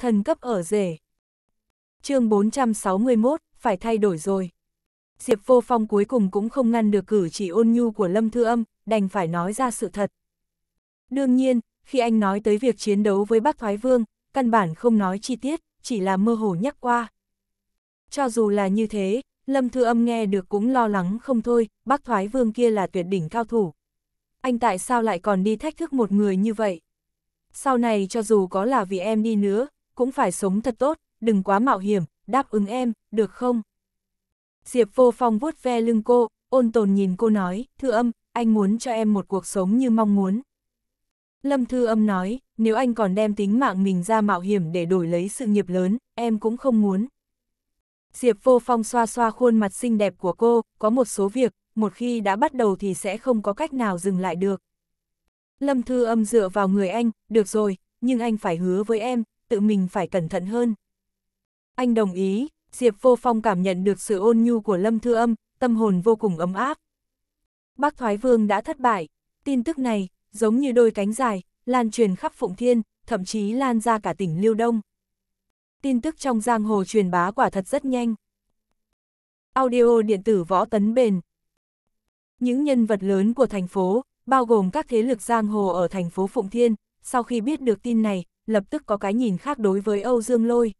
thần cấp ở rể. chương 461, phải thay đổi rồi. Diệp Vô Phong cuối cùng cũng không ngăn được cử chỉ ôn nhu của Lâm Thư Âm, đành phải nói ra sự thật. Đương nhiên, khi anh nói tới việc chiến đấu với Bắc Thoái Vương, căn bản không nói chi tiết, chỉ là mơ hồ nhắc qua. Cho dù là như thế, Lâm Thư Âm nghe được cũng lo lắng không thôi, Bắc Thoái Vương kia là tuyệt đỉnh cao thủ. Anh tại sao lại còn đi thách thức một người như vậy? Sau này cho dù có là vì em đi nữa, cũng phải sống thật tốt, đừng quá mạo hiểm, đáp ứng em, được không? Diệp vô phong vuốt ve lưng cô, ôn tồn nhìn cô nói, thư âm, anh muốn cho em một cuộc sống như mong muốn. Lâm thư âm nói, nếu anh còn đem tính mạng mình ra mạo hiểm để đổi lấy sự nghiệp lớn, em cũng không muốn. Diệp vô phong xoa xoa khuôn mặt xinh đẹp của cô, có một số việc, một khi đã bắt đầu thì sẽ không có cách nào dừng lại được. Lâm thư âm dựa vào người anh, được rồi, nhưng anh phải hứa với em, tự mình phải cẩn thận hơn. Anh đồng ý, Diệp Vô Phong cảm nhận được sự ôn nhu của Lâm Thư Âm, tâm hồn vô cùng ấm áp. Bác Thoái Vương đã thất bại, tin tức này, giống như đôi cánh dài, lan truyền khắp Phụng Thiên, thậm chí lan ra cả tỉnh Liêu Đông. Tin tức trong giang hồ truyền bá quả thật rất nhanh. Audio điện tử võ tấn bền Những nhân vật lớn của thành phố, bao gồm các thế lực giang hồ ở thành phố Phụng Thiên, sau khi biết được tin này, lập tức có cái nhìn khác đối với Âu Dương Lôi.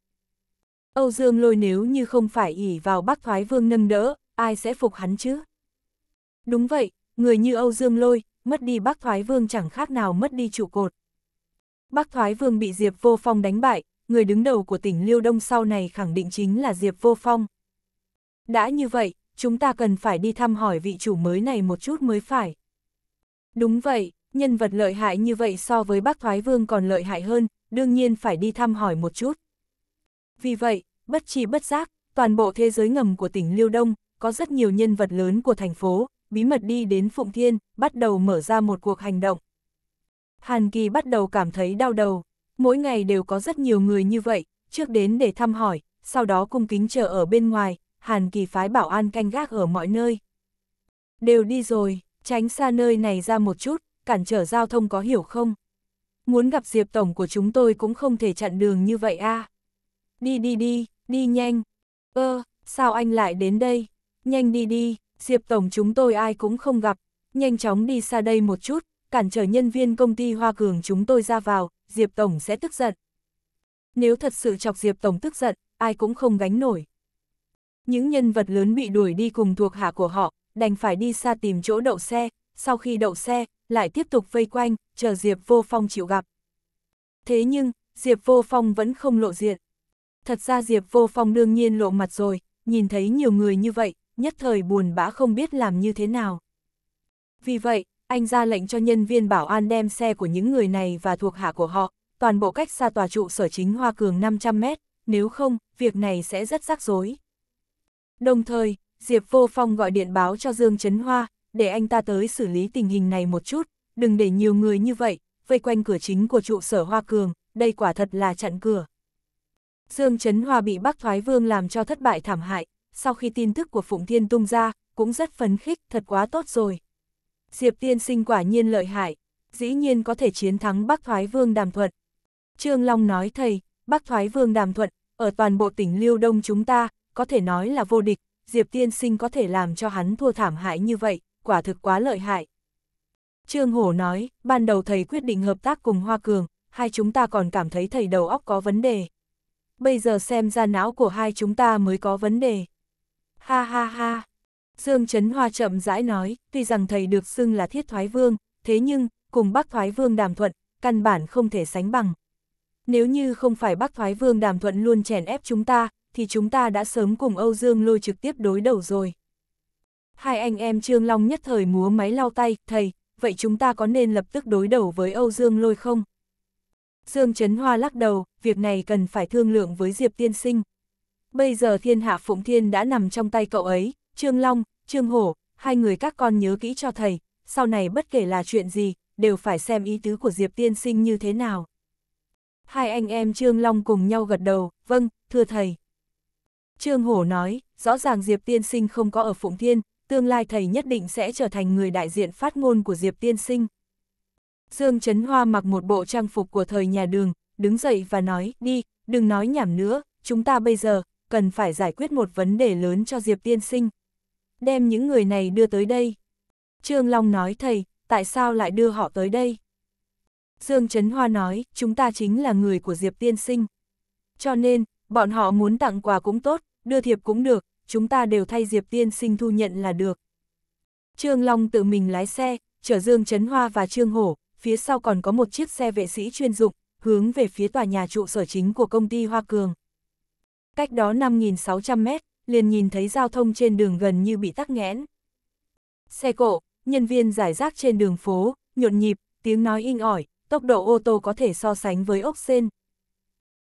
Âu Dương Lôi nếu như không phải ỉ vào Bắc Thoái Vương nâng đỡ, ai sẽ phục hắn chứ? Đúng vậy, người như Âu Dương Lôi, mất đi Bắc Thoái Vương chẳng khác nào mất đi trụ cột. Bắc Thoái Vương bị Diệp Vô Phong đánh bại, người đứng đầu của tỉnh Liêu Đông sau này khẳng định chính là Diệp Vô Phong. Đã như vậy, chúng ta cần phải đi thăm hỏi vị chủ mới này một chút mới phải. Đúng vậy, nhân vật lợi hại như vậy so với bác thoái vương còn lợi hại hơn, đương nhiên phải đi thăm hỏi một chút. Vì vậy, bất chi bất giác, toàn bộ thế giới ngầm của tỉnh Liêu Đông, có rất nhiều nhân vật lớn của thành phố, bí mật đi đến Phụng Thiên, bắt đầu mở ra một cuộc hành động. Hàn Kỳ bắt đầu cảm thấy đau đầu, mỗi ngày đều có rất nhiều người như vậy, trước đến để thăm hỏi, sau đó cung kính chờ ở bên ngoài, Hàn Kỳ phái bảo an canh gác ở mọi nơi. Đều đi rồi, tránh xa nơi này ra một chút, cản trở giao thông có hiểu không? Muốn gặp Diệp Tổng của chúng tôi cũng không thể chặn đường như vậy a. À. Đi đi đi, đi nhanh. Ơ, ờ, sao anh lại đến đây? Nhanh đi đi, Diệp Tổng chúng tôi ai cũng không gặp. Nhanh chóng đi xa đây một chút, cản trở nhân viên công ty Hoa Cường chúng tôi ra vào, Diệp Tổng sẽ tức giận. Nếu thật sự chọc Diệp Tổng tức giận, ai cũng không gánh nổi. Những nhân vật lớn bị đuổi đi cùng thuộc hạ của họ, đành phải đi xa tìm chỗ đậu xe, sau khi đậu xe, lại tiếp tục vây quanh, chờ Diệp Vô Phong chịu gặp. Thế nhưng, Diệp Vô Phong vẫn không lộ diện. Thật ra Diệp Vô Phong đương nhiên lộ mặt rồi, nhìn thấy nhiều người như vậy, nhất thời buồn bã không biết làm như thế nào. Vì vậy, anh ra lệnh cho nhân viên bảo an đem xe của những người này và thuộc hạ của họ, toàn bộ cách xa tòa trụ sở chính Hoa Cường 500 mét, nếu không, việc này sẽ rất rắc rối. Đồng thời, Diệp Vô Phong gọi điện báo cho Dương Trấn Hoa, để anh ta tới xử lý tình hình này một chút, đừng để nhiều người như vậy, vây quanh cửa chính của trụ sở Hoa Cường, đây quả thật là chặn cửa. Dương Trấn Hoa bị Bắc Thoái Vương làm cho thất bại thảm hại, sau khi tin tức của Phụng Thiên tung ra, cũng rất phấn khích, thật quá tốt rồi. Diệp Tiên Sinh quả nhiên lợi hại, dĩ nhiên có thể chiến thắng Bắc Thoái Vương Đàm Thuận. Trương Long nói thầy, Bắc Thoái Vương Đàm Thuận, ở toàn bộ tỉnh Liêu Đông chúng ta, có thể nói là vô địch, Diệp Tiên Sinh có thể làm cho hắn thua thảm hại như vậy, quả thực quá lợi hại. Trương Hổ nói, ban đầu thầy quyết định hợp tác cùng Hoa Cường, hai chúng ta còn cảm thấy thầy đầu óc có vấn đề. Bây giờ xem ra não của hai chúng ta mới có vấn đề. Ha ha ha. Dương Trấn Hoa chậm rãi nói, tuy rằng thầy được xưng là thiết thoái vương, thế nhưng, cùng bác thoái vương đàm thuận, căn bản không thể sánh bằng. Nếu như không phải bác thoái vương đàm thuận luôn chèn ép chúng ta, thì chúng ta đã sớm cùng Âu Dương lôi trực tiếp đối đầu rồi. Hai anh em Trương Long nhất thời múa máy lau tay, thầy, vậy chúng ta có nên lập tức đối đầu với Âu Dương Lôi không? Dương Trấn Hoa lắc đầu, việc này cần phải thương lượng với Diệp Tiên Sinh. Bây giờ thiên hạ Phụng Thiên đã nằm trong tay cậu ấy, Trương Long, Trương Hổ, hai người các con nhớ kỹ cho thầy, sau này bất kể là chuyện gì, đều phải xem ý tứ của Diệp Tiên Sinh như thế nào. Hai anh em Trương Long cùng nhau gật đầu, vâng, thưa thầy. Trương Hổ nói, rõ ràng Diệp Tiên Sinh không có ở Phụng Thiên, tương lai thầy nhất định sẽ trở thành người đại diện phát ngôn của Diệp Tiên Sinh. Dương Trấn Hoa mặc một bộ trang phục của thời nhà đường, đứng dậy và nói, đi, đừng nói nhảm nữa, chúng ta bây giờ, cần phải giải quyết một vấn đề lớn cho Diệp Tiên Sinh. Đem những người này đưa tới đây. Trương Long nói thầy, tại sao lại đưa họ tới đây? Dương Trấn Hoa nói, chúng ta chính là người của Diệp Tiên Sinh. Cho nên, bọn họ muốn tặng quà cũng tốt, đưa thiệp cũng được, chúng ta đều thay Diệp tiên sinh thu nhận là được. Trương Long tự mình lái xe, chở Dương Trấn Hoa và Trương Hổ, phía sau còn có một chiếc xe vệ sĩ chuyên dụng, hướng về phía tòa nhà trụ sở chính của công ty Hoa Cường. Cách đó 5.600 mét, liền nhìn thấy giao thông trên đường gần như bị tắc nghẽn. Xe cộ, nhân viên giải rác trên đường phố, nhộn nhịp, tiếng nói in ỏi, tốc độ ô tô có thể so sánh với ốc sen.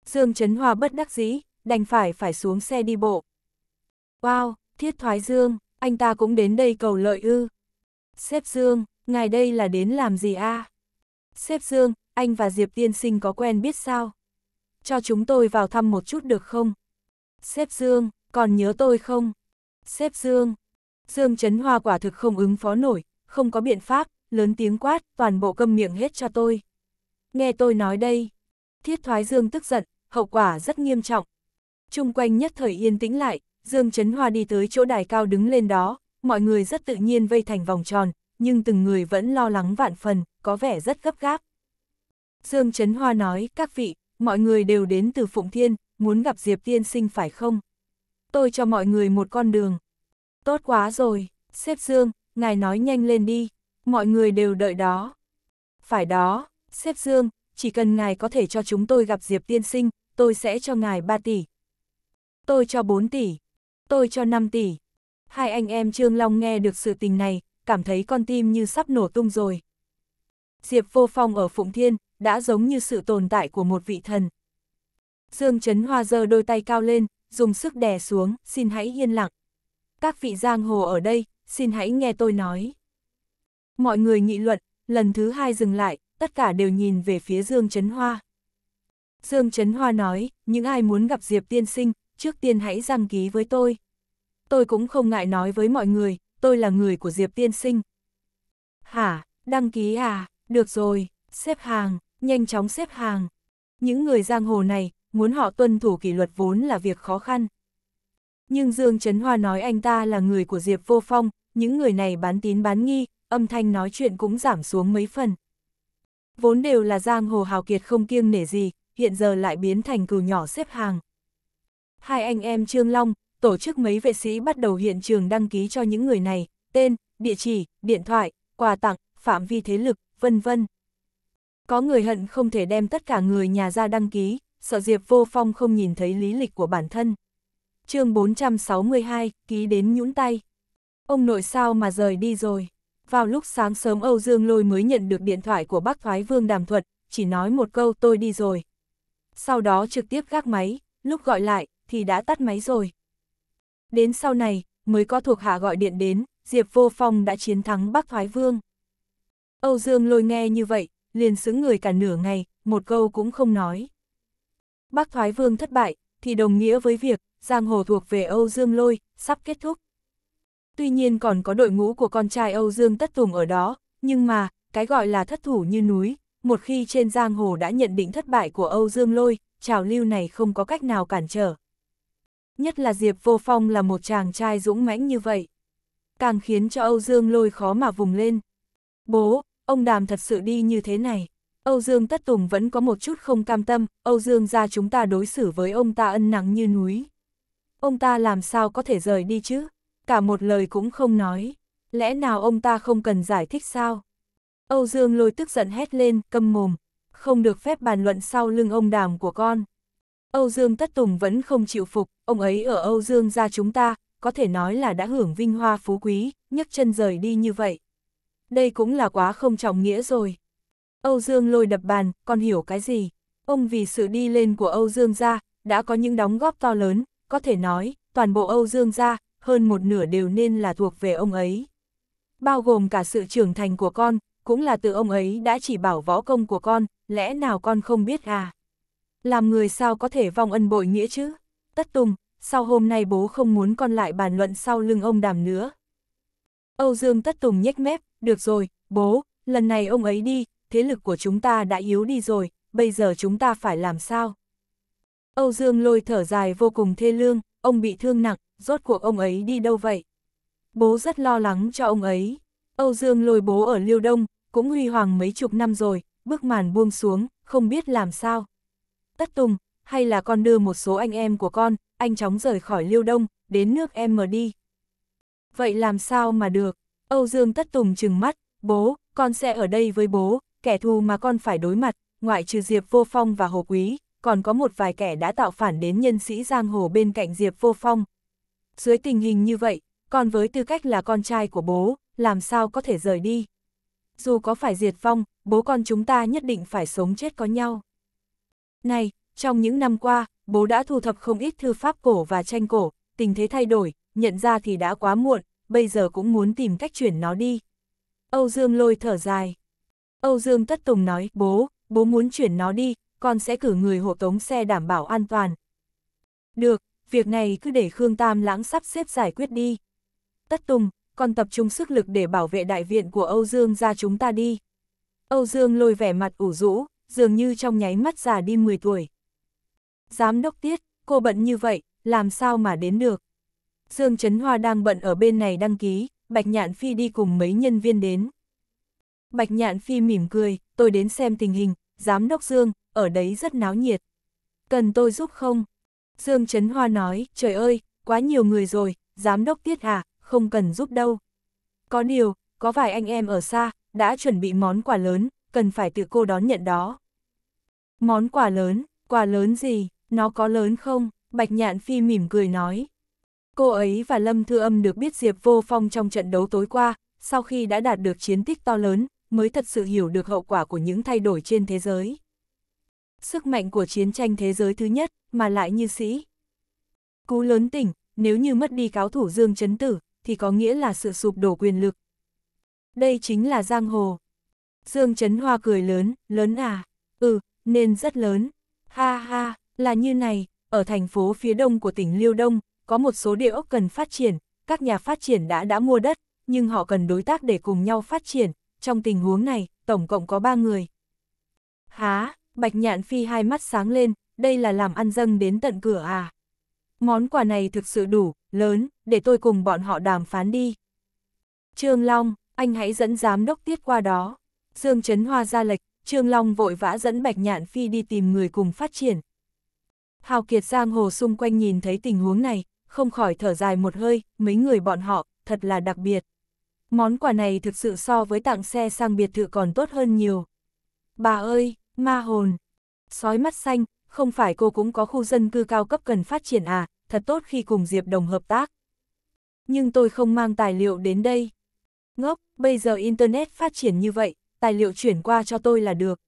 Dương Trấn Hoa bất đắc dĩ, đành phải phải xuống xe đi bộ. Wow, thiết thoái dương, anh ta cũng đến đây cầu lợi ư. Xếp dương, ngài đây là đến làm gì a? À? Xếp dương, anh và Diệp tiên sinh có quen biết sao? Cho chúng tôi vào thăm một chút được không? Xếp dương, còn nhớ tôi không? Xếp dương, dương chấn hoa quả thực không ứng phó nổi, không có biện pháp, lớn tiếng quát, toàn bộ câm miệng hết cho tôi. Nghe tôi nói đây. Thiết thoái dương tức giận, hậu quả rất nghiêm trọng. Trung quanh nhất thời yên tĩnh lại, Dương Trấn Hoa đi tới chỗ đài cao đứng lên đó, mọi người rất tự nhiên vây thành vòng tròn, nhưng từng người vẫn lo lắng vạn phần, có vẻ rất gấp gáp. Dương Trấn Hoa nói, các vị, mọi người đều đến từ Phụng Thiên, muốn gặp Diệp Tiên Sinh phải không? Tôi cho mọi người một con đường. Tốt quá rồi, xếp Dương, ngài nói nhanh lên đi, mọi người đều đợi đó. Phải đó, xếp Dương, chỉ cần ngài có thể cho chúng tôi gặp Diệp Tiên Sinh, tôi sẽ cho ngài 3 tỷ. Tôi cho 4 tỷ. Tôi cho 5 tỷ. Hai anh em Trương Long nghe được sự tình này, cảm thấy con tim như sắp nổ tung rồi. Diệp Vô Phong ở Phụng Thiên, đã giống như sự tồn tại của một vị thần. Dương Trấn Hoa giơ đôi tay cao lên, dùng sức đè xuống, xin hãy yên lặng. Các vị giang hồ ở đây, xin hãy nghe tôi nói. Mọi người nghị luận, lần thứ hai dừng lại, tất cả đều nhìn về phía Dương Trấn Hoa. Dương Trấn Hoa nói, những ai muốn gặp Diệp Tiên Sinh, trước tiên hãy đăng ký với tôi. Tôi cũng không ngại nói với mọi người, tôi là người của Diệp Tiên Sinh. Hả, đăng ký à, được rồi, xếp hàng, nhanh chóng xếp hàng. Những người giang hồ này, muốn họ tuân thủ kỷ luật vốn là việc khó khăn. Nhưng Dương Trấn Hoa nói anh ta là người của Diệp Vô Phong, những người này bán tín bán nghi, âm thanh nói chuyện cũng giảm xuống mấy phần. Vốn đều là giang hồ hào kiệt không kiêng nể gì, hiện giờ lại biến thành cừu nhỏ xếp hàng hai anh em Trương Long, tổ chức mấy vệ sĩ bắt đầu hiện trường đăng ký cho những người này, tên, địa chỉ, điện thoại, quà tặng, phạm vi thế lực, vân vân. Có người hận không thể đem tất cả người nhà ra đăng ký, sợ Diệp Vô Phong không nhìn thấy lý lịch của bản thân. chương 462, ký đến nhũn tay. Ông nội sao mà rời đi rồi. Vào lúc sáng sớm Âu Dương Lôi mới nhận được điện thoại của bác Thoái Vương Đàm Thuật, chỉ nói một câu tôi đi rồi. Sau đó trực tiếp gác máy, lúc gọi lại, thì đã tắt máy rồi. Đến sau này, mới có thuộc hạ gọi điện đến, Diệp Vô Phong đã chiến thắng Bắc Thoái Vương. Âu Dương lôi nghe như vậy, liền xứng người cả nửa ngày, một câu cũng không nói. Bắc Thoái Vương thất bại, thì đồng nghĩa với việc, giang hồ thuộc về Âu Dương lôi, sắp kết thúc. Tuy nhiên còn có đội ngũ của con trai Âu Dương Tất Tùng ở đó, nhưng mà, cái gọi là thất thủ như núi, một khi trên giang hồ đã nhận định thất bại của Âu Dương Lôi, trào lưu này không có cách nào cản trở. Nhất là Diệp Vô Phong là một chàng trai dũng mãnh như vậy. Càng khiến cho Âu Dương lôi khó mà vùng lên. Bố, ông đàm thật sự đi như thế này. Âu Dương Tất Tùng vẫn có một chút không cam tâm, Âu Dương ra chúng ta đối xử với ông ta ân nắng như núi. Ông ta làm sao có thể rời đi chứ? Cả một lời cũng không nói. Lẽ nào ông ta không cần giải thích sao? Âu Dương lôi tức giận hét lên, câm mồm. Không được phép bàn luận sau lưng ông đàm của con. Âu Dương Tất Tùng vẫn không chịu phục, ông ấy ở Âu Dương gia chúng ta, có thể nói là đã hưởng vinh hoa phú quý, nhấc chân rời đi như vậy. Đây cũng là quá không trọng nghĩa rồi. Âu Dương lôi đập bàn, con hiểu cái gì? Ông vì sự đi lên của Âu Dương gia, đã có những đóng góp to lớn, có thể nói, toàn bộ Âu Dương gia, hơn một nửa đều nên là thuộc về ông ấy. Bao gồm cả sự trưởng thành của con, cũng là từ ông ấy đã chỉ bảo võ công của con, lẽ nào con không biết à? Làm người sao có thể vong ân bội nghĩa chứ? Tất Tùng, sau hôm nay bố không muốn con lại bàn luận sau lưng ông đàm nữa. Âu Dương Tất Tùng nhếch mép, được rồi, bố, lần này ông ấy đi, thế lực của chúng ta đã yếu đi rồi, bây giờ chúng ta phải làm sao? Âu Dương lôi thở dài vô cùng thê lương, ông bị thương nặng, rốt cuộc ông ấy đi đâu vậy? Bố rất lo lắng cho ông ấy. Âu Dương lôi bố ở Liêu Đông, cũng huy hoàng mấy chục năm rồi, bước màn buông xuống, không biết làm sao. Tất Tùng, hay là con đưa một số anh em của con, anh chóng rời khỏi Liêu Đông, đến nước em mà đi. Vậy làm sao mà được? Âu Dương Tất Tùng trừng mắt, bố, con sẽ ở đây với bố, kẻ thù mà con phải đối mặt, ngoại trừ Diệp Vô Phong và Hồ Quý, còn có một vài kẻ đã tạo phản đến nhân sĩ giang hồ bên cạnh Diệp Vô Phong. Dưới tình hình như vậy, con với tư cách là con trai của bố, làm sao có thể rời đi? Dù có phải diệt Phong, bố con chúng ta nhất định phải sống chết có nhau. Này, trong những năm qua, bố đã thu thập không ít thư pháp cổ và tranh cổ, tình thế thay đổi, nhận ra thì đã quá muộn, bây giờ cũng muốn tìm cách chuyển nó đi. Âu Dương lôi thở dài. Âu Dương Tất Tùng nói, bố, bố muốn chuyển nó đi, con sẽ cử người hộ tống xe đảm bảo an toàn. Được, việc này cứ để Khương Tam lãng sắp xếp giải quyết đi. Tất Tùng, con tập trung sức lực để bảo vệ đại viện của Âu Dương ra chúng ta đi. Âu Dương lôi vẻ mặt ủ rũ, dường như trong nháy mắt già đi 10 tuổi. Giám đốc tiết, cô bận như vậy, làm sao mà đến được? Dương Trấn Hoa đang bận ở bên này đăng ký, Bạch Nhạn Phi đi cùng mấy nhân viên đến. Bạch Nhạn Phi mỉm cười, tôi đến xem tình hình, giám đốc Dương, ở đấy rất náo nhiệt. Cần tôi giúp không? Dương Trấn Hoa nói, trời ơi, quá nhiều người rồi, giám đốc tiết à, không cần giúp đâu. Có điều, có vài anh em ở xa, đã chuẩn bị món quà lớn, cần phải tự cô đón nhận đó. Món quà lớn, quà lớn gì, nó có lớn không? Bạch Nhạn Phi mỉm cười nói. Cô ấy và Lâm Thư Âm được biết Diệp Vô Phong trong trận đấu tối qua, sau khi đã đạt được chiến tích to lớn, mới thật sự hiểu được hậu quả của những thay đổi trên thế giới. Sức mạnh của chiến tranh thế giới thứ nhất, mà lại như sĩ. Cú lớn tỉnh, nếu như mất đi cáo thủ Dương Chấn Tử, thì có nghĩa là sự sụp đổ quyền lực. Đây chính là giang hồ, Dương Trấn Hoa cười lớn, lớn à? Ừ, nên rất lớn. Ha ha, là như này, ở thành phố phía đông của tỉnh Liêu Đông, có một số địa ốc cần phát triển, các nhà phát triển đã đã mua đất, nhưng họ cần đối tác để cùng nhau phát triển, trong tình huống này, tổng cộng có 3 người. Há, Bạch Nhạn Phi hai mắt sáng lên, đây là làm ăn dâng đến tận cửa à? Món quà này thực sự đủ, lớn, để tôi cùng bọn họ đàm phán đi. Trương Long, anh hãy dẫn giám đốc tiếp qua đó. Dương Trấn Hoa ra lệch, Trương Long vội vã dẫn Bạch Nhạn Phi đi tìm người cùng phát triển. Hào Kiệt Giang Hồ xung quanh nhìn thấy tình huống này, không khỏi thở dài một hơi, mấy người bọn họ, thật là đặc biệt. Món quà này thực sự so với tặng xe sang biệt thự còn tốt hơn nhiều. Bà ơi, ma hồn, sói mắt xanh, không phải cô cũng có khu dân cư cao cấp cần phát triển à, thật tốt khi cùng Diệp Đồng hợp tác. Nhưng tôi không mang tài liệu đến đây. Ngốc, bây giờ Internet phát triển như vậy, tài liệu chuyển qua cho tôi là được.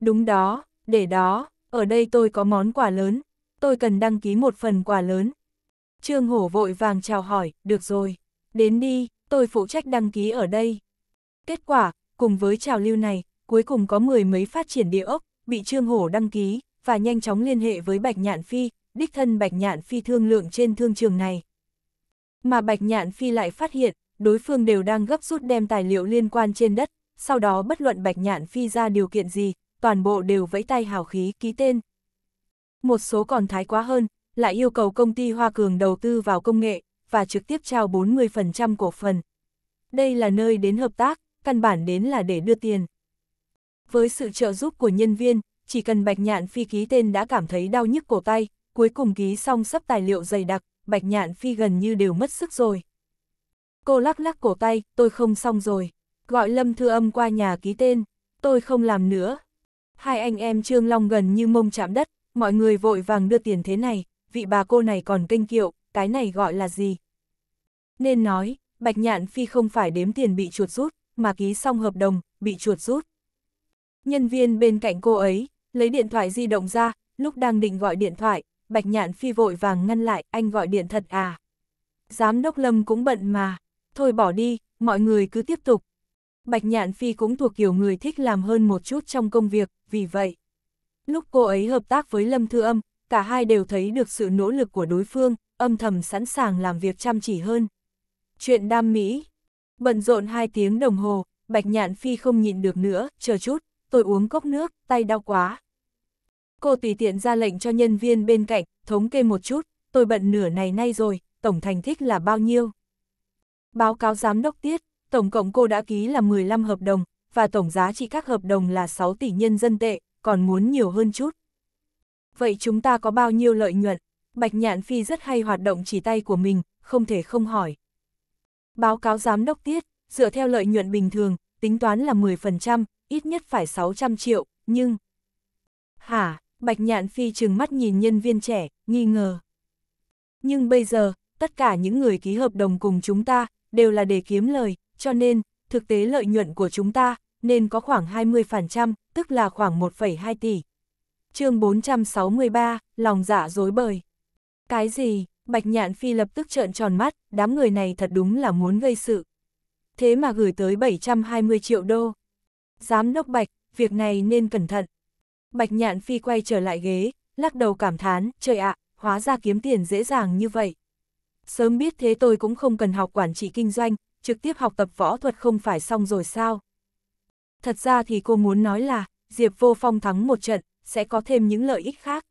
Đúng đó, để đó, ở đây tôi có món quà lớn, tôi cần đăng ký một phần quà lớn. Trương Hổ vội vàng chào hỏi, được rồi, đến đi, tôi phụ trách đăng ký ở đây. Kết quả, cùng với trào lưu này, cuối cùng có mười mấy phát triển địa ốc, bị Trương Hổ đăng ký, và nhanh chóng liên hệ với Bạch Nhạn Phi, đích thân Bạch Nhạn Phi thương lượng trên thương trường này. Mà Bạch Nhạn Phi lại phát hiện, đối phương đều đang gấp rút đem tài liệu liên quan trên đất, sau đó bất luận Bạch Nhạn Phi ra điều kiện gì, toàn bộ đều vẫy tay hào khí ký tên. Một số còn thái quá hơn, lại yêu cầu công ty Hoa Cường đầu tư vào công nghệ, và trực tiếp trao 40% cổ phần. Đây là nơi đến hợp tác, căn bản đến là để đưa tiền. Với sự trợ giúp của nhân viên, chỉ cần Bạch Nhạn Phi ký tên đã cảm thấy đau nhức cổ tay, cuối cùng ký xong sắp tài liệu dày đặc, Bạch Nhạn Phi gần như đều mất sức rồi. Cô lắc lắc cổ tay, tôi không xong rồi gọi Lâm Thư Âm qua nhà ký tên, tôi không làm nữa. Hai anh em Trương Long gần như mông chạm đất, mọi người vội vàng đưa tiền thế này, vị bà cô này còn kênh kiệu, cái này gọi là gì? Nên nói, Bạch Nhạn Phi không phải đếm tiền bị chuột rút, mà ký xong hợp đồng, bị chuột rút. Nhân viên bên cạnh cô ấy, lấy điện thoại di động ra, lúc đang định gọi điện thoại, Bạch Nhạn Phi vội vàng ngăn lại, anh gọi điện thật à? Giám đốc Lâm cũng bận mà, thôi bỏ đi, mọi người cứ tiếp tục, Bạch Nhạn Phi cũng thuộc kiểu người thích làm hơn một chút trong công việc, vì vậy. Lúc cô ấy hợp tác với Lâm Thư Âm, cả hai đều thấy được sự nỗ lực của đối phương, âm thầm sẵn sàng làm việc chăm chỉ hơn. Chuyện đam mỹ. Bận rộn hai tiếng đồng hồ, Bạch Nhạn Phi không nhịn được nữa, chờ chút, tôi uống cốc nước, tay đau quá. Cô tùy tiện ra lệnh cho nhân viên bên cạnh, thống kê một chút, tôi bận nửa này nay rồi, tổng thành thích là bao nhiêu. Báo cáo giám đốc tiết, Tổng cộng cô đã ký là 15 hợp đồng, và tổng giá trị các hợp đồng là 6 tỷ nhân dân tệ, còn muốn nhiều hơn chút. Vậy chúng ta có bao nhiêu lợi nhuận? Bạch Nhạn Phi rất hay hoạt động chỉ tay của mình, không thể không hỏi. Báo cáo giám đốc tiết, dựa theo lợi nhuận bình thường, tính toán là 10%, ít nhất phải 600 triệu, nhưng... Hả, Bạch Nhạn Phi trừng mắt nhìn nhân viên trẻ, nghi ngờ. Nhưng bây giờ, tất cả những người ký hợp đồng cùng chúng ta, đều là để kiếm lời, cho nên, thực tế lợi nhuận của chúng ta nên có khoảng 20%, tức là khoảng 1,2 tỷ. chương 463, lòng dạ dối bời. Cái gì? Bạch Nhạn Phi lập tức trợn tròn mắt, đám người này thật đúng là muốn gây sự. Thế mà gửi tới 720 triệu đô. Giám đốc Bạch, việc này nên cẩn thận. Bạch Nhạn Phi quay trở lại ghế, lắc đầu cảm thán, trời ạ, hóa ra kiếm tiền dễ dàng như vậy. Sớm biết thế tôi cũng không cần học quản trị kinh doanh, trực tiếp học tập võ thuật không phải xong rồi sao? Thật ra thì cô muốn nói là, Diệp Vô Phong thắng một trận, sẽ có thêm những lợi ích khác.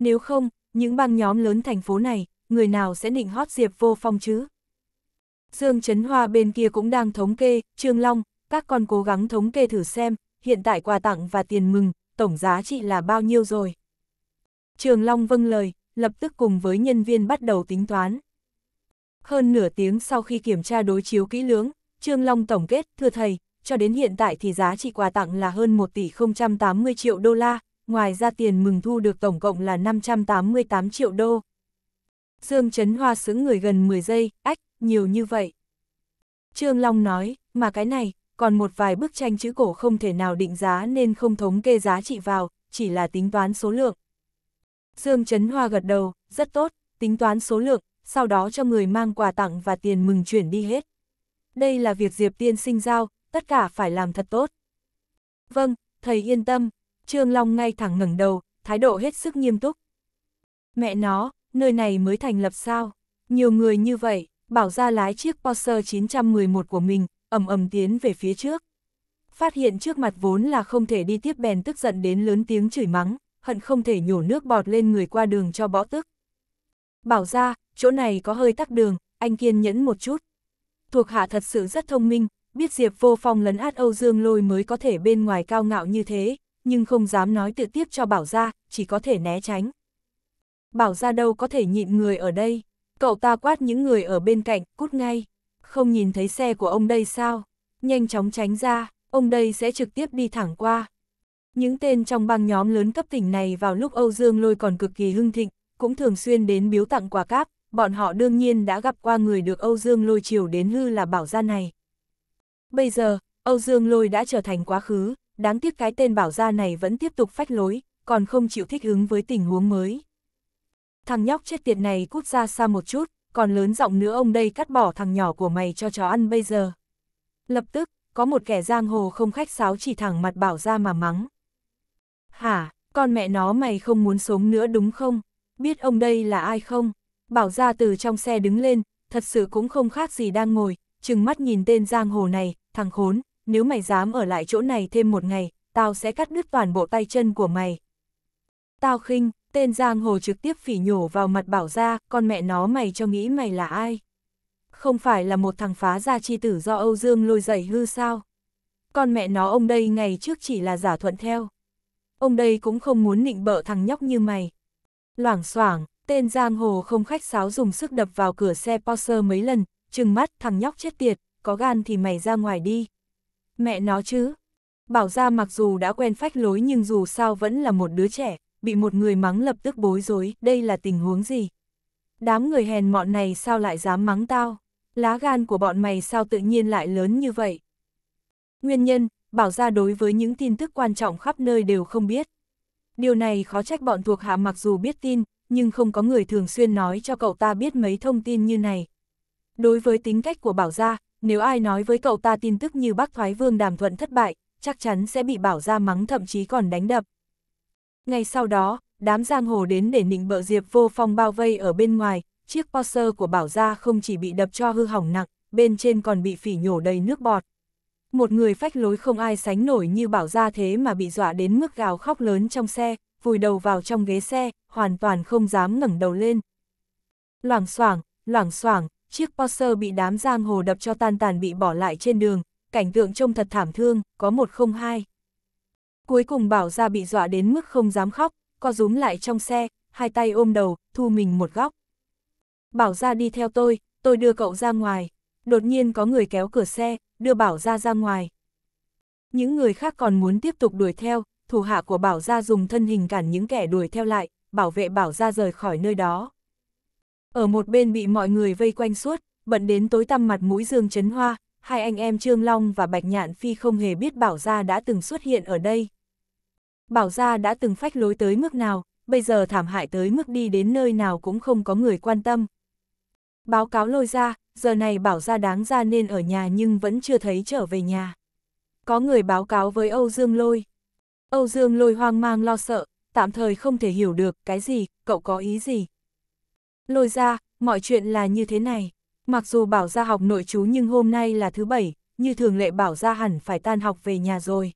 Nếu không, những băng nhóm lớn thành phố này, người nào sẽ định hót Diệp Vô Phong chứ? Dương Trấn Hoa bên kia cũng đang thống kê, Trương Long, các con cố gắng thống kê thử xem, hiện tại quà tặng và tiền mừng, tổng giá trị là bao nhiêu rồi. Trường Long vâng lời, lập tức cùng với nhân viên bắt đầu tính toán. Hơn nửa tiếng sau khi kiểm tra đối chiếu kỹ lưỡng, Trương Long tổng kết, thưa thầy, cho đến hiện tại thì giá trị quà tặng là hơn 1 tỷ 080 triệu đô la, ngoài ra tiền mừng thu được tổng cộng là 588 triệu đô. Dương Trấn Hoa xứng người gần 10 giây, ách, nhiều như vậy. Trương Long nói, mà cái này, còn một vài bức tranh chữ cổ không thể nào định giá nên không thống kê giá trị vào, chỉ là tính toán số lượng. Dương Trấn Hoa gật đầu, rất tốt, tính toán số lượng, sau đó cho người mang quà tặng và tiền mừng chuyển đi hết. Đây là việc Diệp tiên sinh giao, tất cả phải làm thật tốt. Vâng, thầy yên tâm, Trương Long ngay thẳng ngẩng đầu, thái độ hết sức nghiêm túc. Mẹ nó, nơi này mới thành lập sao? Nhiều người như vậy, bảo ra lái chiếc Porsche 911 của mình, ầm ầm tiến về phía trước. Phát hiện trước mặt vốn là không thể đi tiếp bèn tức giận đến lớn tiếng chửi mắng, hận không thể nhổ nước bọt lên người qua đường cho bõ tức. Bảo ra, chỗ này có hơi tắc đường, anh kiên nhẫn một chút. Thuộc hạ thật sự rất thông minh, biết Diệp vô phong lấn át Âu Dương lôi mới có thể bên ngoài cao ngạo như thế, nhưng không dám nói tự tiếp cho bảo ra, chỉ có thể né tránh. Bảo ra đâu có thể nhịn người ở đây, cậu ta quát những người ở bên cạnh, cút ngay. Không nhìn thấy xe của ông đây sao? Nhanh chóng tránh ra, ông đây sẽ trực tiếp đi thẳng qua. Những tên trong băng nhóm lớn cấp tỉnh này vào lúc Âu Dương Lôi còn cực kỳ hưng thịnh, cũng thường xuyên đến biếu tặng quà cáp, bọn họ đương nhiên đã gặp qua người được Âu Dương Lôi chiều đến hư là bảo gia này. Bây giờ, Âu Dương Lôi đã trở thành quá khứ, đáng tiếc cái tên bảo gia này vẫn tiếp tục phách lối, còn không chịu thích ứng với tình huống mới. Thằng nhóc chết tiệt này cút ra xa một chút, còn lớn giọng nữa ông đây cắt bỏ thằng nhỏ của mày cho chó ăn bây giờ. Lập tức, có một kẻ giang hồ không khách sáo chỉ thẳng mặt bảo ra mà mắng. Hả, con mẹ nó mày không muốn sống nữa đúng không? biết ông đây là ai không? Bảo ra từ trong xe đứng lên, thật sự cũng không khác gì đang ngồi, chừng mắt nhìn tên giang hồ này, thằng khốn, nếu mày dám ở lại chỗ này thêm một ngày, tao sẽ cắt đứt toàn bộ tay chân của mày. Tao khinh, tên giang hồ trực tiếp phỉ nhổ vào mặt bảo ra, con mẹ nó mày cho nghĩ mày là ai? Không phải là một thằng phá gia chi tử do Âu Dương lôi dậy hư sao? Con mẹ nó ông đây ngày trước chỉ là giả thuận theo. Ông đây cũng không muốn nịnh bợ thằng nhóc như mày. Loảng xoảng, tên giang hồ không khách sáo dùng sức đập vào cửa xe Porsche mấy lần, chừng mắt thằng nhóc chết tiệt, có gan thì mày ra ngoài đi. Mẹ nó chứ. Bảo ra mặc dù đã quen phách lối nhưng dù sao vẫn là một đứa trẻ, bị một người mắng lập tức bối rối, đây là tình huống gì? Đám người hèn mọn này sao lại dám mắng tao? Lá gan của bọn mày sao tự nhiên lại lớn như vậy? Nguyên nhân, bảo ra đối với những tin tức quan trọng khắp nơi đều không biết, Điều này khó trách bọn thuộc hạ mặc dù biết tin, nhưng không có người thường xuyên nói cho cậu ta biết mấy thông tin như này. Đối với tính cách của Bảo Gia, nếu ai nói với cậu ta tin tức như bác Thoái Vương đàm thuận thất bại, chắc chắn sẽ bị Bảo Gia mắng thậm chí còn đánh đập. Ngay sau đó, đám giang hồ đến để nịnh bợ Diệp vô phong bao vây ở bên ngoài, chiếc Porsche của Bảo Gia không chỉ bị đập cho hư hỏng nặng, bên trên còn bị phỉ nhổ đầy nước bọt một người phách lối không ai sánh nổi như bảo ra thế mà bị dọa đến mức gào khóc lớn trong xe, vùi đầu vào trong ghế xe, hoàn toàn không dám ngẩng đầu lên. Loảng xoảng, loảng xoảng, chiếc Porsche bị đám giang hồ đập cho tan tàn bị bỏ lại trên đường, cảnh tượng trông thật thảm thương, có một không hai. Cuối cùng bảo ra bị dọa đến mức không dám khóc, co rúm lại trong xe, hai tay ôm đầu, thu mình một góc. Bảo ra đi theo tôi, tôi đưa cậu ra ngoài. Đột nhiên có người kéo cửa xe, đưa Bảo gia ra ngoài. Những người khác còn muốn tiếp tục đuổi theo, thủ hạ của Bảo gia dùng thân hình cản những kẻ đuổi theo lại, bảo vệ Bảo gia rời khỏi nơi đó. Ở một bên bị mọi người vây quanh suốt, bận đến tối tăm mặt mũi Dương Trấn Hoa, hai anh em Trương Long và Bạch Nhạn Phi không hề biết Bảo Gia đã từng xuất hiện ở đây. Bảo Gia đã từng phách lối tới mức nào, bây giờ thảm hại tới mức đi đến nơi nào cũng không có người quan tâm. Báo cáo lôi ra, giờ này bảo ra đáng ra nên ở nhà nhưng vẫn chưa thấy trở về nhà. Có người báo cáo với Âu Dương Lôi. Âu Dương Lôi hoang mang lo sợ, tạm thời không thể hiểu được cái gì, cậu có ý gì. Lôi ra, mọi chuyện là như thế này. Mặc dù bảo ra học nội chú nhưng hôm nay là thứ bảy, như thường lệ bảo ra hẳn phải tan học về nhà rồi.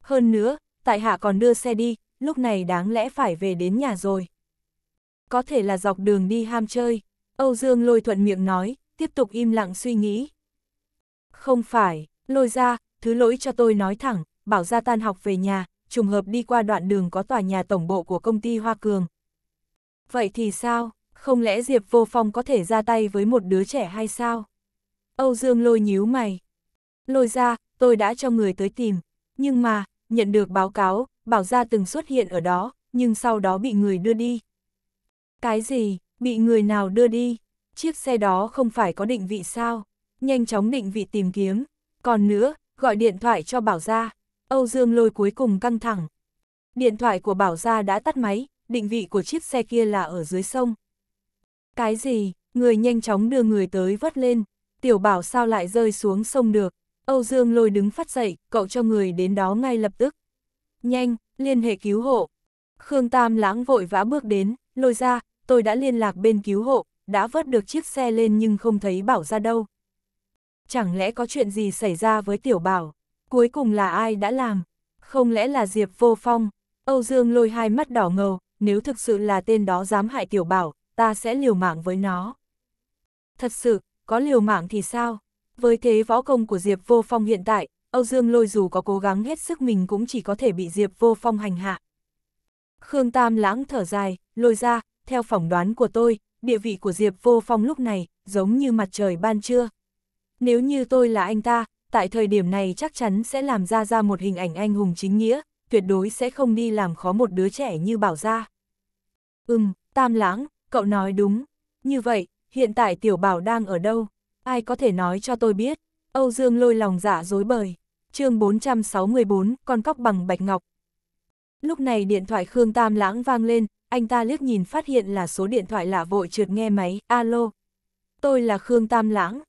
Hơn nữa, tại hạ còn đưa xe đi, lúc này đáng lẽ phải về đến nhà rồi. Có thể là dọc đường đi ham chơi, Âu Dương lôi thuận miệng nói, tiếp tục im lặng suy nghĩ. Không phải, lôi ra, thứ lỗi cho tôi nói thẳng, bảo ra tan học về nhà, trùng hợp đi qua đoạn đường có tòa nhà tổng bộ của công ty Hoa Cường. Vậy thì sao, không lẽ Diệp Vô Phong có thể ra tay với một đứa trẻ hay sao? Âu Dương lôi nhíu mày. Lôi ra, tôi đã cho người tới tìm, nhưng mà, nhận được báo cáo, bảo ra từng xuất hiện ở đó, nhưng sau đó bị người đưa đi. Cái gì, bị người nào đưa đi? chiếc xe đó không phải có định vị sao, nhanh chóng định vị tìm kiếm, còn nữa, gọi điện thoại cho Bảo Gia, Âu Dương lôi cuối cùng căng thẳng. Điện thoại của Bảo Gia đã tắt máy, định vị của chiếc xe kia là ở dưới sông. Cái gì, người nhanh chóng đưa người tới vớt lên, tiểu bảo sao lại rơi xuống sông được, Âu Dương lôi đứng phát dậy, cậu cho người đến đó ngay lập tức. Nhanh, liên hệ cứu hộ. Khương Tam lãng vội vã bước đến, lôi ra, tôi đã liên lạc bên cứu hộ, đã vớt được chiếc xe lên nhưng không thấy Bảo ra đâu. Chẳng lẽ có chuyện gì xảy ra với Tiểu Bảo? Cuối cùng là ai đã làm? Không lẽ là Diệp Vô Phong? Âu Dương lôi hai mắt đỏ ngầu, nếu thực sự là tên đó dám hại Tiểu Bảo, ta sẽ liều mạng với nó. Thật sự, có liều mạng thì sao? Với thế võ công của Diệp Vô Phong hiện tại, Âu Dương lôi dù có cố gắng hết sức mình cũng chỉ có thể bị Diệp Vô Phong hành hạ. Khương Tam lãng thở dài, lôi ra, theo phỏng đoán của tôi, địa vị của Diệp Vô Phong lúc này, giống như mặt trời ban trưa. Nếu như tôi là anh ta, tại thời điểm này chắc chắn sẽ làm ra ra một hình ảnh anh hùng chính nghĩa, tuyệt đối sẽ không đi làm khó một đứa trẻ như Bảo Ra. Ừm, Tam Lãng, cậu nói đúng. Như vậy, hiện tại Tiểu Bảo đang ở đâu? Ai có thể nói cho tôi biết? Âu Dương lôi lòng giả dạ dối bời. chương 464, con cóc bằng bạch ngọc. Lúc này điện thoại Khương Tam Lãng vang lên, anh ta liếc nhìn phát hiện là số điện thoại lạ vội trượt nghe máy, alo. Tôi là Khương Tam Lãng.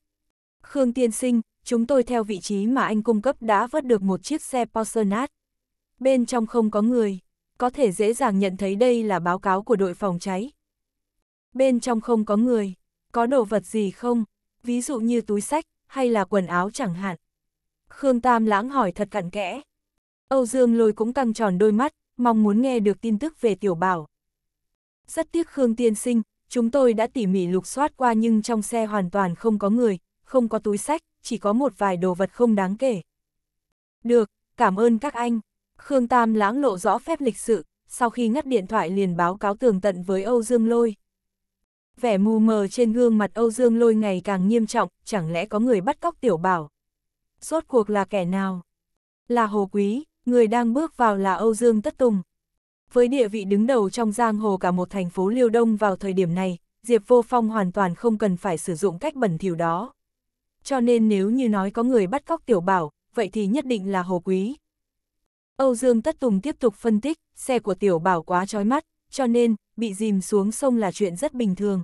Khương Tiên Sinh, chúng tôi theo vị trí mà anh cung cấp đã vớt được một chiếc xe Porsche nát. Bên trong không có người, có thể dễ dàng nhận thấy đây là báo cáo của đội phòng cháy. Bên trong không có người, có đồ vật gì không, ví dụ như túi sách hay là quần áo chẳng hạn. Khương Tam Lãng hỏi thật cặn kẽ. Âu Dương Lôi cũng căng tròn đôi mắt, mong muốn nghe được tin tức về tiểu bảo rất tiếc Khương Tiên Sinh, chúng tôi đã tỉ mỉ lục soát qua nhưng trong xe hoàn toàn không có người, không có túi sách, chỉ có một vài đồ vật không đáng kể. Được, cảm ơn các anh. Khương Tam lãng lộ rõ phép lịch sự, sau khi ngắt điện thoại liền báo cáo tường tận với Âu Dương Lôi. Vẻ mù mờ trên gương mặt Âu Dương Lôi ngày càng nghiêm trọng, chẳng lẽ có người bắt cóc tiểu bảo. Rốt cuộc là kẻ nào? Là Hồ Quý, người đang bước vào là Âu Dương Tất Tùng. Với địa vị đứng đầu trong giang hồ cả một thành phố Liêu Đông vào thời điểm này, Diệp Vô Phong hoàn toàn không cần phải sử dụng cách bẩn thỉu đó. Cho nên nếu như nói có người bắt cóc tiểu bảo, vậy thì nhất định là Hồ Quý. Âu Dương Tất Tùng tiếp tục phân tích, xe của tiểu bảo quá trói mắt, cho nên, bị dìm xuống sông là chuyện rất bình thường.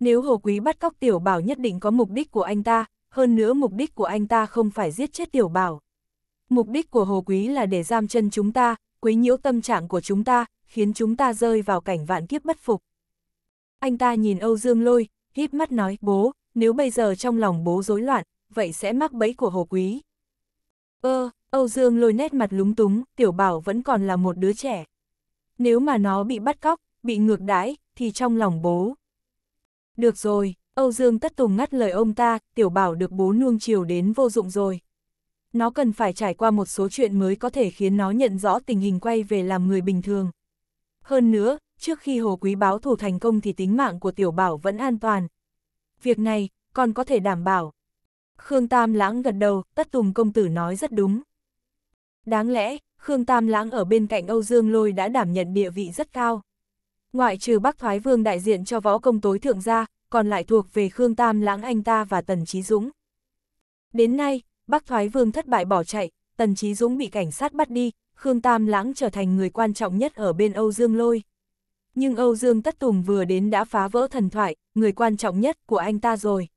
Nếu Hồ Quý bắt cóc tiểu bảo nhất định có mục đích của anh ta, hơn nữa mục đích của anh ta không phải giết chết tiểu bảo. Mục đích của Hồ Quý là để giam chân chúng ta, quấy nhiễu tâm trạng của chúng ta, khiến chúng ta rơi vào cảnh vạn kiếp bất phục. Anh ta nhìn Âu Dương Lôi, híp mắt nói, bố, nếu bây giờ trong lòng bố rối loạn, vậy sẽ mắc bẫy của Hồ Quý. Ơ, Âu Dương Lôi nét mặt lúng túng, Tiểu Bảo vẫn còn là một đứa trẻ. Nếu mà nó bị bắt cóc, bị ngược đãi, thì trong lòng bố. Được rồi, Âu Dương Tất Tùng ngắt lời ông ta, Tiểu Bảo được bố nuông chiều đến vô dụng rồi nó cần phải trải qua một số chuyện mới có thể khiến nó nhận rõ tình hình quay về làm người bình thường. Hơn nữa, trước khi Hồ Quý báo thủ thành công thì tính mạng của Tiểu Bảo vẫn an toàn. Việc này, còn có thể đảm bảo. Khương Tam Lãng gật đầu, tất tùng công tử nói rất đúng. Đáng lẽ, Khương Tam Lãng ở bên cạnh Âu Dương Lôi đã đảm nhận địa vị rất cao. Ngoại trừ Bắc Thoái Vương đại diện cho võ công tối thượng gia, còn lại thuộc về Khương Tam Lãng anh ta và Tần Trí Dũng. Đến nay, Bắc Thoái Vương thất bại bỏ chạy, Tần Chí Dũng bị cảnh sát bắt đi, Khương Tam Lãng trở thành người quan trọng nhất ở bên Âu Dương Lôi. Nhưng Âu Dương Tất Tùng vừa đến đã phá vỡ thần thoại, người quan trọng nhất của anh ta rồi.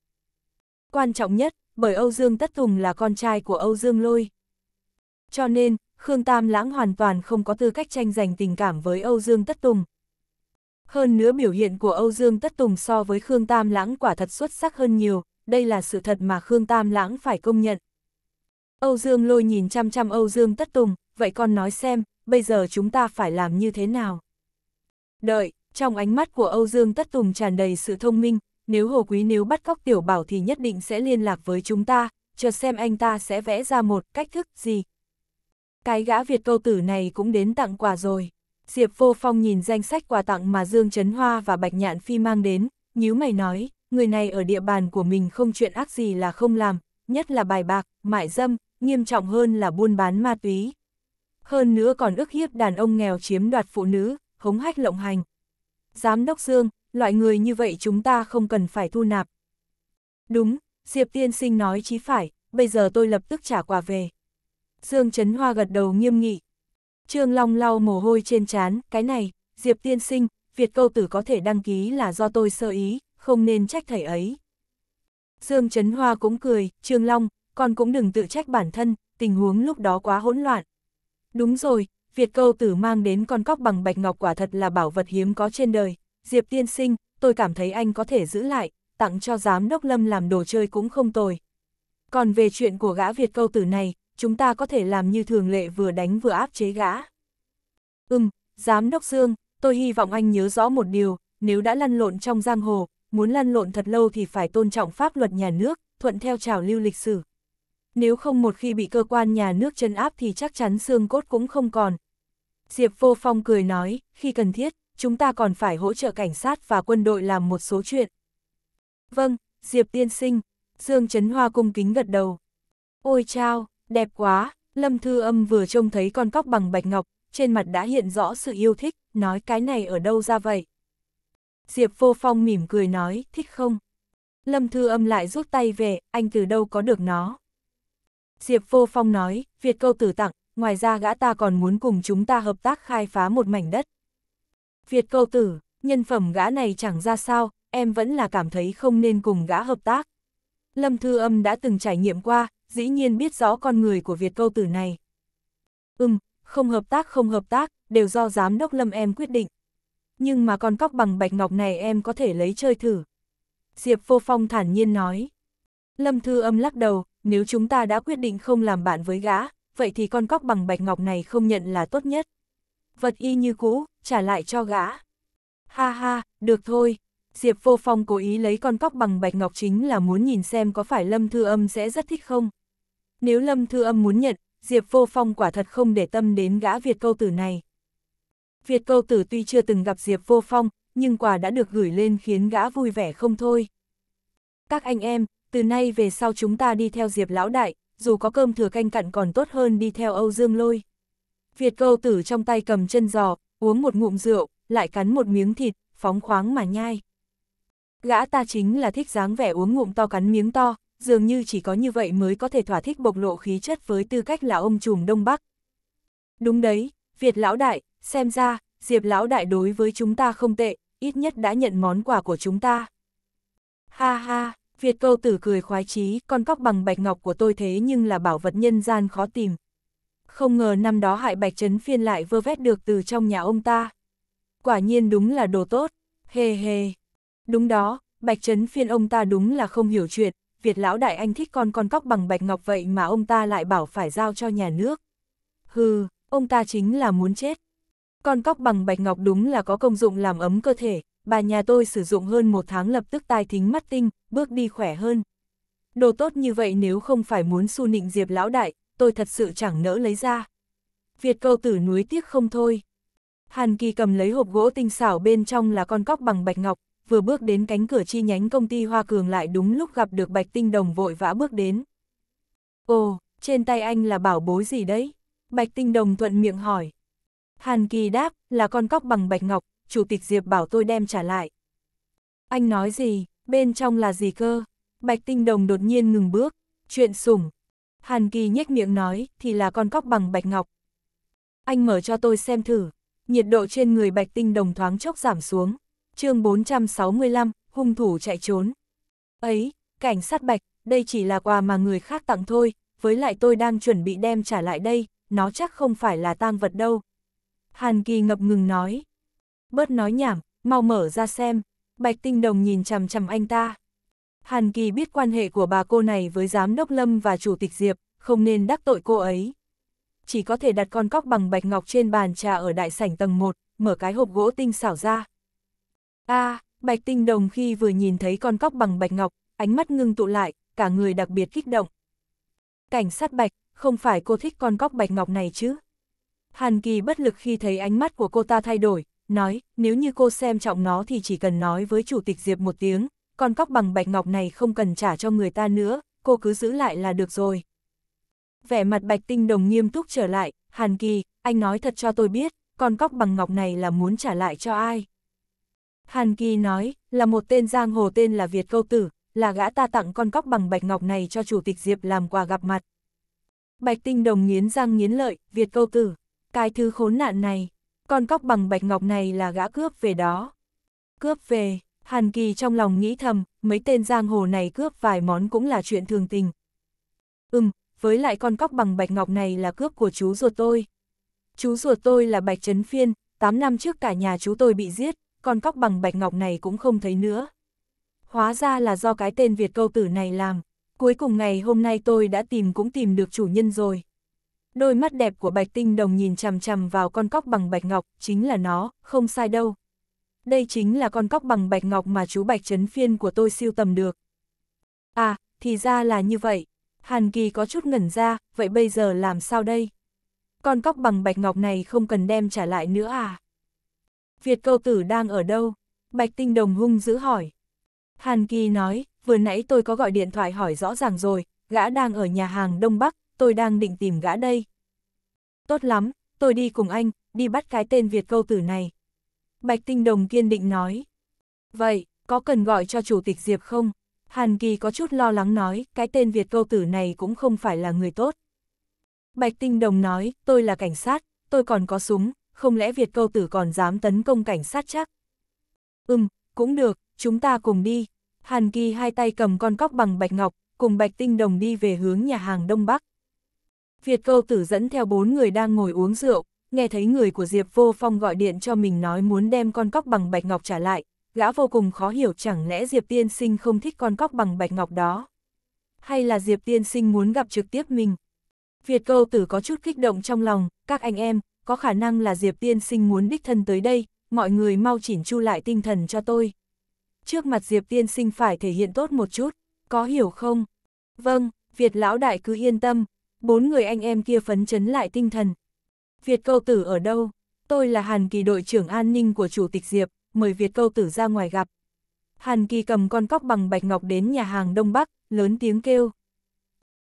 Quan trọng nhất, bởi Âu Dương Tất Tùng là con trai của Âu Dương Lôi. Cho nên, Khương Tam Lãng hoàn toàn không có tư cách tranh giành tình cảm với Âu Dương Tất Tùng. Hơn nữa biểu hiện của Âu Dương Tất Tùng so với Khương Tam Lãng quả thật xuất sắc hơn nhiều, đây là sự thật mà Khương Tam Lãng phải công nhận. Âu Dương lôi nhìn chăm chăm Âu Dương tất tùng, vậy con nói xem, bây giờ chúng ta phải làm như thế nào? Đợi, trong ánh mắt của Âu Dương tất tùng tràn đầy sự thông minh, nếu Hồ Quý nếu bắt cóc tiểu bảo thì nhất định sẽ liên lạc với chúng ta, chờ xem anh ta sẽ vẽ ra một cách thức gì. Cái gã Việt câu tử này cũng đến tặng quà rồi. Diệp Vô Phong nhìn danh sách quà tặng mà Dương Trấn Hoa và Bạch Nhạn Phi mang đến, nhíu mày nói, người này ở địa bàn của mình không chuyện ác gì là không làm, nhất là bài bạc, mại dâm, nghiêm trọng hơn là buôn bán ma túy. Hơn nữa còn ức hiếp đàn ông nghèo chiếm đoạt phụ nữ, hống hách lộng hành. Giám đốc Dương, loại người như vậy chúng ta không cần phải thu nạp. Đúng, Diệp Tiên Sinh nói chí phải, bây giờ tôi lập tức trả quà về. Dương Trấn Hoa gật đầu nghiêm nghị. Trương Long lau mồ hôi trên trán, cái này, Diệp Tiên Sinh, Việt câu tử có thể đăng ký là do tôi sơ ý, không nên trách thầy ấy. Dương Trấn Hoa cũng cười, Trương Long, con cũng đừng tự trách bản thân, tình huống lúc đó quá hỗn loạn. Đúng rồi, Việt câu tử mang đến con cóc bằng bạch ngọc quả thật là bảo vật hiếm có trên đời. Diệp tiên sinh, tôi cảm thấy anh có thể giữ lại, tặng cho giám đốc lâm làm đồ chơi cũng không tồi. Còn về chuyện của gã Việt câu tử này, chúng ta có thể làm như thường lệ vừa đánh vừa áp chế gã. Ừm, giám đốc Dương, tôi hy vọng anh nhớ rõ một điều, nếu đã lăn lộn trong giang hồ, muốn lăn lộn thật lâu thì phải tôn trọng pháp luật nhà nước, thuận theo trào lưu lịch sử nếu không một khi bị cơ quan nhà nước chân áp thì chắc chắn xương cốt cũng không còn. Diệp Vô Phong cười nói, khi cần thiết, chúng ta còn phải hỗ trợ cảnh sát và quân đội làm một số chuyện. Vâng, Diệp tiên sinh, Dương Trấn Hoa cung kính gật đầu. Ôi chao, đẹp quá, Lâm Thư Âm vừa trông thấy con cóc bằng bạch ngọc, trên mặt đã hiện rõ sự yêu thích, nói cái này ở đâu ra vậy. Diệp Vô Phong mỉm cười nói, thích không? Lâm Thư Âm lại rút tay về, anh từ đâu có được nó. Diệp Vô Phong nói, Việt câu tử tặng, ngoài ra gã ta còn muốn cùng chúng ta hợp tác khai phá một mảnh đất. Việt câu tử, nhân phẩm gã này chẳng ra sao, em vẫn là cảm thấy không nên cùng gã hợp tác. Lâm Thư Âm đã từng trải nghiệm qua, dĩ nhiên biết rõ con người của Việt câu tử này. Ừm, không hợp tác không hợp tác, đều do giám đốc Lâm em quyết định. Nhưng mà con cóc bằng bạch ngọc này em có thể lấy chơi thử. Diệp Vô Phong thản nhiên nói. Lâm Thư Âm lắc đầu, nếu chúng ta đã quyết định không làm bạn với gã, vậy thì con cóc bằng bạch ngọc này không nhận là tốt nhất. Vật y như cũ, trả lại cho gã. Ha ha, được thôi. Diệp Vô Phong cố ý lấy con cóc bằng bạch ngọc chính là muốn nhìn xem có phải Lâm Thư Âm sẽ rất thích không. Nếu Lâm Thư Âm muốn nhận, Diệp Vô Phong quả thật không để tâm đến gã Việt câu tử này. Việt câu tử tuy chưa từng gặp Diệp Vô Phong, nhưng quà đã được gửi lên khiến gã vui vẻ không thôi. Các anh em, từ nay về sau chúng ta đi theo Diệp Lão Đại, dù có cơm thừa canh cặn còn tốt hơn đi theo Âu Dương Lôi. Việt câu tử trong tay cầm chân giò, uống một ngụm rượu, lại cắn một miếng thịt, phóng khoáng mà nhai. Gã ta chính là thích dáng vẻ uống ngụm to cắn miếng to, dường như chỉ có như vậy mới có thể thỏa thích bộc lộ khí chất với tư cách là ông trùm Đông Bắc. Đúng đấy, Việt Lão Đại, xem ra, Diệp Lão Đại đối với chúng ta không tệ, ít nhất đã nhận món quà của chúng ta. Ha ha! Việt câu tử cười khoái chí, con cóc bằng bạch ngọc của tôi thế nhưng là bảo vật nhân gian khó tìm. Không ngờ năm đó hại bạch trấn phiên lại vơ vét được từ trong nhà ông ta. Quả nhiên đúng là đồ tốt, hề hề. Đúng đó, bạch trấn phiên ông ta đúng là không hiểu chuyện, Việt lão đại anh thích con con cóc bằng bạch ngọc vậy mà ông ta lại bảo phải giao cho nhà nước. Hừ, ông ta chính là muốn chết. Con cóc bằng bạch ngọc đúng là có công dụng làm ấm cơ thể, bà nhà tôi sử dụng hơn một tháng lập tức tai thính mắt tinh, bước đi khỏe hơn. Đồ tốt như vậy nếu không phải muốn su nịnh Diệp lão đại, tôi thật sự chẳng nỡ lấy ra. Việt câu tử núi tiếc không thôi. Hàn Kỳ cầm lấy hộp gỗ tinh xảo bên trong là con cóc bằng bạch ngọc, vừa bước đến cánh cửa chi nhánh công ty Hoa Cường lại đúng lúc gặp được Bạch Tinh Đồng vội vã bước đến. Ồ, trên tay anh là bảo bối gì đấy? Bạch Tinh Đồng thuận miệng hỏi. Hàn Kỳ đáp, là con cóc bằng bạch ngọc, Chủ tịch Diệp bảo tôi đem trả lại. Anh nói gì, bên trong là gì cơ? Bạch Tinh Đồng đột nhiên ngừng bước, chuyện sủng. Hàn Kỳ nhếch miệng nói, thì là con cóc bằng bạch ngọc. Anh mở cho tôi xem thử. Nhiệt độ trên người Bạch Tinh Đồng thoáng chốc giảm xuống. chương 465, hung thủ chạy trốn. Ấy, cảnh sát Bạch, đây chỉ là quà mà người khác tặng thôi, với lại tôi đang chuẩn bị đem trả lại đây, nó chắc không phải là tang vật đâu. Hàn Kỳ ngập ngừng nói, bớt nói nhảm, mau mở ra xem, Bạch Tinh Đồng nhìn chằm chằm anh ta. Hàn Kỳ biết quan hệ của bà cô này với giám đốc Lâm và chủ tịch Diệp, không nên đắc tội cô ấy. Chỉ có thể đặt con cóc bằng bạch ngọc trên bàn trà ở đại sảnh tầng 1, mở cái hộp gỗ tinh xảo ra. a à, Bạch Tinh Đồng khi vừa nhìn thấy con cóc bằng bạch ngọc, ánh mắt ngưng tụ lại, cả người đặc biệt kích động. Cảnh sát bạch, không phải cô thích con cóc bạch ngọc này chứ? Hàn Kỳ bất lực khi thấy ánh mắt của cô ta thay đổi, nói, nếu như cô xem trọng nó thì chỉ cần nói với Chủ tịch Diệp một tiếng, còn cóc bằng bạch ngọc này không cần trả cho người ta nữa, cô cứ giữ lại là được rồi. Vẻ mặt bạch tinh đồng nghiêm túc trở lại, Hàn Kỳ, anh nói thật cho tôi biết, con cóc bằng ngọc này là muốn trả lại cho ai? Hàn Kỳ nói, là một tên giang hồ tên là Việt Câu Tử, là gã ta tặng con cóc bằng bạch ngọc này cho Chủ tịch Diệp làm quà gặp mặt. Bạch tinh đồng nghiến răng nghiến lợi, Việt Câu Tử, cái thứ khốn nạn này con cóc bằng bạch ngọc này là gã cướp về đó. Cướp về, Hàn Kỳ trong lòng nghĩ thầm, mấy tên giang hồ này cướp vài món cũng là chuyện thường tình. Ừm, với lại con cóc bằng bạch ngọc này là cướp của chú ruột tôi. Chú ruột tôi là Bạch Trấn Phiên, 8 năm trước cả nhà chú tôi bị giết, con cóc bằng bạch ngọc này cũng không thấy nữa. Hóa ra là do cái tên Việt câu tử này làm. Cuối cùng ngày hôm nay tôi đã tìm cũng tìm được chủ nhân rồi. Đôi mắt đẹp của Bạch Tinh Đồng nhìn chằm chằm vào con cóc bằng bạch ngọc, chính là nó, không sai đâu. Đây chính là con cóc bằng bạch ngọc mà chú Bạch Trấn Phiên của tôi siêu tầm được. À, thì ra là như vậy. Hàn Kỳ có chút ngẩn ra, vậy bây giờ làm sao đây? Con cóc bằng bạch ngọc này không cần đem trả lại nữa à? Việt câu tử đang ở đâu? Bạch Tinh Đồng hung dữ hỏi. Hàn Kỳ nói, vừa nãy tôi có gọi điện thoại hỏi rõ ràng rồi, gã đang ở nhà hàng Đông Bắc, tôi đang định tìm gã đây. Tốt lắm, tôi đi cùng anh, đi bắt cái tên Việt câu tử này. Bạch Tinh Đồng kiên định nói. Vậy, có cần gọi cho Chủ tịch Diệp không? Hàn Kỳ có chút lo lắng nói, cái tên Việt câu tử này cũng không phải là người tốt. Bạch Tinh Đồng nói, tôi là cảnh sát, tôi còn có súng, không lẽ Việt câu tử còn dám tấn công cảnh sát chắc? Ừm, cũng được, chúng ta cùng đi. Hàn Kỳ hai tay cầm con cóc bằng bạch ngọc, cùng Bạch Tinh Đồng đi về hướng nhà hàng Đông Bắc. Việt câu tử dẫn theo bốn người đang ngồi uống rượu, nghe thấy người của Diệp Vô Phong gọi điện cho mình nói muốn đem con cóc bằng bạch ngọc trả lại, gã vô cùng khó hiểu chẳng lẽ Diệp Tiên Sinh không thích con cóc bằng bạch ngọc đó. Hay là Diệp Tiên Sinh muốn gặp trực tiếp mình. Việt câu tử có chút kích động trong lòng, các anh em, có khả năng là Diệp Tiên Sinh muốn đích thân tới đây, mọi người mau chỉnh chu lại tinh thần cho tôi. Trước mặt Diệp Tiên Sinh phải thể hiện tốt một chút, có hiểu không? Vâng, Việt Lão Đại cứ yên tâm, bốn người anh em kia phấn chấn lại tinh thần. Việt câu tử ở đâu? Tôi là Hàn Kỳ đội trưởng an ninh của Chủ tịch Diệp, mời Việt câu tử ra ngoài gặp. Hàn Kỳ cầm con cóc bằng bạch ngọc đến nhà hàng Đông Bắc, lớn tiếng kêu.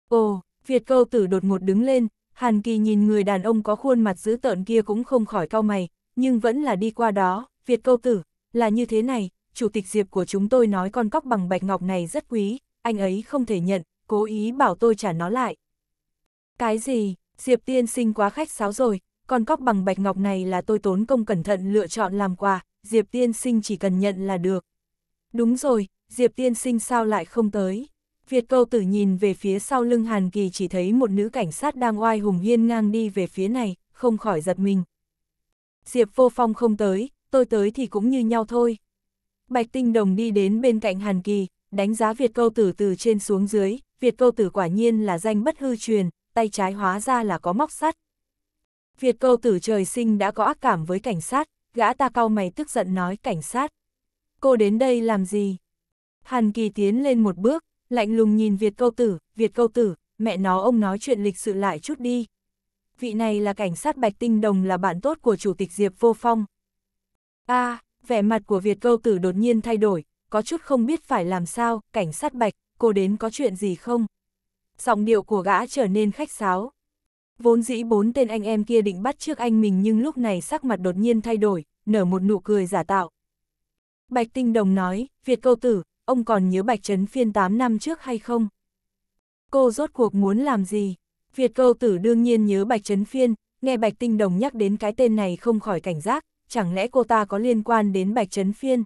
Ồ, Việt câu tử đột ngột đứng lên, Hàn Kỳ nhìn người đàn ông có khuôn mặt dữ tợn kia cũng không khỏi cau mày, nhưng vẫn là đi qua đó, Việt câu tử, là như thế này, Chủ tịch Diệp của chúng tôi nói con cóc bằng bạch ngọc này rất quý, anh ấy không thể nhận, cố ý bảo tôi trả nó lại. Cái gì, Diệp tiên sinh quá khách sáo rồi, con cóc bằng bạch ngọc này là tôi tốn công cẩn thận lựa chọn làm quà, Diệp tiên sinh chỉ cần nhận là được. Đúng rồi, Diệp tiên sinh sao lại không tới? Việt câu tử nhìn về phía sau lưng Hàn Kỳ chỉ thấy một nữ cảnh sát đang oai hùng hiên ngang đi về phía này, không khỏi giật mình. Diệp vô phong không tới, tôi tới thì cũng như nhau thôi. Bạch tinh đồng đi đến bên cạnh Hàn Kỳ, đánh giá Việt câu tử từ trên xuống dưới, Việt câu tử quả nhiên là danh bất hư truyền, tay trái hóa ra là có móc sắt. Việt câu tử trời sinh đã có ác cảm với cảnh sát, gã ta cau mày tức giận nói cảnh sát. Cô đến đây làm gì? Hàn Kỳ tiến lên một bước, lạnh lùng nhìn Việt câu tử, Việt câu tử, mẹ nó ông nói chuyện lịch sự lại chút đi. Vị này là cảnh sát Bạch Tinh Đồng là bạn tốt của Chủ tịch Diệp Vô Phong. a à, vẻ mặt của Việt câu tử đột nhiên thay đổi, có chút không biết phải làm sao, cảnh sát Bạch, cô đến có chuyện gì không? giọng điệu của gã trở nên khách sáo. Vốn dĩ bốn tên anh em kia định bắt trước anh mình nhưng lúc này sắc mặt đột nhiên thay đổi, nở một nụ cười giả tạo. Bạch Tinh Đồng nói, Việt câu tử, ông còn nhớ Bạch Trấn Phiên 8 năm trước hay không? Cô rốt cuộc muốn làm gì? Việt câu tử đương nhiên nhớ Bạch Trấn Phiên, nghe Bạch Tinh Đồng nhắc đến cái tên này không khỏi cảnh giác, chẳng lẽ cô ta có liên quan đến Bạch Trấn Phiên?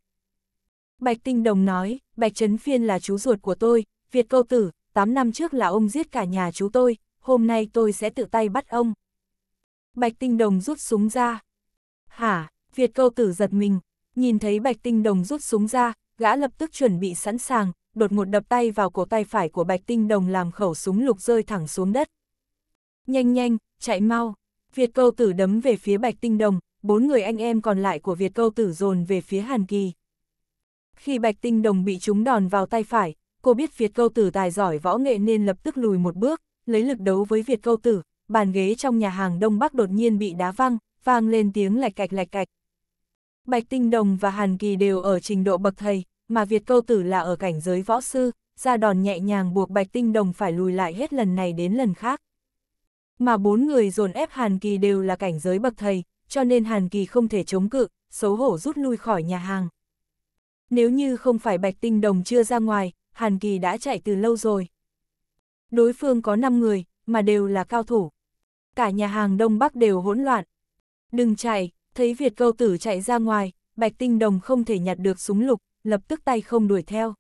Bạch Tinh Đồng nói, Bạch Trấn Phiên là chú ruột của tôi, Việt câu tử, 8 năm trước là ông giết cả nhà chú tôi, hôm nay tôi sẽ tự tay bắt ông. Bạch Tinh Đồng rút súng ra. Hả, Việt câu tử giật mình, nhìn thấy Bạch Tinh Đồng rút súng ra, gã lập tức chuẩn bị sẵn sàng, đột ngột đập tay vào cổ tay phải của Bạch Tinh Đồng làm khẩu súng lục rơi thẳng xuống đất. Nhanh nhanh, chạy mau. Việt câu tử đấm về phía Bạch Tinh Đồng, bốn người anh em còn lại của Việt câu tử dồn về phía Hàn Kỳ. Khi Bạch Tinh Đồng bị trúng đòn vào tay phải, cô biết Việt câu tử tài giỏi võ nghệ nên lập tức lùi một bước, lấy lực đấu với Việt câu tử, bàn ghế trong nhà hàng Đông Bắc đột nhiên bị đá văng, vang lên tiếng lạch cạch lạch cạch. Bạch Tinh Đồng và Hàn Kỳ đều ở trình độ bậc thầy, mà Việt câu tử là ở cảnh giới võ sư, ra đòn nhẹ nhàng buộc Bạch Tinh Đồng phải lùi lại hết lần này đến lần khác. Mà bốn người dồn ép Hàn Kỳ đều là cảnh giới bậc thầy, cho nên Hàn Kỳ không thể chống cự, xấu hổ rút lui khỏi nhà hàng. Nếu như không phải Bạch Tinh Đồng chưa ra ngoài, Hàn Kỳ đã chạy từ lâu rồi. Đối phương có 5 người, mà đều là cao thủ. Cả nhà hàng Đông Bắc đều hỗn loạn. Đừng chạy, thấy Việt câu tử chạy ra ngoài, Bạch Tinh Đồng không thể nhặt được súng lục, lập tức tay không đuổi theo.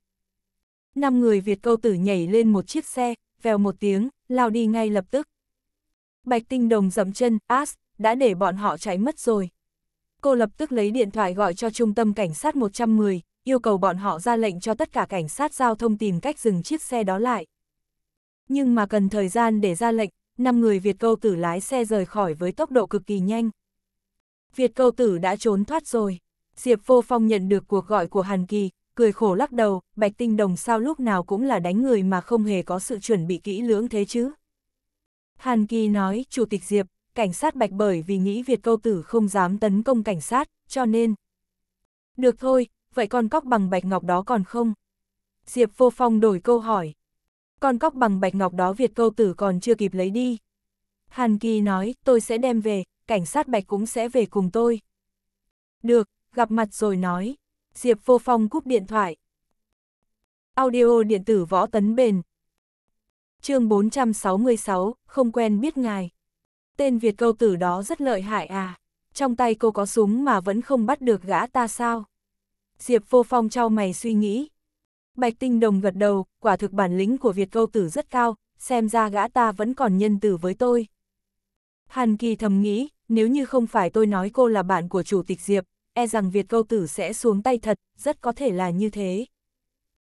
Năm người Việt câu tử nhảy lên một chiếc xe, vèo một tiếng, lao đi ngay lập tức. Bạch Tinh Đồng dậm chân, as, đã để bọn họ chạy mất rồi. Cô lập tức lấy điện thoại gọi cho trung tâm cảnh sát 110, yêu cầu bọn họ ra lệnh cho tất cả cảnh sát giao thông tìm cách dừng chiếc xe đó lại. Nhưng mà cần thời gian để ra lệnh, 5 người Việt câu tử lái xe rời khỏi với tốc độ cực kỳ nhanh. Việt câu tử đã trốn thoát rồi. Diệp Vô Phong nhận được cuộc gọi của Hàn Kỳ, cười khổ lắc đầu, Bạch Tinh Đồng sao lúc nào cũng là đánh người mà không hề có sự chuẩn bị kỹ lưỡng thế chứ. Hàn Kỳ nói, Chủ tịch Diệp, cảnh sát Bạch bởi vì nghĩ Việt câu tử không dám tấn công cảnh sát, cho nên... Được thôi, vậy con cóc bằng bạch ngọc đó còn không? Diệp Vô Phong đổi câu hỏi. Con cóc bằng bạch ngọc đó Việt câu tử còn chưa kịp lấy đi. Hàn Kỳ nói, tôi sẽ đem về, cảnh sát bạch cũng sẽ về cùng tôi. Được, gặp mặt rồi nói. Diệp Vô Phong cúp điện thoại. Audio điện tử võ tấn bền. chương 466, không quen biết ngài. Tên Việt câu tử đó rất lợi hại à. Trong tay cô có súng mà vẫn không bắt được gã ta sao? Diệp vô phong trao mày suy nghĩ. Bạch tinh đồng gật đầu, quả thực bản lĩnh của Việt câu tử rất cao, xem ra gã ta vẫn còn nhân tử với tôi. Hàn kỳ thầm nghĩ, nếu như không phải tôi nói cô là bạn của chủ tịch Diệp, e rằng Việt câu tử sẽ xuống tay thật, rất có thể là như thế.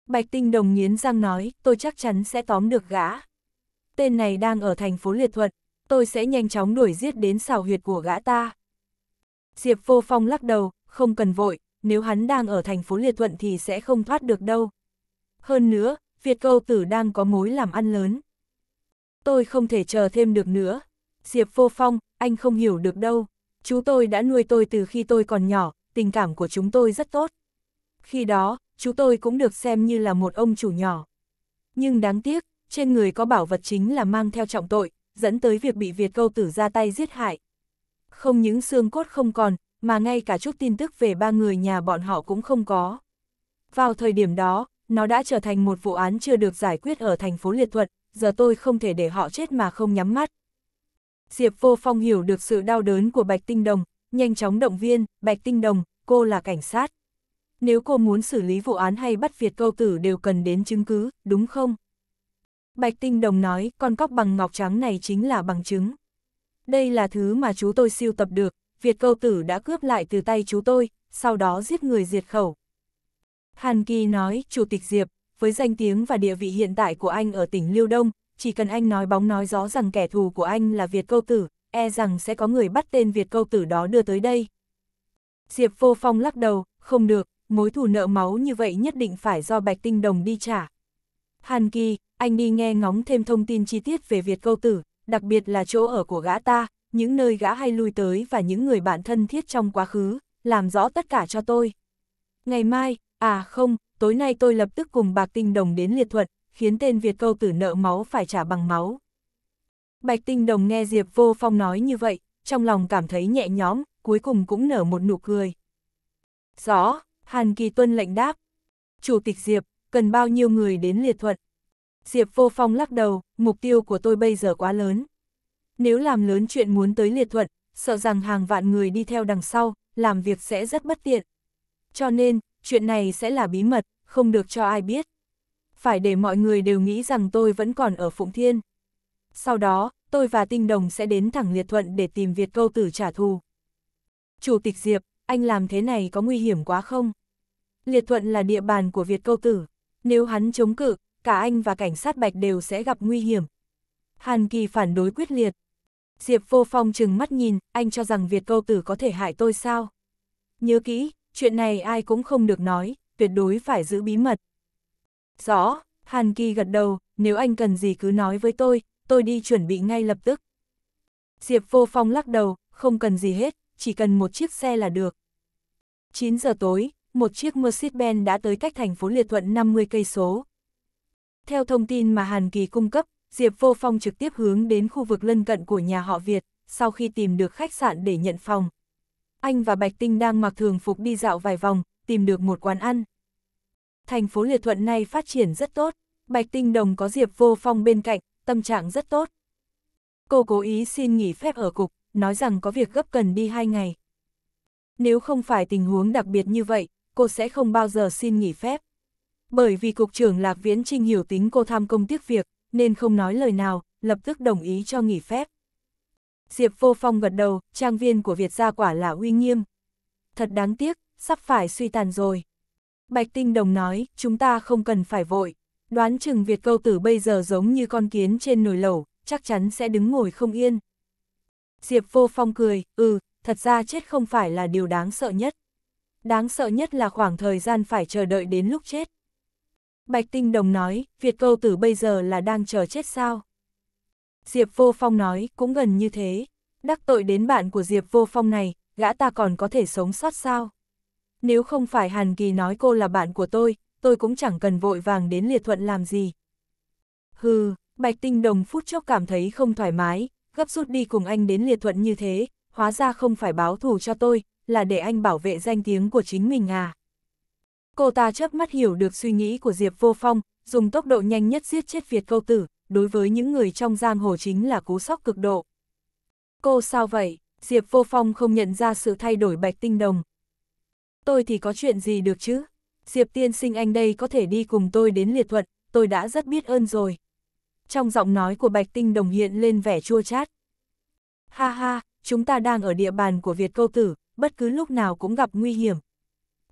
Bạch tinh đồng nghiến răng nói, tôi chắc chắn sẽ tóm được gã. Tên này đang ở thành phố Liệt Thuận, tôi sẽ nhanh chóng đuổi giết đến xào huyệt của gã ta. Diệp vô phong lắc đầu, không cần vội, nếu hắn đang ở thành phố Liệt Thuận thì sẽ không thoát được đâu. Hơn nữa, Việt câu tử đang có mối làm ăn lớn. Tôi không thể chờ thêm được nữa. Diệp vô phong, anh không hiểu được đâu. Chú tôi đã nuôi tôi từ khi tôi còn nhỏ, tình cảm của chúng tôi rất tốt. Khi đó, chú tôi cũng được xem như là một ông chủ nhỏ. Nhưng đáng tiếc, trên người có bảo vật chính là mang theo trọng tội, dẫn tới việc bị Việt câu tử ra tay giết hại. Không những xương cốt không còn, mà ngay cả chút tin tức về ba người nhà bọn họ cũng không có. Vào thời điểm đó, nó đã trở thành một vụ án chưa được giải quyết ở thành phố Liệt Thuật, giờ tôi không thể để họ chết mà không nhắm mắt. Diệp Vô Phong hiểu được sự đau đớn của Bạch Tinh Đồng, nhanh chóng động viên, Bạch Tinh Đồng, cô là cảnh sát. Nếu cô muốn xử lý vụ án hay bắt Việt câu tử đều cần đến chứng cứ, đúng không? Bạch Tinh Đồng nói, con cóc bằng ngọc trắng này chính là bằng chứng. Đây là thứ mà chú tôi siêu tập được, Việt câu tử đã cướp lại từ tay chú tôi, sau đó giết người diệt khẩu. Hàn Kỳ nói, Chủ tịch Diệp, với danh tiếng và địa vị hiện tại của anh ở tỉnh Liêu Đông, chỉ cần anh nói bóng nói gió rằng kẻ thù của anh là Việt câu tử, e rằng sẽ có người bắt tên Việt câu tử đó đưa tới đây. Diệp vô phong lắc đầu, không được, mối thù nợ máu như vậy nhất định phải do Bạch Tinh Đồng đi trả. Hàn Kỳ, anh đi nghe ngóng thêm thông tin chi tiết về Việt câu tử, đặc biệt là chỗ ở của gã ta, những nơi gã hay lui tới và những người bạn thân thiết trong quá khứ, làm rõ tất cả cho tôi. Ngày mai, à không, tối nay tôi lập tức cùng Bạc Tinh Đồng đến liệt thuật, khiến tên Việt câu tử nợ máu phải trả bằng máu. Bạch Tinh Đồng nghe Diệp Vô Phong nói như vậy, trong lòng cảm thấy nhẹ nhõm, cuối cùng cũng nở một nụ cười. Rõ, Hàn Kỳ Tuân lệnh đáp. Chủ tịch Diệp, cần bao nhiêu người đến liệt thuật Diệp Vô Phong lắc đầu, mục tiêu của tôi bây giờ quá lớn. Nếu làm lớn chuyện muốn tới liệt thuận, sợ rằng hàng vạn người đi theo đằng sau, làm việc sẽ rất bất tiện. Cho nên, chuyện này sẽ là bí mật, không được cho ai biết. Phải để mọi người đều nghĩ rằng tôi vẫn còn ở Phụng Thiên. Sau đó, tôi và Tinh Đồng sẽ đến thẳng Liệt Thuận để tìm Việt Câu Tử trả thù. Chủ tịch Diệp, anh làm thế này có nguy hiểm quá không? Liệt Thuận là địa bàn của Việt Câu Tử. Nếu hắn chống cự, cả anh và cảnh sát Bạch đều sẽ gặp nguy hiểm. Hàn Kỳ phản đối quyết liệt, Diệp vô phong chừng mắt nhìn, anh cho rằng Việt câu tử có thể hại tôi sao? Nhớ kỹ, chuyện này ai cũng không được nói, tuyệt đối phải giữ bí mật. Rõ, Hàn Kỳ gật đầu, nếu anh cần gì cứ nói với tôi, tôi đi chuẩn bị ngay lập tức. Diệp vô phong lắc đầu, không cần gì hết, chỉ cần một chiếc xe là được. 9 giờ tối, một chiếc Mercedes-Benz đã tới cách thành phố Liệt Thuận 50 cây số. Theo thông tin mà Hàn Kỳ cung cấp, Diệp Vô Phong trực tiếp hướng đến khu vực lân cận của nhà họ Việt, sau khi tìm được khách sạn để nhận phòng. Anh và Bạch Tinh đang mặc thường phục đi dạo vài vòng, tìm được một quán ăn. Thành phố Liệt Thuận này phát triển rất tốt, Bạch Tinh Đồng có Diệp Vô Phong bên cạnh, tâm trạng rất tốt. Cô cố ý xin nghỉ phép ở cục, nói rằng có việc gấp cần đi hai ngày. Nếu không phải tình huống đặc biệt như vậy, cô sẽ không bao giờ xin nghỉ phép. Bởi vì Cục trưởng Lạc Viễn Trinh hiểu tính cô tham công tiếc việc, nên không nói lời nào, lập tức đồng ý cho nghỉ phép. Diệp Vô Phong gật đầu, trang viên của Việt gia quả là uy nghiêm. Thật đáng tiếc, sắp phải suy tàn rồi. Bạch Tinh Đồng nói, chúng ta không cần phải vội. Đoán chừng Việt câu tử bây giờ giống như con kiến trên nồi lẩu, chắc chắn sẽ đứng ngồi không yên. Diệp Vô Phong cười, ừ, thật ra chết không phải là điều đáng sợ nhất. Đáng sợ nhất là khoảng thời gian phải chờ đợi đến lúc chết. Bạch Tinh Đồng nói, Việt câu tử bây giờ là đang chờ chết sao? Diệp Vô Phong nói, cũng gần như thế. Đắc tội đến bạn của Diệp Vô Phong này, gã ta còn có thể sống sót sao? Nếu không phải Hàn Kỳ nói cô là bạn của tôi, tôi cũng chẳng cần vội vàng đến liệt thuận làm gì. Hừ, Bạch Tinh Đồng phút chốc cảm thấy không thoải mái, gấp rút đi cùng anh đến liệt thuận như thế, hóa ra không phải báo thù cho tôi, là để anh bảo vệ danh tiếng của chính mình à. Cô ta chớp mắt hiểu được suy nghĩ của Diệp Vô Phong, dùng tốc độ nhanh nhất giết chết Việt câu tử, đối với những người trong giang hồ chính là cú sốc cực độ. Cô sao vậy? Diệp Vô Phong không nhận ra sự thay đổi bạch tinh đồng. Tôi thì có chuyện gì được chứ? Diệp tiên sinh anh đây có thể đi cùng tôi đến liệt thuật, tôi đã rất biết ơn rồi. Trong giọng nói của bạch tinh đồng hiện lên vẻ chua chát. Ha ha, chúng ta đang ở địa bàn của Việt câu tử, bất cứ lúc nào cũng gặp nguy hiểm,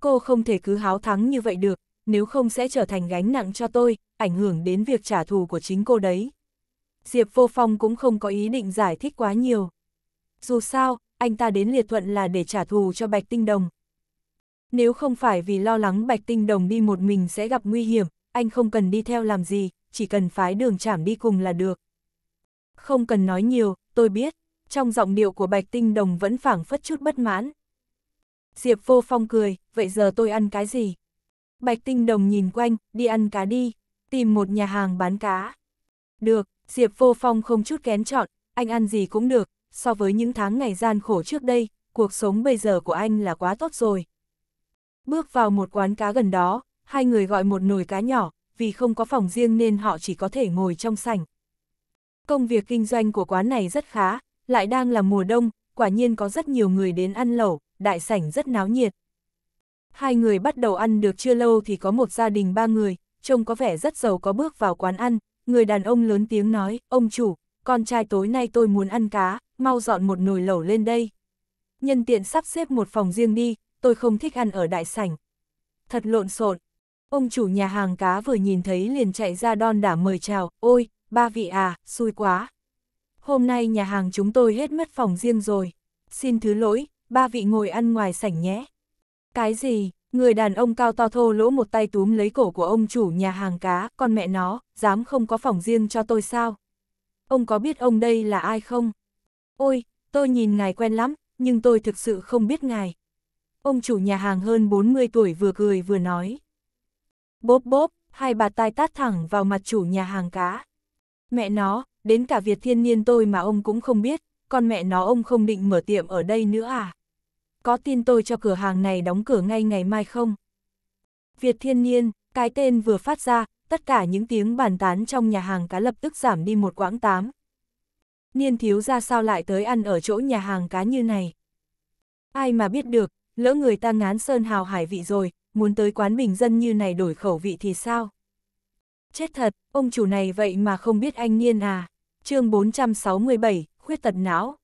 cô không thể cứ háo thắng như vậy được, nếu không sẽ trở thành gánh nặng cho tôi, ảnh hưởng đến việc trả thù của chính cô đấy. Diệp Vô Phong cũng không có ý định giải thích quá nhiều. Dù sao, anh ta đến liệt thuận là để trả thù cho Bạch Tinh Đồng. Nếu không phải vì lo lắng Bạch Tinh Đồng đi một mình sẽ gặp nguy hiểm, anh không cần đi theo làm gì, chỉ cần phái đường chảm đi cùng là được. Không cần nói nhiều, tôi biết, trong giọng điệu của Bạch Tinh Đồng vẫn phảng phất chút bất mãn. Diệp vô phong cười, vậy giờ tôi ăn cái gì? Bạch tinh đồng nhìn quanh, đi ăn cá đi, tìm một nhà hàng bán cá. Được, Diệp vô phong không chút kén chọn, anh ăn gì cũng được, so với những tháng ngày gian khổ trước đây, cuộc sống bây giờ của anh là quá tốt rồi. Bước vào một quán cá gần đó, hai người gọi một nồi cá nhỏ, vì không có phòng riêng nên họ chỉ có thể ngồi trong sảnh. Công việc kinh doanh của quán này rất khá, lại đang là mùa đông, quả nhiên có rất nhiều người đến ăn lẩu, đại sảnh rất náo nhiệt. Hai người bắt đầu ăn được chưa lâu thì có một gia đình ba người, trông có vẻ rất giàu có bước vào quán ăn, người đàn ông lớn tiếng nói, ông chủ, con trai tối nay tôi muốn ăn cá, mau dọn một nồi lẩu lên đây. Nhân tiện sắp xếp một phòng riêng đi, tôi không thích ăn ở đại sảnh. Thật lộn xộn. Ông chủ nhà hàng cá vừa nhìn thấy liền chạy ra đon đả mời chào, ôi, ba vị à, xui quá. Hôm nay nhà hàng chúng tôi hết mất phòng riêng rồi. Xin thứ lỗi, ba vị ngồi ăn ngoài sảnh nhé. Cái gì, người đàn ông cao to thô lỗ một tay túm lấy cổ của ông chủ nhà hàng cá, con mẹ nó, dám không có phòng riêng cho tôi sao? Ông có biết ông đây là ai không? Ôi, tôi nhìn ngài quen lắm, nhưng tôi thực sự không biết ngài. Ông chủ nhà hàng hơn 40 tuổi vừa cười vừa nói. Bốp bốp, hai bà tai tát thẳng vào mặt chủ nhà hàng cá. Mẹ nó, đến cả Việt thiên niên tôi mà ông cũng không biết, con mẹ nó ông không định mở tiệm ở đây nữa à? có tin tôi cho cửa hàng này đóng cửa ngay ngày mai không? Việt Thiên Niên, cái tên vừa phát ra, tất cả những tiếng bàn tán trong nhà hàng cá lập tức giảm đi một quãng tám. Niên thiếu ra sao lại tới ăn ở chỗ nhà hàng cá như này? Ai mà biết được, lỡ người ta ngán sơn hào hải vị rồi, muốn tới quán bình dân như này đổi khẩu vị thì sao? Chết thật, ông chủ này vậy mà không biết anh Niên à. chương 467, khuyết tật não.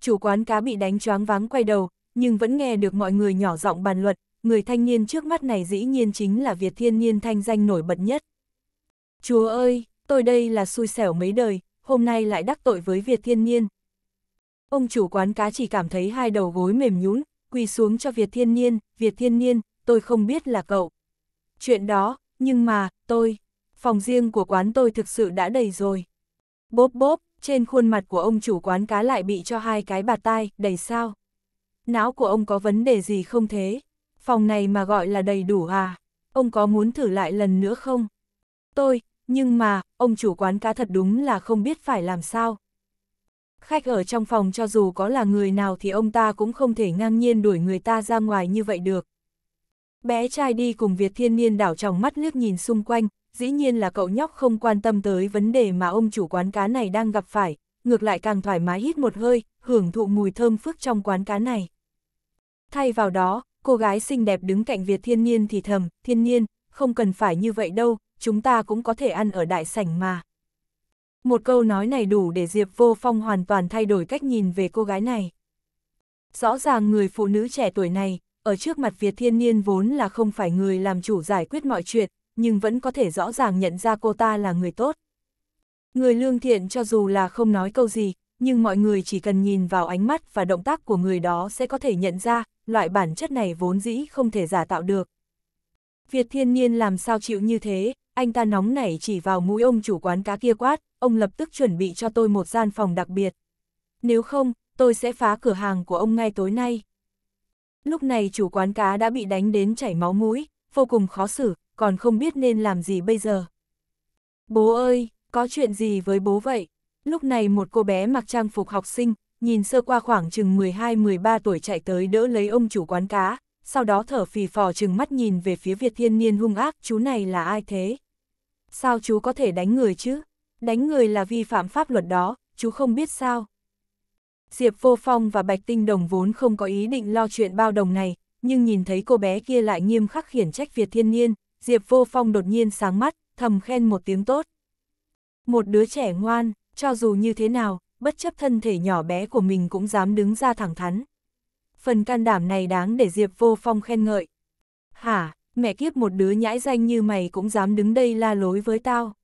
Chủ quán cá bị đánh choáng váng quay đầu, nhưng vẫn nghe được mọi người nhỏ giọng bàn luận, người thanh niên trước mắt này dĩ nhiên chính là Việt Thiên Niên thanh danh nổi bật nhất. Chúa ơi, tôi đây là xui xẻo mấy đời, hôm nay lại đắc tội với Việt Thiên Niên. Ông chủ quán cá chỉ cảm thấy hai đầu gối mềm nhũn quỳ xuống cho Việt Thiên Niên, Việt Thiên Niên, tôi không biết là cậu. Chuyện đó, nhưng mà, tôi, phòng riêng của quán tôi thực sự đã đầy rồi. Bốp bốp, trên khuôn mặt của ông chủ quán cá lại bị cho hai cái bạt tai, đầy sao não của ông có vấn đề gì không thế? Phòng này mà gọi là đầy đủ à? Ông có muốn thử lại lần nữa không? Tôi, nhưng mà, ông chủ quán cá thật đúng là không biết phải làm sao. Khách ở trong phòng cho dù có là người nào thì ông ta cũng không thể ngang nhiên đuổi người ta ra ngoài như vậy được. Bé trai đi cùng Việt Thiên Niên đảo tròng mắt liếc nhìn xung quanh, dĩ nhiên là cậu nhóc không quan tâm tới vấn đề mà ông chủ quán cá này đang gặp phải, ngược lại càng thoải mái hít một hơi, hưởng thụ mùi thơm phức trong quán cá này. Thay vào đó, cô gái xinh đẹp đứng cạnh Việt Thiên Niên thì thầm, Thiên Niên, không cần phải như vậy đâu, chúng ta cũng có thể ăn ở đại sảnh mà. Một câu nói này đủ để Diệp Vô Phong hoàn toàn thay đổi cách nhìn về cô gái này. Rõ ràng người phụ nữ trẻ tuổi này, ở trước mặt Việt Thiên Niên vốn là không phải người làm chủ giải quyết mọi chuyện, nhưng vẫn có thể rõ ràng nhận ra cô ta là người tốt. Người lương thiện cho dù là không nói câu gì, nhưng mọi người chỉ cần nhìn vào ánh mắt và động tác của người đó sẽ có thể nhận ra, loại bản chất này vốn dĩ không thể giả tạo được. Việt thiên nhiên làm sao chịu như thế, anh ta nóng nảy chỉ vào mũi ông chủ quán cá kia quát, ông lập tức chuẩn bị cho tôi một gian phòng đặc biệt. Nếu không, tôi sẽ phá cửa hàng của ông ngay tối nay. Lúc này chủ quán cá đã bị đánh đến chảy máu mũi, vô cùng khó xử, còn không biết nên làm gì bây giờ. Bố ơi, có chuyện gì với bố vậy? Lúc này một cô bé mặc trang phục học sinh, nhìn sơ qua khoảng chừng 12-13 tuổi chạy tới đỡ lấy ông chủ quán cá, sau đó thở phì phò chừng mắt nhìn về phía Việt Thiên Niên hung ác, chú này là ai thế? Sao chú có thể đánh người chứ? Đánh người là vi phạm pháp luật đó, chú không biết sao? Diệp Vô Phong và Bạch Tinh Đồng vốn không có ý định lo chuyện bao đồng này, nhưng nhìn thấy cô bé kia lại nghiêm khắc khiển trách Việt Thiên Niên, Diệp Vô Phong đột nhiên sáng mắt, thầm khen một tiếng tốt. Một đứa trẻ ngoan, cho dù như thế nào, bất chấp thân thể nhỏ bé của mình cũng dám đứng ra thẳng thắn. Phần can đảm này đáng để Diệp Vô Phong khen ngợi. Hả, mẹ kiếp một đứa nhãi danh như mày cũng dám đứng đây la lối với tao.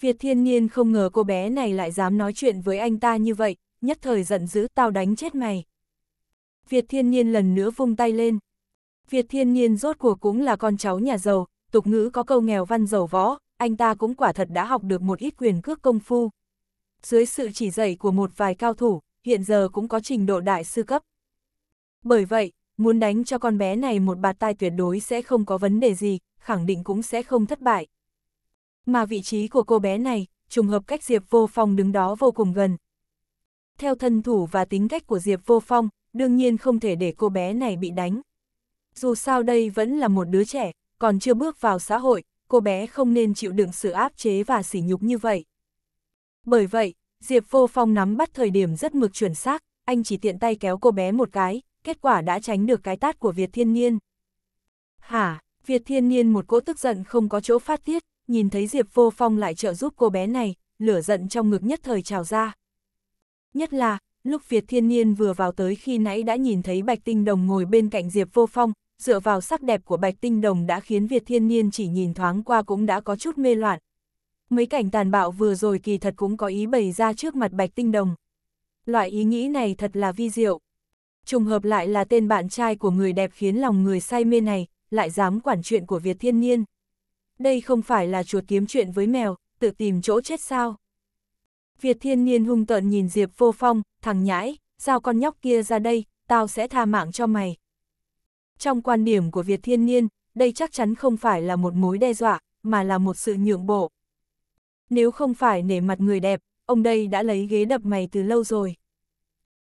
Việt thiên niên không ngờ cô bé này lại dám nói chuyện với anh ta như vậy, nhất thời giận dữ tao đánh chết mày. Việt thiên niên lần nữa vung tay lên. Việt thiên niên rốt cuộc cũng là con cháu nhà giàu, tục ngữ có câu nghèo văn giàu võ, anh ta cũng quả thật đã học được một ít quyền cước công phu, dưới sự chỉ dạy của một vài cao thủ, hiện giờ cũng có trình độ đại sư cấp. Bởi vậy, muốn đánh cho con bé này một bạt tai tuyệt đối sẽ không có vấn đề gì, khẳng định cũng sẽ không thất bại. Mà vị trí của cô bé này, trùng hợp cách Diệp Vô Phong đứng đó vô cùng gần. Theo thân thủ và tính cách của Diệp Vô Phong, đương nhiên không thể để cô bé này bị đánh. Dù sao đây vẫn là một đứa trẻ, còn chưa bước vào xã hội, cô bé không nên chịu đựng sự áp chế và sỉ nhục như vậy. Bởi vậy, Diệp Vô Phong nắm bắt thời điểm rất mực chuẩn xác, anh chỉ tiện tay kéo cô bé một cái, kết quả đã tránh được cái tát của Việt Thiên Niên. Hả, Việt Thiên Niên một cỗ tức giận không có chỗ phát tiết, nhìn thấy Diệp Vô Phong lại trợ giúp cô bé này, lửa giận trong ngực nhất thời trào ra. Nhất là, lúc Việt Thiên Niên vừa vào tới khi nãy đã nhìn thấy Bạch Tinh Đồng ngồi bên cạnh Diệp Vô Phong, dựa vào sắc đẹp của Bạch Tinh Đồng đã khiến Việt Thiên Niên chỉ nhìn thoáng qua cũng đã có chút mê loạn, mấy cảnh tàn bạo vừa rồi kỳ thật cũng có ý bày ra trước mặt bạch tinh đồng. Loại ý nghĩ này thật là vi diệu. Trùng hợp lại là tên bạn trai của người đẹp khiến lòng người say mê này, lại dám quản chuyện của Việt thiên nhiên. Đây không phải là chuột kiếm chuyện với mèo, tự tìm chỗ chết sao. Việt thiên nhiên hung tợn nhìn Diệp vô phong, thằng nhãi, sao con nhóc kia ra đây, tao sẽ tha mạng cho mày. Trong quan điểm của Việt thiên nhiên, đây chắc chắn không phải là một mối đe dọa, mà là một sự nhượng bộ. Nếu không phải nể mặt người đẹp, ông đây đã lấy ghế đập mày từ lâu rồi.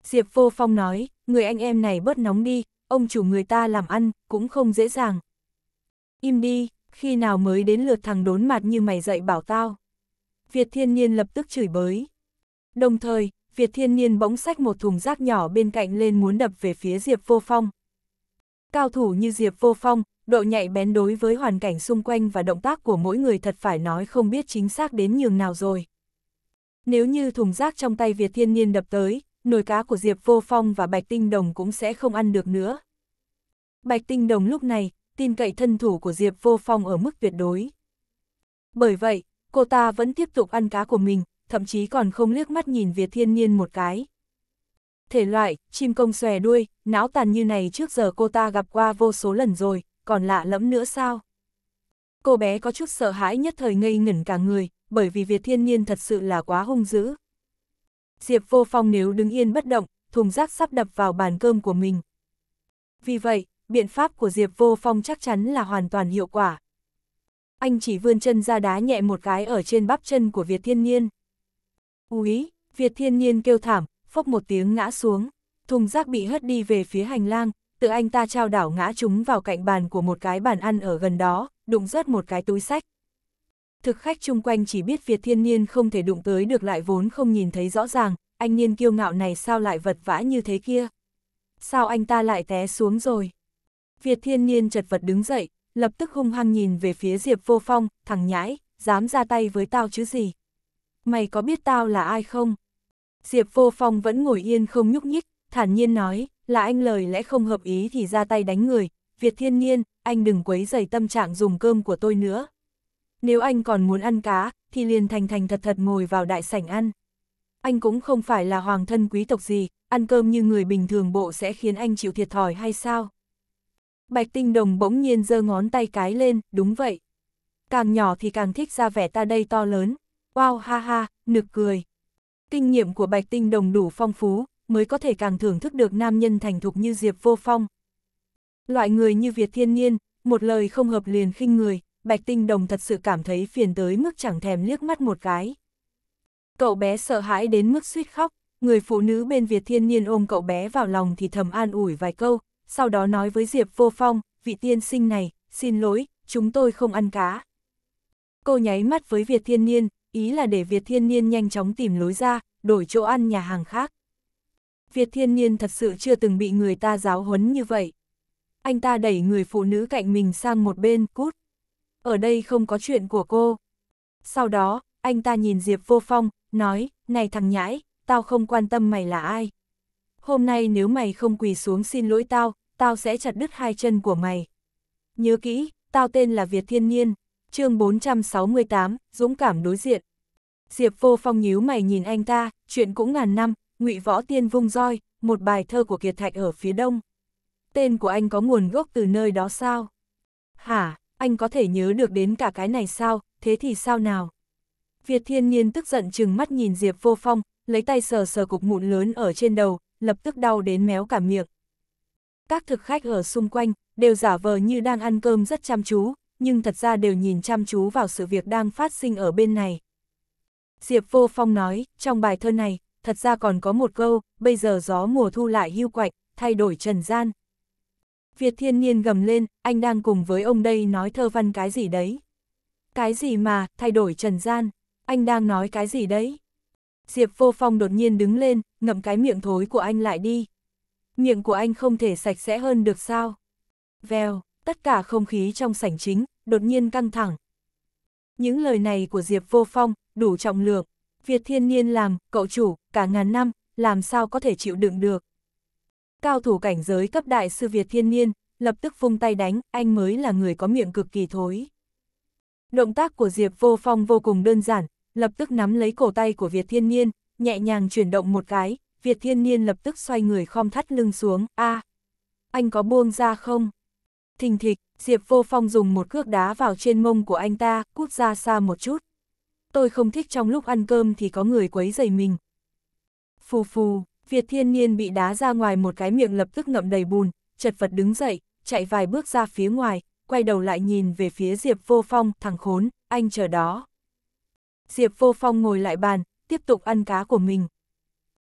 Diệp Vô Phong nói, người anh em này bớt nóng đi, ông chủ người ta làm ăn, cũng không dễ dàng. Im đi, khi nào mới đến lượt thằng đốn mặt như mày dậy bảo tao. Việt Thiên Niên lập tức chửi bới. Đồng thời, Việt Thiên Niên bỗng xách một thùng rác nhỏ bên cạnh lên muốn đập về phía Diệp Vô Phong. Cao thủ như Diệp Vô Phong, độ nhạy bén đối với hoàn cảnh xung quanh và động tác của mỗi người thật phải nói không biết chính xác đến nhường nào rồi. Nếu như thùng rác trong tay Việt Thiên Niên đập tới, nồi cá của Diệp Vô Phong và Bạch Tinh Đồng cũng sẽ không ăn được nữa. Bạch Tinh Đồng lúc này, tin cậy thân thủ của Diệp Vô Phong ở mức tuyệt đối. Bởi vậy, cô ta vẫn tiếp tục ăn cá của mình, thậm chí còn không liếc mắt nhìn Việt Thiên Niên một cái. Thể loại, chim công xòe đuôi, não tàn như này trước giờ cô ta gặp qua vô số lần rồi, còn lạ lẫm nữa sao? Cô bé có chút sợ hãi nhất thời ngây ngẩn cả người, bởi vì Việt Thiên Nhiên thật sự là quá hung dữ. Diệp Vô Phong nếu đứng yên bất động, thùng rác sắp đập vào bàn cơm của mình. Vì vậy, biện pháp của Diệp Vô Phong chắc chắn là hoàn toàn hiệu quả. Anh chỉ vươn chân ra đá nhẹ một cái ở trên bắp chân của Việt Thiên Nhiên. Úi, Việt Thiên Nhiên kêu thảm, phốc một tiếng ngã xuống. Thùng rác bị hất đi về phía hành lang, tự anh ta trao đảo ngã chúng vào cạnh bàn của một cái bàn ăn ở gần đó, đụng rớt một cái túi sách. Thực khách chung quanh chỉ biết Việt thiên niên không thể đụng tới được lại vốn không nhìn thấy rõ ràng, anh niên kiêu ngạo này sao lại vật vã như thế kia. Sao anh ta lại té xuống rồi? Việt thiên niên chật vật đứng dậy, lập tức hung hăng nhìn về phía Diệp vô phong, thằng nhãi, dám ra tay với tao chứ gì? Mày có biết tao là ai không? Diệp vô phong vẫn ngồi yên không nhúc nhích, thản nhiên nói, là anh lời lẽ không hợp ý thì ra tay đánh người, Việt thiên nhiên, anh đừng quấy dày tâm trạng dùng cơm của tôi nữa. Nếu anh còn muốn ăn cá, thì liền thành thành thật thật ngồi vào đại sảnh ăn. Anh cũng không phải là hoàng thân quý tộc gì, ăn cơm như người bình thường bộ sẽ khiến anh chịu thiệt thòi hay sao? Bạch tinh đồng bỗng nhiên giơ ngón tay cái lên, đúng vậy. Càng nhỏ thì càng thích ra vẻ ta đây to lớn. Wow ha ha, nực cười. Kinh nghiệm của bạch tinh đồng đủ phong phú, mới có thể càng thưởng thức được nam nhân thành thục như Diệp Vô Phong. Loại người như Việt Thiên Nhiên, một lời không hợp liền khinh người, Bạch Tinh Đồng thật sự cảm thấy phiền tới mức chẳng thèm liếc mắt một cái. Cậu bé sợ hãi đến mức suýt khóc, người phụ nữ bên Việt Thiên Nhiên ôm cậu bé vào lòng thì thầm an ủi vài câu, sau đó nói với Diệp Vô Phong, vị tiên sinh này, xin lỗi, chúng tôi không ăn cá. Cô nháy mắt với Việt Thiên Niên, ý là để Việt Thiên Niên nhanh chóng tìm lối ra, đổi chỗ ăn nhà hàng khác. Việt thiên nhiên thật sự chưa từng bị người ta giáo huấn như vậy. Anh ta đẩy người phụ nữ cạnh mình sang một bên, cút. Ở đây không có chuyện của cô. Sau đó, anh ta nhìn Diệp vô phong, nói, này thằng nhãi, tao không quan tâm mày là ai. Hôm nay nếu mày không quỳ xuống xin lỗi tao, tao sẽ chặt đứt hai chân của mày. Nhớ kỹ, tao tên là Việt Thiên Niên, chương 468, dũng cảm đối diện. Diệp vô phong nhíu mày nhìn anh ta, chuyện cũng ngàn năm, Ngụy Võ Tiên vung roi, một bài thơ của Kiệt Thạch ở phía đông. Tên của anh có nguồn gốc từ nơi đó sao? Hả, anh có thể nhớ được đến cả cái này sao, thế thì sao nào? Việt Thiên Nhiên tức giận chừng mắt nhìn Diệp Vô Phong, lấy tay sờ sờ cục mụn lớn ở trên đầu, lập tức đau đến méo cả miệng. Các thực khách ở xung quanh đều giả vờ như đang ăn cơm rất chăm chú, nhưng thật ra đều nhìn chăm chú vào sự việc đang phát sinh ở bên này. Diệp Vô Phong nói, trong bài thơ này, thật ra còn có một câu, bây giờ gió mùa thu lại hưu quạnh, thay đổi trần gian. Việt thiên niên gầm lên, anh đang cùng với ông đây nói thơ văn cái gì đấy. Cái gì mà, thay đổi trần gian, anh đang nói cái gì đấy. Diệp vô phong đột nhiên đứng lên, ngậm cái miệng thối của anh lại đi. Miệng của anh không thể sạch sẽ hơn được sao. Vèo, tất cả không khí trong sảnh chính, đột nhiên căng thẳng. Những lời này của Diệp vô phong, đủ trọng lượng, Việt thiên Niên làm, cậu chủ, cả ngàn năm, làm sao có thể chịu đựng được. Cao thủ cảnh giới cấp đại sư Việt thiên Niên lập tức vung tay đánh, anh mới là người có miệng cực kỳ thối. Động tác của Diệp vô phong vô cùng đơn giản, lập tức nắm lấy cổ tay của Việt thiên Niên, nhẹ nhàng chuyển động một cái, Việt thiên Niên lập tức xoay người khom thắt lưng xuống, a anh có buông ra không? Thình thịch, Diệp vô phong dùng một cước đá vào trên mông của anh ta, cút ra xa một chút tôi không thích trong lúc ăn cơm thì có người quấy dày mình. Phù phù, Việt thiên nhiên bị đá ra ngoài một cái miệng lập tức ngậm đầy bùn, chật vật đứng dậy, chạy vài bước ra phía ngoài, quay đầu lại nhìn về phía Diệp Vô Phong, thằng khốn, anh chờ đó. Diệp Vô Phong ngồi lại bàn, tiếp tục ăn cá của mình.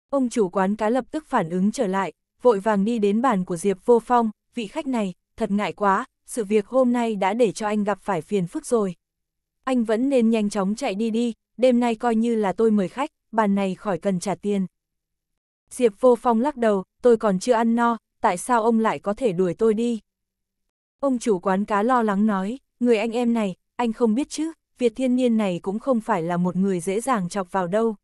Ông chủ quán cá lập tức phản ứng trở lại, vội vàng đi đến bàn của Diệp Vô Phong, vị khách này, thật ngại quá, sự việc hôm nay đã để cho anh gặp phải phiền phức rồi anh vẫn nên nhanh chóng chạy đi đi, đêm nay coi như là tôi mời khách, bàn này khỏi cần trả tiền. Diệp vô phong lắc đầu, tôi còn chưa ăn no, tại sao ông lại có thể đuổi tôi đi? Ông chủ quán cá lo lắng nói, người anh em này, anh không biết chứ, Việt thiên niên này cũng không phải là một người dễ dàng chọc vào đâu.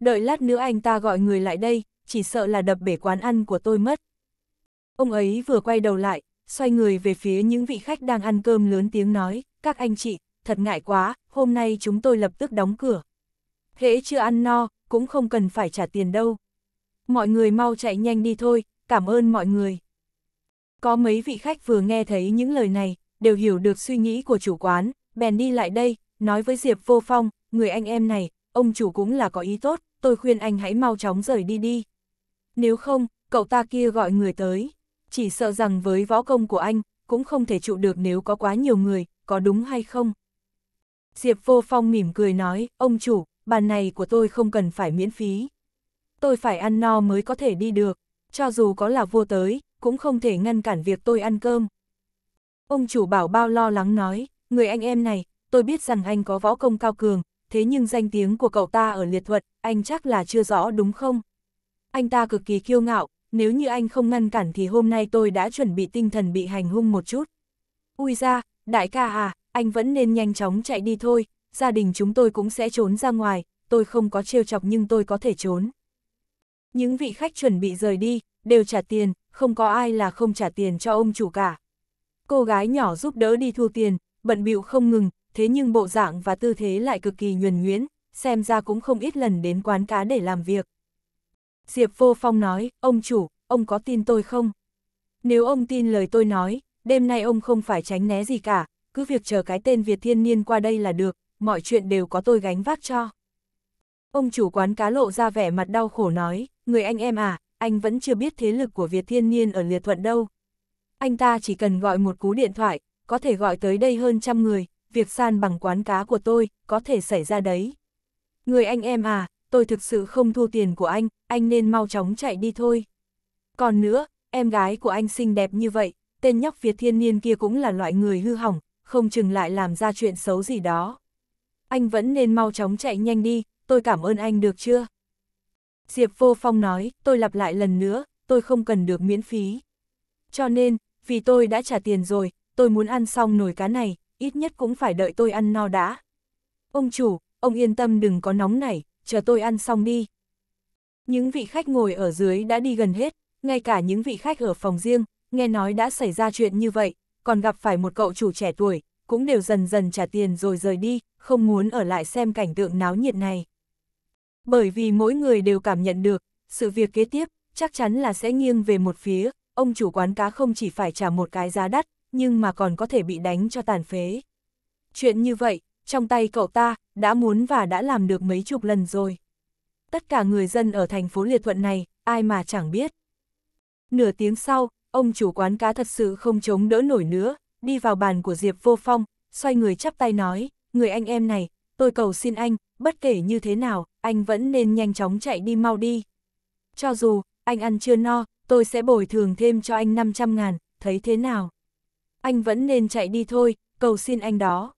Đợi lát nữa anh ta gọi người lại đây, chỉ sợ là đập bể quán ăn của tôi mất. Ông ấy vừa quay đầu lại, xoay người về phía những vị khách đang ăn cơm lớn tiếng nói, các anh chị, thật ngại quá, hôm nay chúng tôi lập tức đóng cửa. Hễ chưa ăn no, cũng không cần phải trả tiền đâu. Mọi người mau chạy nhanh đi thôi, cảm ơn mọi người. Có mấy vị khách vừa nghe thấy những lời này, đều hiểu được suy nghĩ của chủ quán, bèn đi lại đây, nói với Diệp Vô Phong, người anh em này, ông chủ cũng là có ý tốt, tôi khuyên anh hãy mau chóng rời đi đi. Nếu không, cậu ta kia gọi người tới, chỉ sợ rằng với võ công của anh, cũng không thể trụ được nếu có quá nhiều người, có đúng hay không? Diệp Vô Phong mỉm cười nói, ông chủ, bàn này của tôi không cần phải miễn phí. Tôi phải ăn no mới có thể đi được, cho dù có là vua tới, cũng không thể ngăn cản việc tôi ăn cơm. Ông chủ bảo bao lo lắng nói, người anh em này, tôi biết rằng anh có võ công cao cường, thế nhưng danh tiếng của cậu ta ở liệt thuật, anh chắc là chưa rõ đúng không? Anh ta cực kỳ kiêu ngạo, nếu như anh không ngăn cản thì hôm nay tôi đã chuẩn bị tinh thần bị hành hung một chút. Ui ra, đại ca à, anh vẫn nên nhanh chóng chạy đi thôi, gia đình chúng tôi cũng sẽ trốn ra ngoài, tôi không có trêu chọc nhưng tôi có thể trốn. Những vị khách chuẩn bị rời đi, đều trả tiền, không có ai là không trả tiền cho ông chủ cả. Cô gái nhỏ giúp đỡ đi thu tiền, bận bịu không ngừng, thế nhưng bộ dạng và tư thế lại cực kỳ nhuần nhuyễn, xem ra cũng không ít lần đến quán cá để làm việc. Diệp Vô Phong nói, ông chủ, ông có tin tôi không? Nếu ông tin lời tôi nói, đêm nay ông không phải tránh né gì cả, cứ việc chờ cái tên Việt Thiên Niên qua đây là được, mọi chuyện đều có tôi gánh vác cho. Ông chủ quán cá lộ ra vẻ mặt đau khổ nói, người anh em à, anh vẫn chưa biết thế lực của Việt Thiên Niên ở Liệt Thuận đâu. Anh ta chỉ cần gọi một cú điện thoại, có thể gọi tới đây hơn trăm người, việc san bằng quán cá của tôi, có thể xảy ra đấy. Người anh em à, tôi thực sự không thu tiền của anh, anh nên mau chóng chạy đi thôi. Còn nữa, em gái của anh xinh đẹp như vậy, tên nhóc Việt Thiên Niên kia cũng là loại người hư hỏng, không chừng lại làm ra chuyện xấu gì đó. Anh vẫn nên mau chóng chạy nhanh đi, tôi cảm ơn anh được chưa? Diệp Vô Phong nói, tôi lặp lại lần nữa, tôi không cần được miễn phí. Cho nên, vì tôi đã trả tiền rồi, tôi muốn ăn xong nồi cá này, ít nhất cũng phải đợi tôi ăn no đã. Ông chủ, ông yên tâm đừng có nóng nảy, chờ tôi ăn xong đi. Những vị khách ngồi ở dưới đã đi gần hết, ngay cả những vị khách ở phòng riêng, nghe nói đã xảy ra chuyện như vậy, còn gặp phải một cậu chủ trẻ tuổi, cũng đều dần dần trả tiền rồi rời đi, không muốn ở lại xem cảnh tượng náo nhiệt này. Bởi vì mỗi người đều cảm nhận được, sự việc kế tiếp, chắc chắn là sẽ nghiêng về một phía, ông chủ quán cá không chỉ phải trả một cái giá đắt, nhưng mà còn có thể bị đánh cho tàn phế. Chuyện như vậy, trong tay cậu ta, đã muốn và đã làm được mấy chục lần rồi. Tất cả người dân ở thành phố Liệt Thuận này, ai mà chẳng biết. Nửa tiếng sau, ông chủ quán cá thật sự không chống đỡ nổi nữa, đi vào bàn của Diệp Vô Phong, xoay người chắp tay nói, người anh em này, tôi cầu xin anh, bất kể như thế nào, anh vẫn nên nhanh chóng chạy đi mau đi. Cho dù, anh ăn chưa no, tôi sẽ bồi thường thêm cho anh 500 ngàn, thấy thế nào? Anh vẫn nên chạy đi thôi, cầu xin anh đó.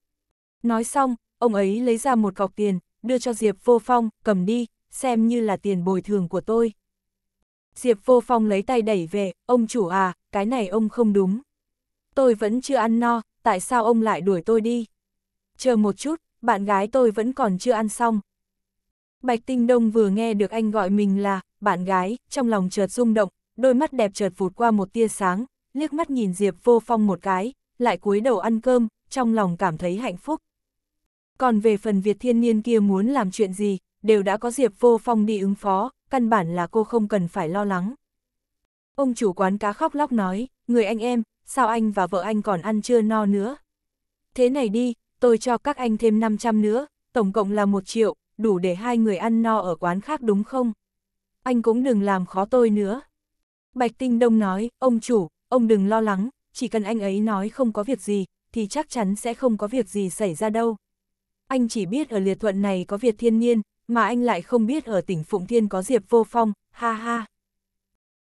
Nói xong, ông ấy lấy ra một cọc tiền, đưa cho Diệp Vô Phong, cầm đi, xem như là tiền bồi thường của tôi. Diệp Vô Phong lấy tay đẩy về, ông chủ à, cái này ông không đúng. Tôi vẫn chưa ăn no, tại sao ông lại đuổi tôi đi? Chờ một chút, bạn gái tôi vẫn còn chưa ăn xong. Bạch Tinh Đông vừa nghe được anh gọi mình là bạn gái, trong lòng chợt rung động, đôi mắt đẹp chợt vụt qua một tia sáng, liếc mắt nhìn Diệp Vô Phong một cái, lại cúi đầu ăn cơm, trong lòng cảm thấy hạnh phúc. Còn về phần Việt Thiên Niên kia muốn làm chuyện gì, đều đã có Diệp Vô Phong đi ứng phó, căn bản là cô không cần phải lo lắng. Ông chủ quán cá khóc lóc nói, người anh em, sao anh và vợ anh còn ăn chưa no nữa? Thế này đi, tôi cho các anh thêm 500 nữa, tổng cộng là 1 triệu, đủ để hai người ăn no ở quán khác đúng không? Anh cũng đừng làm khó tôi nữa. Bạch Tinh Đông nói, ông chủ, ông đừng lo lắng, chỉ cần anh ấy nói không có việc gì, thì chắc chắn sẽ không có việc gì xảy ra đâu. Anh chỉ biết ở liệt thuận này có việc thiên nhiên, mà anh lại không biết ở tỉnh Phụng Thiên có Diệp Vô Phong, ha ha.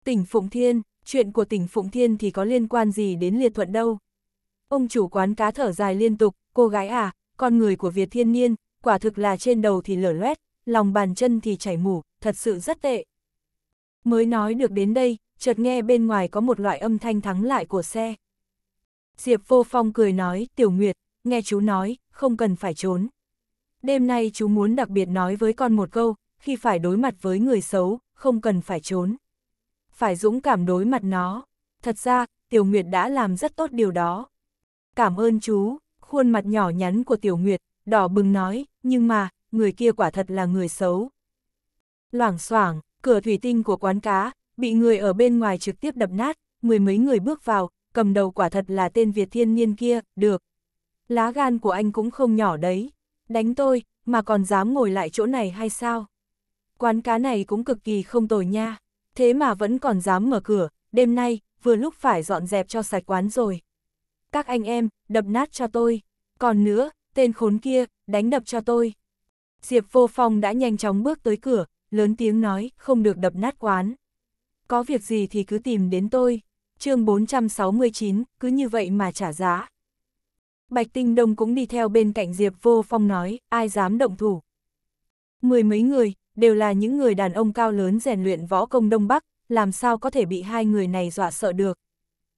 Tỉnh Phụng Thiên, chuyện của tỉnh Phụng Thiên thì có liên quan gì đến liệt thuận đâu. Ông chủ quán cá thở dài liên tục, cô gái à, con người của Việt thiên niên, quả thực là trên đầu thì lở loét, lòng bàn chân thì chảy mủ, thật sự rất tệ. Mới nói được đến đây, chợt nghe bên ngoài có một loại âm thanh thắng lại của xe. Diệp vô phong cười nói, tiểu nguyệt, nghe chú nói, không cần phải trốn. Đêm nay chú muốn đặc biệt nói với con một câu, khi phải đối mặt với người xấu, không cần phải trốn. Phải dũng cảm đối mặt nó. Thật ra, Tiểu Nguyệt đã làm rất tốt điều đó. Cảm ơn chú, khuôn mặt nhỏ nhắn của Tiểu Nguyệt, đỏ bừng nói, nhưng mà, người kia quả thật là người xấu. Loảng xoảng, cửa thủy tinh của quán cá, bị người ở bên ngoài trực tiếp đập nát, mười mấy người bước vào, cầm đầu quả thật là tên Việt thiên niên kia, được. Lá gan của anh cũng không nhỏ đấy đánh tôi, mà còn dám ngồi lại chỗ này hay sao? Quán cá này cũng cực kỳ không tồi nha, thế mà vẫn còn dám mở cửa, đêm nay, vừa lúc phải dọn dẹp cho sạch quán rồi. Các anh em, đập nát cho tôi, còn nữa, tên khốn kia, đánh đập cho tôi. Diệp vô phong đã nhanh chóng bước tới cửa, lớn tiếng nói, không được đập nát quán. Có việc gì thì cứ tìm đến tôi. chương 469, cứ như vậy mà trả giá. Bạch Tinh Đông cũng đi theo bên cạnh Diệp Vô Phong nói, ai dám động thủ. Mười mấy người, đều là những người đàn ông cao lớn rèn luyện võ công Đông Bắc, làm sao có thể bị hai người này dọa sợ được.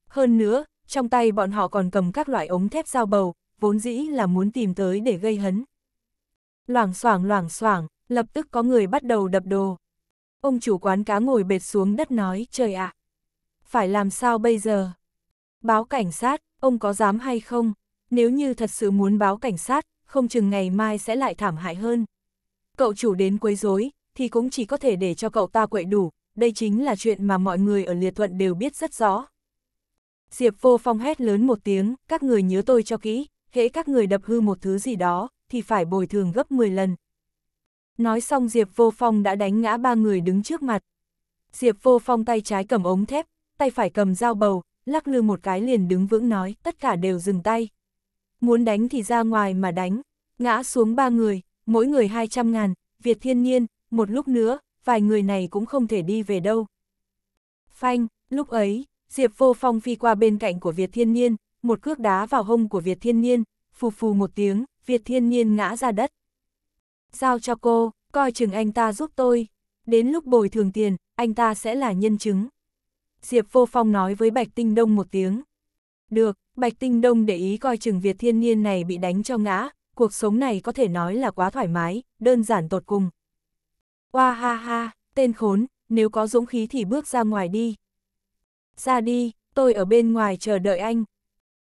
Hơn nữa, trong tay bọn họ còn cầm các loại ống thép dao bầu, vốn dĩ là muốn tìm tới để gây hấn. Loảng xoảng loảng xoảng, lập tức có người bắt đầu đập đồ. Ông chủ quán cá ngồi bệt xuống đất nói, trời ạ, phải làm sao bây giờ? Báo cảnh sát, ông có dám hay không? nếu như thật sự muốn báo cảnh sát, không chừng ngày mai sẽ lại thảm hại hơn. Cậu chủ đến quấy rối thì cũng chỉ có thể để cho cậu ta quậy đủ, đây chính là chuyện mà mọi người ở liệt thuận đều biết rất rõ. Diệp vô phong hét lớn một tiếng, các người nhớ tôi cho kỹ, hễ các người đập hư một thứ gì đó, thì phải bồi thường gấp 10 lần. Nói xong Diệp vô phong đã đánh ngã ba người đứng trước mặt. Diệp vô phong tay trái cầm ống thép, tay phải cầm dao bầu, lắc lư một cái liền đứng vững nói, tất cả đều dừng tay, muốn đánh thì ra ngoài mà đánh, ngã xuống ba người, mỗi người 200 ngàn, Việt thiên nhiên, một lúc nữa, vài người này cũng không thể đi về đâu. Phanh, lúc ấy, Diệp vô phong phi qua bên cạnh của Việt thiên nhiên, một cước đá vào hông của Việt thiên nhiên, phù phù một tiếng, Việt thiên nhiên ngã ra đất. Giao cho cô, coi chừng anh ta giúp tôi, đến lúc bồi thường tiền, anh ta sẽ là nhân chứng. Diệp vô phong nói với Bạch Tinh Đông một tiếng. Được, Bạch Tinh Đông để ý coi chừng Việt thiên niên này bị đánh cho ngã, cuộc sống này có thể nói là quá thoải mái, đơn giản tột cùng. Hoa ha ha, tên khốn, nếu có dũng khí thì bước ra ngoài đi. Ra đi, tôi ở bên ngoài chờ đợi anh.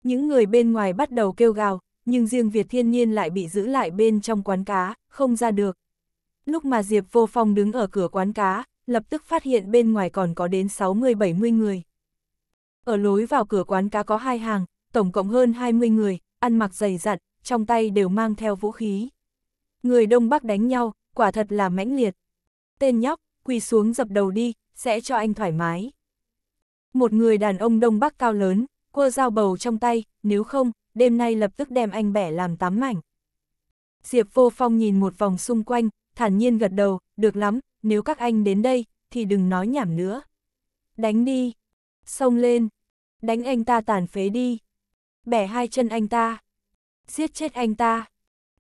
Những người bên ngoài bắt đầu kêu gào, nhưng riêng Việt thiên nhiên lại bị giữ lại bên trong quán cá, không ra được. Lúc mà Diệp vô phong đứng ở cửa quán cá, lập tức phát hiện bên ngoài còn có đến 60-70 người. Ở lối vào cửa quán cá có hai hàng, tổng cộng hơn 20 người, ăn mặc dày dặn, trong tay đều mang theo vũ khí. Người Đông Bắc đánh nhau, quả thật là mãnh liệt. Tên nhóc, quỳ xuống dập đầu đi, sẽ cho anh thoải mái. Một người đàn ông Đông Bắc cao lớn, cua dao bầu trong tay, nếu không, đêm nay lập tức đem anh bẻ làm tám mảnh. Diệp Vô Phong nhìn một vòng xung quanh, thản nhiên gật đầu, được lắm, nếu các anh đến đây, thì đừng nói nhảm nữa. Đánh đi, xông lên, đánh anh ta tàn phế đi bẻ hai chân anh ta, giết chết anh ta.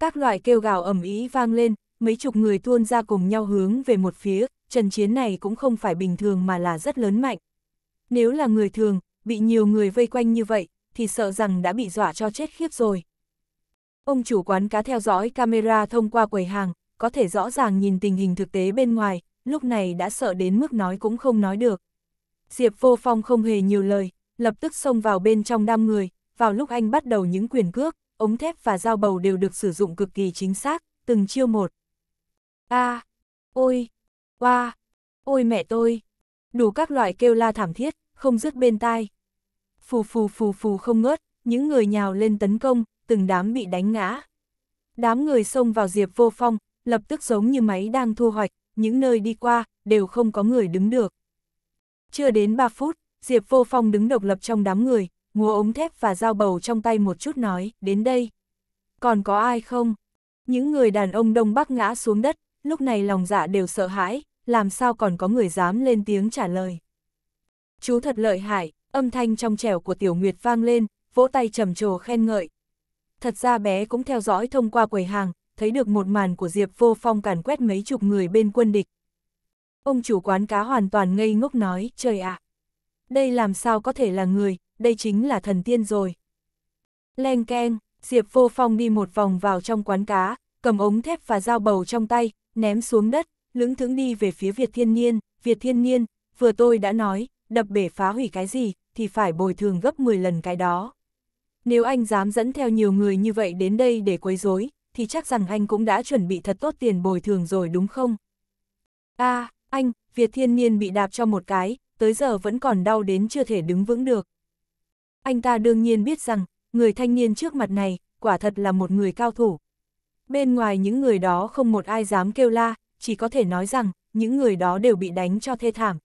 Các loại kêu gào ầm ý vang lên, mấy chục người tuôn ra cùng nhau hướng về một phía, trận chiến này cũng không phải bình thường mà là rất lớn mạnh. Nếu là người thường, bị nhiều người vây quanh như vậy, thì sợ rằng đã bị dọa cho chết khiếp rồi. Ông chủ quán cá theo dõi camera thông qua quầy hàng, có thể rõ ràng nhìn tình hình thực tế bên ngoài, lúc này đã sợ đến mức nói cũng không nói được. Diệp vô phong không hề nhiều lời, lập tức xông vào bên trong đám người, vào lúc anh bắt đầu những quyền cước, ống thép và dao bầu đều được sử dụng cực kỳ chính xác, từng chiêu một. A, à, ôi, oa, ôi mẹ tôi, đủ các loại kêu la thảm thiết, không dứt bên tai. Phù phù phù phù không ngớt, những người nhào lên tấn công, từng đám bị đánh ngã. Đám người xông vào Diệp Vô Phong, lập tức giống như máy đang thu hoạch, những nơi đi qua, đều không có người đứng được. Chưa đến 3 phút, Diệp Vô Phong đứng độc lập trong đám người, Ngùa ống thép và dao bầu trong tay một chút nói, đến đây. Còn có ai không? Những người đàn ông Đông Bắc ngã xuống đất, lúc này lòng dạ đều sợ hãi, làm sao còn có người dám lên tiếng trả lời. Chú thật lợi hại, âm thanh trong trẻo của Tiểu Nguyệt vang lên, vỗ tay trầm trồ khen ngợi. Thật ra bé cũng theo dõi thông qua quầy hàng, thấy được một màn của Diệp Vô Phong càn quét mấy chục người bên quân địch. Ông chủ quán cá hoàn toàn ngây ngốc nói, trời ạ, đây làm sao có thể là người, đây chính là thần tiên rồi. len keng, Diệp Vô Phong đi một vòng vào trong quán cá, cầm ống thép và dao bầu trong tay, ném xuống đất, lững thững đi về phía Việt Thiên Niên, Việt Thiên Niên, vừa tôi đã nói, đập bể phá hủy cái gì, thì phải bồi thường gấp 10 lần cái đó. Nếu anh dám dẫn theo nhiều người như vậy đến đây để quấy rối, thì chắc rằng anh cũng đã chuẩn bị thật tốt tiền bồi thường rồi đúng không? a à, anh, Việt Thiên Niên bị đạp cho một cái, tới giờ vẫn còn đau đến chưa thể đứng vững được. Anh ta đương nhiên biết rằng, người thanh niên trước mặt này, quả thật là một người cao thủ. Bên ngoài những người đó không một ai dám kêu la, chỉ có thể nói rằng, những người đó đều bị đánh cho thê thảm.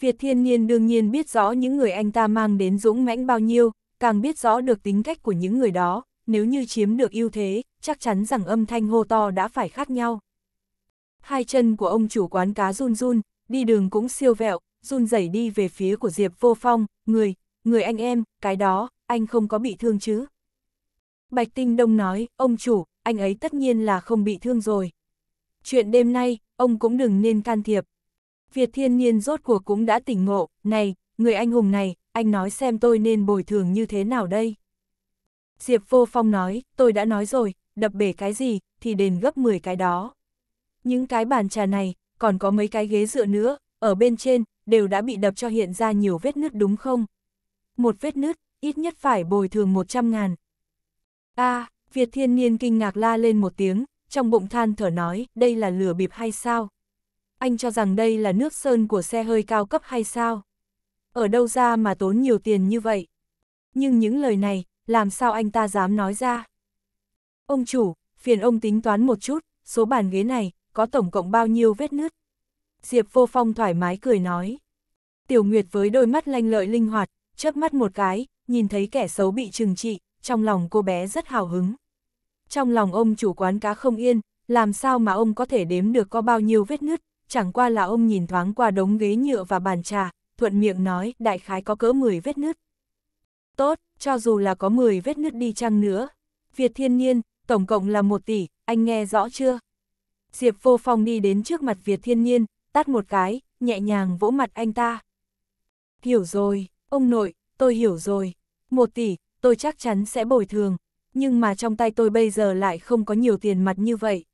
Việt thiên niên đương nhiên biết rõ những người anh ta mang đến dũng mãnh bao nhiêu, càng biết rõ được tính cách của những người đó, nếu như chiếm được ưu thế, chắc chắn rằng âm thanh hô to đã phải khác nhau. Hai chân của ông chủ quán cá run run, đi đường cũng siêu vẹo, run rẩy đi về phía của Diệp Vô Phong, người, người anh em, cái đó, anh không có bị thương chứ. Bạch Tinh Đông nói, ông chủ, anh ấy tất nhiên là không bị thương rồi. Chuyện đêm nay, ông cũng đừng nên can thiệp. Việt thiên Nhiên rốt cuộc cũng đã tỉnh ngộ, này, người anh hùng này, anh nói xem tôi nên bồi thường như thế nào đây. Diệp vô phong nói, tôi đã nói rồi, đập bể cái gì, thì đền gấp 10 cái đó. Những cái bàn trà này, còn có mấy cái ghế dựa nữa, ở bên trên, đều đã bị đập cho hiện ra nhiều vết nứt đúng không? một vết nứt, ít nhất phải bồi thường 100 ngàn. a à, Việt thiên niên kinh ngạc la lên một tiếng, trong bụng than thở nói, đây là lửa bịp hay sao? Anh cho rằng đây là nước sơn của xe hơi cao cấp hay sao? Ở đâu ra mà tốn nhiều tiền như vậy? Nhưng những lời này, làm sao anh ta dám nói ra? Ông chủ, phiền ông tính toán một chút, số bàn ghế này, có tổng cộng bao nhiêu vết nứt? Diệp vô phong thoải mái cười nói. Tiểu Nguyệt với đôi mắt lanh lợi linh hoạt, chớp mắt một cái, nhìn thấy kẻ xấu bị trừng trị, trong lòng cô bé rất hào hứng. Trong lòng ông chủ quán cá không yên, làm sao mà ông có thể đếm được có bao nhiêu vết nứt, chẳng qua là ông nhìn thoáng qua đống ghế nhựa và bàn trà, thuận miệng nói đại khái có cỡ 10 vết nứt. Tốt, cho dù là có 10 vết nứt đi chăng nữa. Việt thiên nhiên, tổng cộng là 1 tỷ, anh nghe rõ chưa? Diệp vô phong đi đến trước mặt Việt thiên nhiên, tát một cái, nhẹ nhàng vỗ mặt anh ta. Hiểu rồi. Ông nội, tôi hiểu rồi. Một tỷ, tôi chắc chắn sẽ bồi thường. Nhưng mà trong tay tôi bây giờ lại không có nhiều tiền mặt như vậy.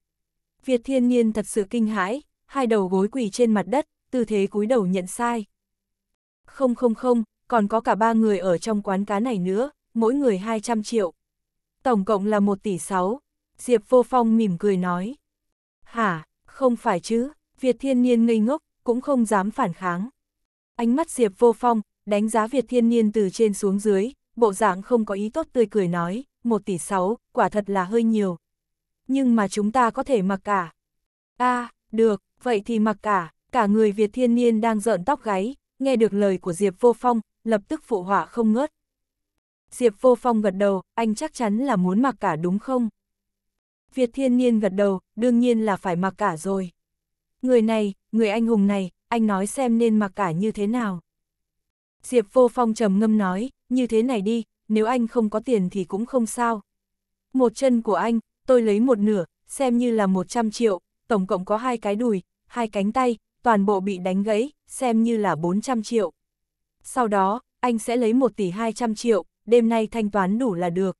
Việt thiên niên thật sự kinh hãi, hai đầu gối quỳ trên mặt đất, tư thế cúi đầu nhận sai. Không không không, còn có cả ba người ở trong quán cá này nữa, mỗi người 200 triệu. Tổng cộng là 1 tỷ 6. Diệp Vô Phong mỉm cười nói. Hả, không phải chứ, Việt thiên niên ngây ngốc, cũng không dám phản kháng. Ánh mắt Diệp Vô Phong, đánh giá Việt thiên niên từ trên xuống dưới, bộ dạng không có ý tốt tươi cười nói, một tỷ sáu, quả thật là hơi nhiều. Nhưng mà chúng ta có thể mặc cả. a à, được, vậy thì mặc cả, cả người Việt thiên niên đang rợn tóc gáy, nghe được lời của Diệp Vô Phong, lập tức phụ họa không ngớt. Diệp Vô Phong gật đầu, anh chắc chắn là muốn mặc cả đúng không? Việt thiên niên gật đầu, đương nhiên là phải mặc cả rồi. Người này, người anh hùng này, anh nói xem nên mặc cả như thế nào? Diệp Vô Phong trầm ngâm nói, như thế này đi, nếu anh không có tiền thì cũng không sao. Một chân của anh, tôi lấy một nửa, xem như là 100 triệu, tổng cộng có hai cái đùi, hai cánh tay, toàn bộ bị đánh gãy, xem như là 400 triệu. Sau đó, anh sẽ lấy 1 tỷ 200 triệu, đêm nay thanh toán đủ là được.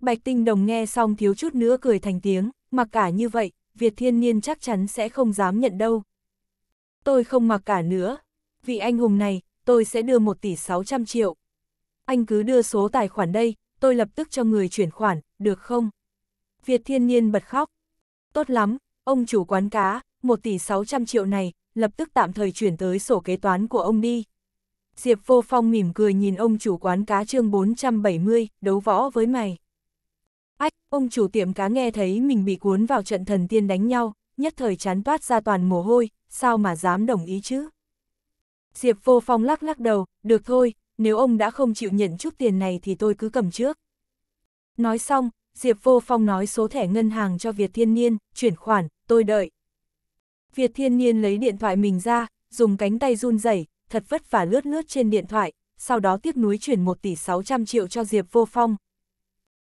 Bạch Tinh Đồng nghe xong thiếu chút nữa cười thành tiếng, mặc cả như vậy, Việt Thiên Niên chắc chắn sẽ không dám nhận đâu. Tôi không mặc cả nữa, vị anh hùng này, tôi sẽ đưa 1 tỷ 600 triệu. Anh cứ đưa số tài khoản đây, tôi lập tức cho người chuyển khoản, được không? Việt thiên niên bật khóc. Tốt lắm, ông chủ quán cá, 1 tỷ 600 triệu này, lập tức tạm thời chuyển tới sổ kế toán của ông đi. Diệp Vô Phong mỉm cười nhìn ông chủ quán cá chương 470, đấu võ với mày. Ách, ông chủ tiệm cá nghe thấy mình bị cuốn vào trận thần tiên đánh nhau, nhất thời chán toát ra toàn mồ hôi, sao mà dám đồng ý chứ? Diệp Vô Phong lắc lắc đầu, được thôi, nếu ông đã không chịu nhận chút tiền này thì tôi cứ cầm trước. Nói xong, Diệp Vô Phong nói số thẻ ngân hàng cho Việt Thiên Niên, chuyển khoản, tôi đợi. Việt Thiên Niên lấy điện thoại mình ra, dùng cánh tay run rẩy, thật vất vả lướt lướt trên điện thoại, sau đó tiếc núi chuyển 1 tỷ 600 triệu cho Diệp Vô Phong.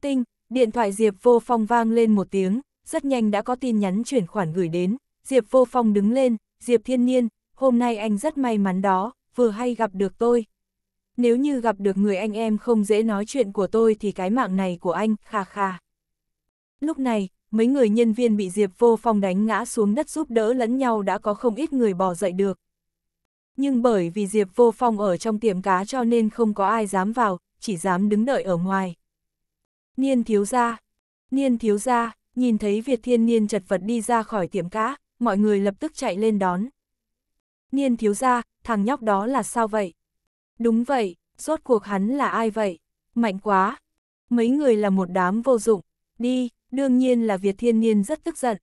Tinh, điện thoại Diệp Vô Phong vang lên một tiếng, rất nhanh đã có tin nhắn chuyển khoản gửi đến, Diệp Vô Phong đứng lên, Diệp Thiên Niên, hôm nay anh rất may mắn đó, vừa hay gặp được tôi. Nếu như gặp được người anh em không dễ nói chuyện của tôi thì cái mạng này của anh, kha kha Lúc này, mấy người nhân viên bị Diệp Vô Phong đánh ngã xuống đất giúp đỡ lẫn nhau đã có không ít người bỏ dậy được. Nhưng bởi vì Diệp Vô Phong ở trong tiệm cá cho nên không có ai dám vào, chỉ dám đứng đợi ở ngoài. Niên thiếu gia, niên thiếu gia, nhìn thấy Việt Thiên Niên chật vật đi ra khỏi tiệm cá, mọi người lập tức chạy lên đón niên thiếu gia, thằng nhóc đó là sao vậy? Đúng vậy, rốt cuộc hắn là ai vậy? Mạnh quá! Mấy người là một đám vô dụng, đi, đương nhiên là Việt Thiên Niên rất tức giận.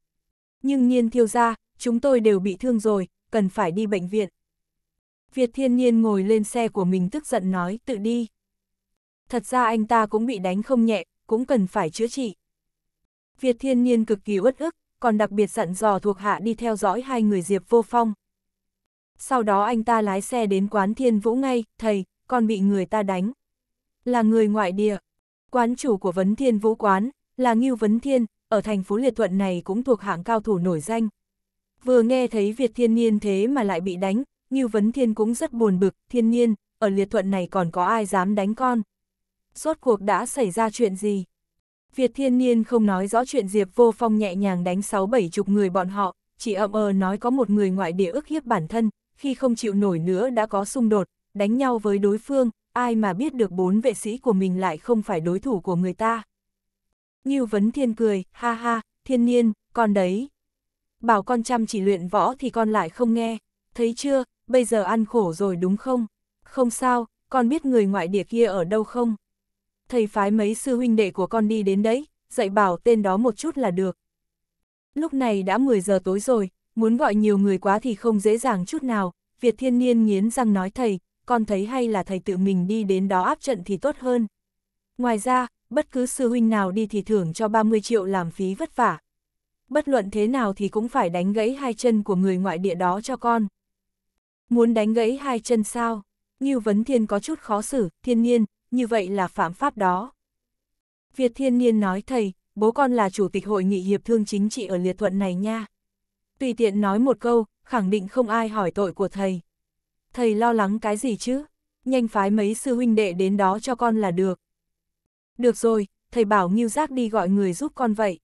Nhưng Niên thiếu gia, chúng tôi đều bị thương rồi, cần phải đi bệnh viện. Việt Thiên Niên ngồi lên xe của mình tức giận nói tự đi. Thật ra anh ta cũng bị đánh không nhẹ, cũng cần phải chữa trị. Việt Thiên Niên cực kỳ uất ức, còn đặc biệt dặn dò thuộc hạ đi theo dõi hai người Diệp Vô Phong sau đó anh ta lái xe đến quán thiên vũ ngay, thầy, con bị người ta đánh. Là người ngoại địa. Quán chủ của vấn thiên vũ quán, là Ngưu Vấn Thiên, ở thành phố Liệt Thuận này cũng thuộc hạng cao thủ nổi danh. Vừa nghe thấy Việt thiên niên thế mà lại bị đánh, Ngưu Vấn Thiên cũng rất buồn bực, thiên niên, ở Liệt Thuận này còn có ai dám đánh con. Rốt cuộc đã xảy ra chuyện gì? Việt thiên niên không nói rõ chuyện Diệp Vô Phong nhẹ nhàng đánh sáu bảy chục người bọn họ, chỉ ậm ờ nói có một người ngoại địa ức hiếp bản thân, khi không chịu nổi nữa đã có xung đột, đánh nhau với đối phương, ai mà biết được bốn vệ sĩ của mình lại không phải đối thủ của người ta. Ngưu Vấn Thiên cười, ha ha, thiên niên, con đấy. Bảo con chăm chỉ luyện võ thì con lại không nghe, thấy chưa, bây giờ ăn khổ rồi đúng không? Không sao, con biết người ngoại địa kia ở đâu không? Thầy phái mấy sư huynh đệ của con đi đến đấy, dạy bảo tên đó một chút là được. Lúc này đã 10 giờ tối rồi, muốn gọi nhiều người quá thì không dễ dàng chút nào, Việt thiên niên nghiến răng nói thầy, con thấy hay là thầy tự mình đi đến đó áp trận thì tốt hơn. Ngoài ra, bất cứ sư huynh nào đi thì thưởng cho 30 triệu làm phí vất vả. Bất luận thế nào thì cũng phải đánh gãy hai chân của người ngoại địa đó cho con. Muốn đánh gãy hai chân sao? như Vấn Thiên có chút khó xử, thiên niên, như vậy là phạm pháp đó. Việt thiên niên nói thầy, bố con là chủ tịch hội nghị hiệp thương chính trị ở liệt thuận này nha tùy tiện nói một câu, khẳng định không ai hỏi tội của thầy. Thầy lo lắng cái gì chứ? Nhanh phái mấy sư huynh đệ đến đó cho con là được. Được rồi, thầy bảo Ngưu Giác đi gọi người giúp con vậy.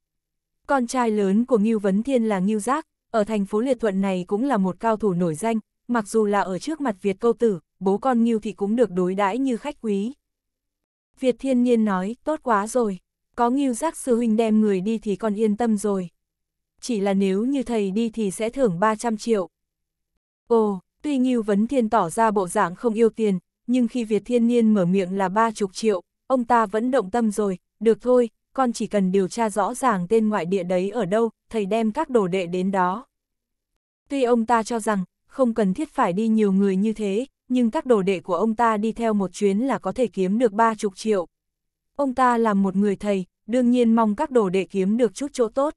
Con trai lớn của Ngưu Vấn Thiên là Ngưu Giác, ở thành phố Liệt Thuận này cũng là một cao thủ nổi danh, mặc dù là ở trước mặt Việt câu tử, bố con Ngưu thì cũng được đối đãi như khách quý. Việt Thiên Nhiên nói, tốt quá rồi, có Ngưu Giác sư huynh đem người đi thì con yên tâm rồi chỉ là nếu như thầy đi thì sẽ thưởng 300 triệu. Ồ, tuy Ngưu Vấn Thiên tỏ ra bộ dạng không yêu tiền, nhưng khi Việt Thiên Niên mở miệng là ba chục triệu, ông ta vẫn động tâm rồi, được thôi, con chỉ cần điều tra rõ ràng tên ngoại địa đấy ở đâu, thầy đem các đồ đệ đến đó. Tuy ông ta cho rằng, không cần thiết phải đi nhiều người như thế, nhưng các đồ đệ của ông ta đi theo một chuyến là có thể kiếm được ba chục triệu. Ông ta là một người thầy, đương nhiên mong các đồ đệ kiếm được chút chỗ tốt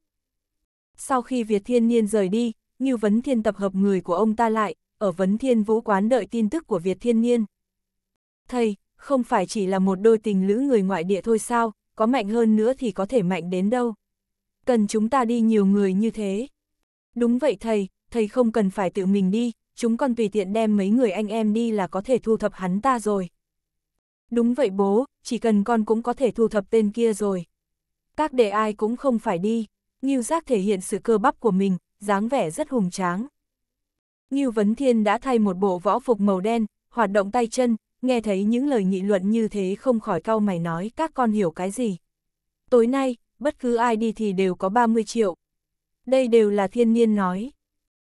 sau khi Việt Thiên Niên rời đi, Ngưu Vấn Thiên tập hợp người của ông ta lại, ở Vấn Thiên Vũ Quán đợi tin tức của Việt Thiên Niên. Thầy, không phải chỉ là một đôi tình lữ người ngoại địa thôi sao, có mạnh hơn nữa thì có thể mạnh đến đâu. Cần chúng ta đi nhiều người như thế. Đúng vậy thầy, thầy không cần phải tự mình đi, chúng con tùy tiện đem mấy người anh em đi là có thể thu thập hắn ta rồi. Đúng vậy bố, chỉ cần con cũng có thể thu thập tên kia rồi. Các đệ ai cũng không phải đi. Ngưu Giác thể hiện sự cơ bắp của mình, dáng vẻ rất hùng tráng. Ngưu Vấn Thiên đã thay một bộ võ phục màu đen, hoạt động tay chân, nghe thấy những lời nghị luận như thế không khỏi cau mày nói các con hiểu cái gì. Tối nay, bất cứ ai đi thì đều có 30 triệu. Đây đều là thiên niên nói.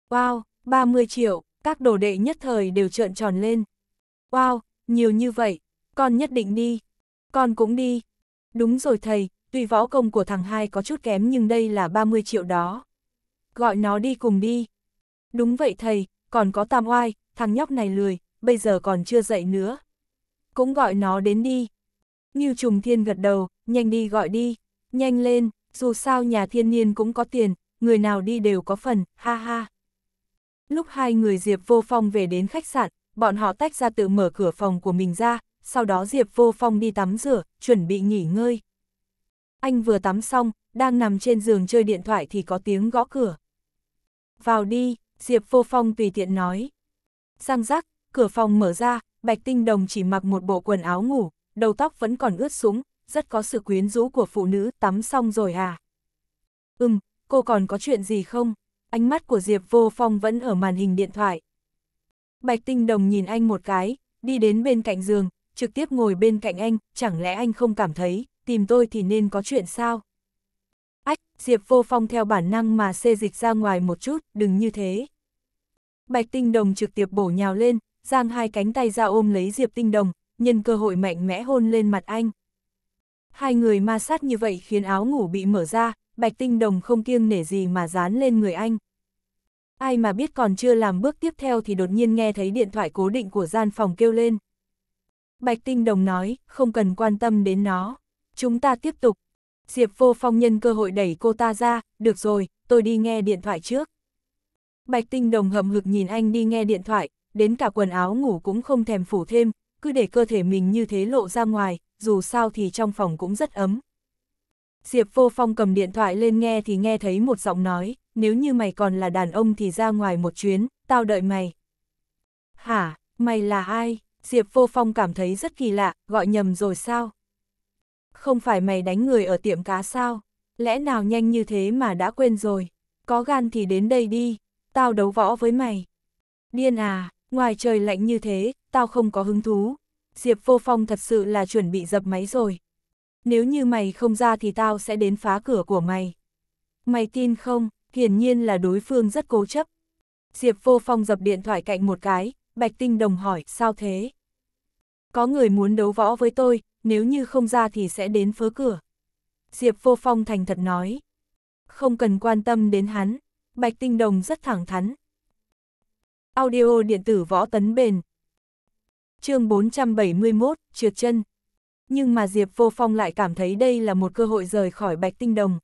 Wow, 30 triệu, các đồ đệ nhất thời đều trợn tròn lên. Wow, nhiều như vậy, con nhất định đi. Con cũng đi. Đúng rồi thầy, Tuy võ công của thằng hai có chút kém nhưng đây là 30 triệu đó. Gọi nó đi cùng đi. Đúng vậy thầy, còn có tam oai, thằng nhóc này lười, bây giờ còn chưa dậy nữa. Cũng gọi nó đến đi. Như trùng thiên gật đầu, nhanh đi gọi đi, nhanh lên, dù sao nhà thiên niên cũng có tiền, người nào đi đều có phần, ha ha. Lúc hai người Diệp Vô Phong về đến khách sạn, bọn họ tách ra tự mở cửa phòng của mình ra, sau đó Diệp Vô Phong đi tắm rửa, chuẩn bị nghỉ ngơi anh vừa tắm xong, đang nằm trên giường chơi điện thoại thì có tiếng gõ cửa. Vào đi, Diệp Vô Phong tùy tiện nói. Sang giác, cửa phòng mở ra, Bạch Tinh Đồng chỉ mặc một bộ quần áo ngủ, đầu tóc vẫn còn ướt sũng, rất có sự quyến rũ của phụ nữ tắm xong rồi à. Ừm, cô còn có chuyện gì không? Ánh mắt của Diệp Vô Phong vẫn ở màn hình điện thoại. Bạch Tinh Đồng nhìn anh một cái, đi đến bên cạnh giường, trực tiếp ngồi bên cạnh anh, chẳng lẽ anh không cảm thấy tìm tôi thì nên có chuyện sao? Ách, Diệp Vô Phong theo bản năng mà xê dịch ra ngoài một chút, đừng như thế. Bạch Tinh Đồng trực tiếp bổ nhào lên, giang hai cánh tay ra ôm lấy Diệp Tinh Đồng, nhân cơ hội mạnh mẽ hôn lên mặt anh. Hai người ma sát như vậy khiến áo ngủ bị mở ra, Bạch Tinh Đồng không kiêng nể gì mà dán lên người anh. Ai mà biết còn chưa làm bước tiếp theo thì đột nhiên nghe thấy điện thoại cố định của gian phòng kêu lên. Bạch Tinh Đồng nói, không cần quan tâm đến nó. Chúng ta tiếp tục. Diệp vô phong nhân cơ hội đẩy cô ta ra, được rồi, tôi đi nghe điện thoại trước. Bạch tinh đồng hầm hực nhìn anh đi nghe điện thoại, đến cả quần áo ngủ cũng không thèm phủ thêm, cứ để cơ thể mình như thế lộ ra ngoài, dù sao thì trong phòng cũng rất ấm. Diệp vô phong cầm điện thoại lên nghe thì nghe thấy một giọng nói, nếu như mày còn là đàn ông thì ra ngoài một chuyến, tao đợi mày. Hả, mày là ai? Diệp vô phong cảm thấy rất kỳ lạ, gọi nhầm rồi sao? không phải mày đánh người ở tiệm cá sao, lẽ nào nhanh như thế mà đã quên rồi, có gan thì đến đây đi, tao đấu võ với mày. Điên à, ngoài trời lạnh như thế, tao không có hứng thú. Diệp vô phong thật sự là chuẩn bị dập máy rồi. Nếu như mày không ra thì tao sẽ đến phá cửa của mày. Mày tin không, hiển nhiên là đối phương rất cố chấp. Diệp vô phong dập điện thoại cạnh một cái, Bạch Tinh Đồng hỏi, sao thế? Có người muốn đấu võ với tôi, nếu như không ra thì sẽ đến phớ cửa. Diệp Vô Phong thành thật nói. Không cần quan tâm đến hắn, Bạch Tinh Đồng rất thẳng thắn. Audio điện tử võ tấn bền. chương 471, trượt chân. Nhưng mà Diệp Vô Phong lại cảm thấy đây là một cơ hội rời khỏi Bạch Tinh Đồng.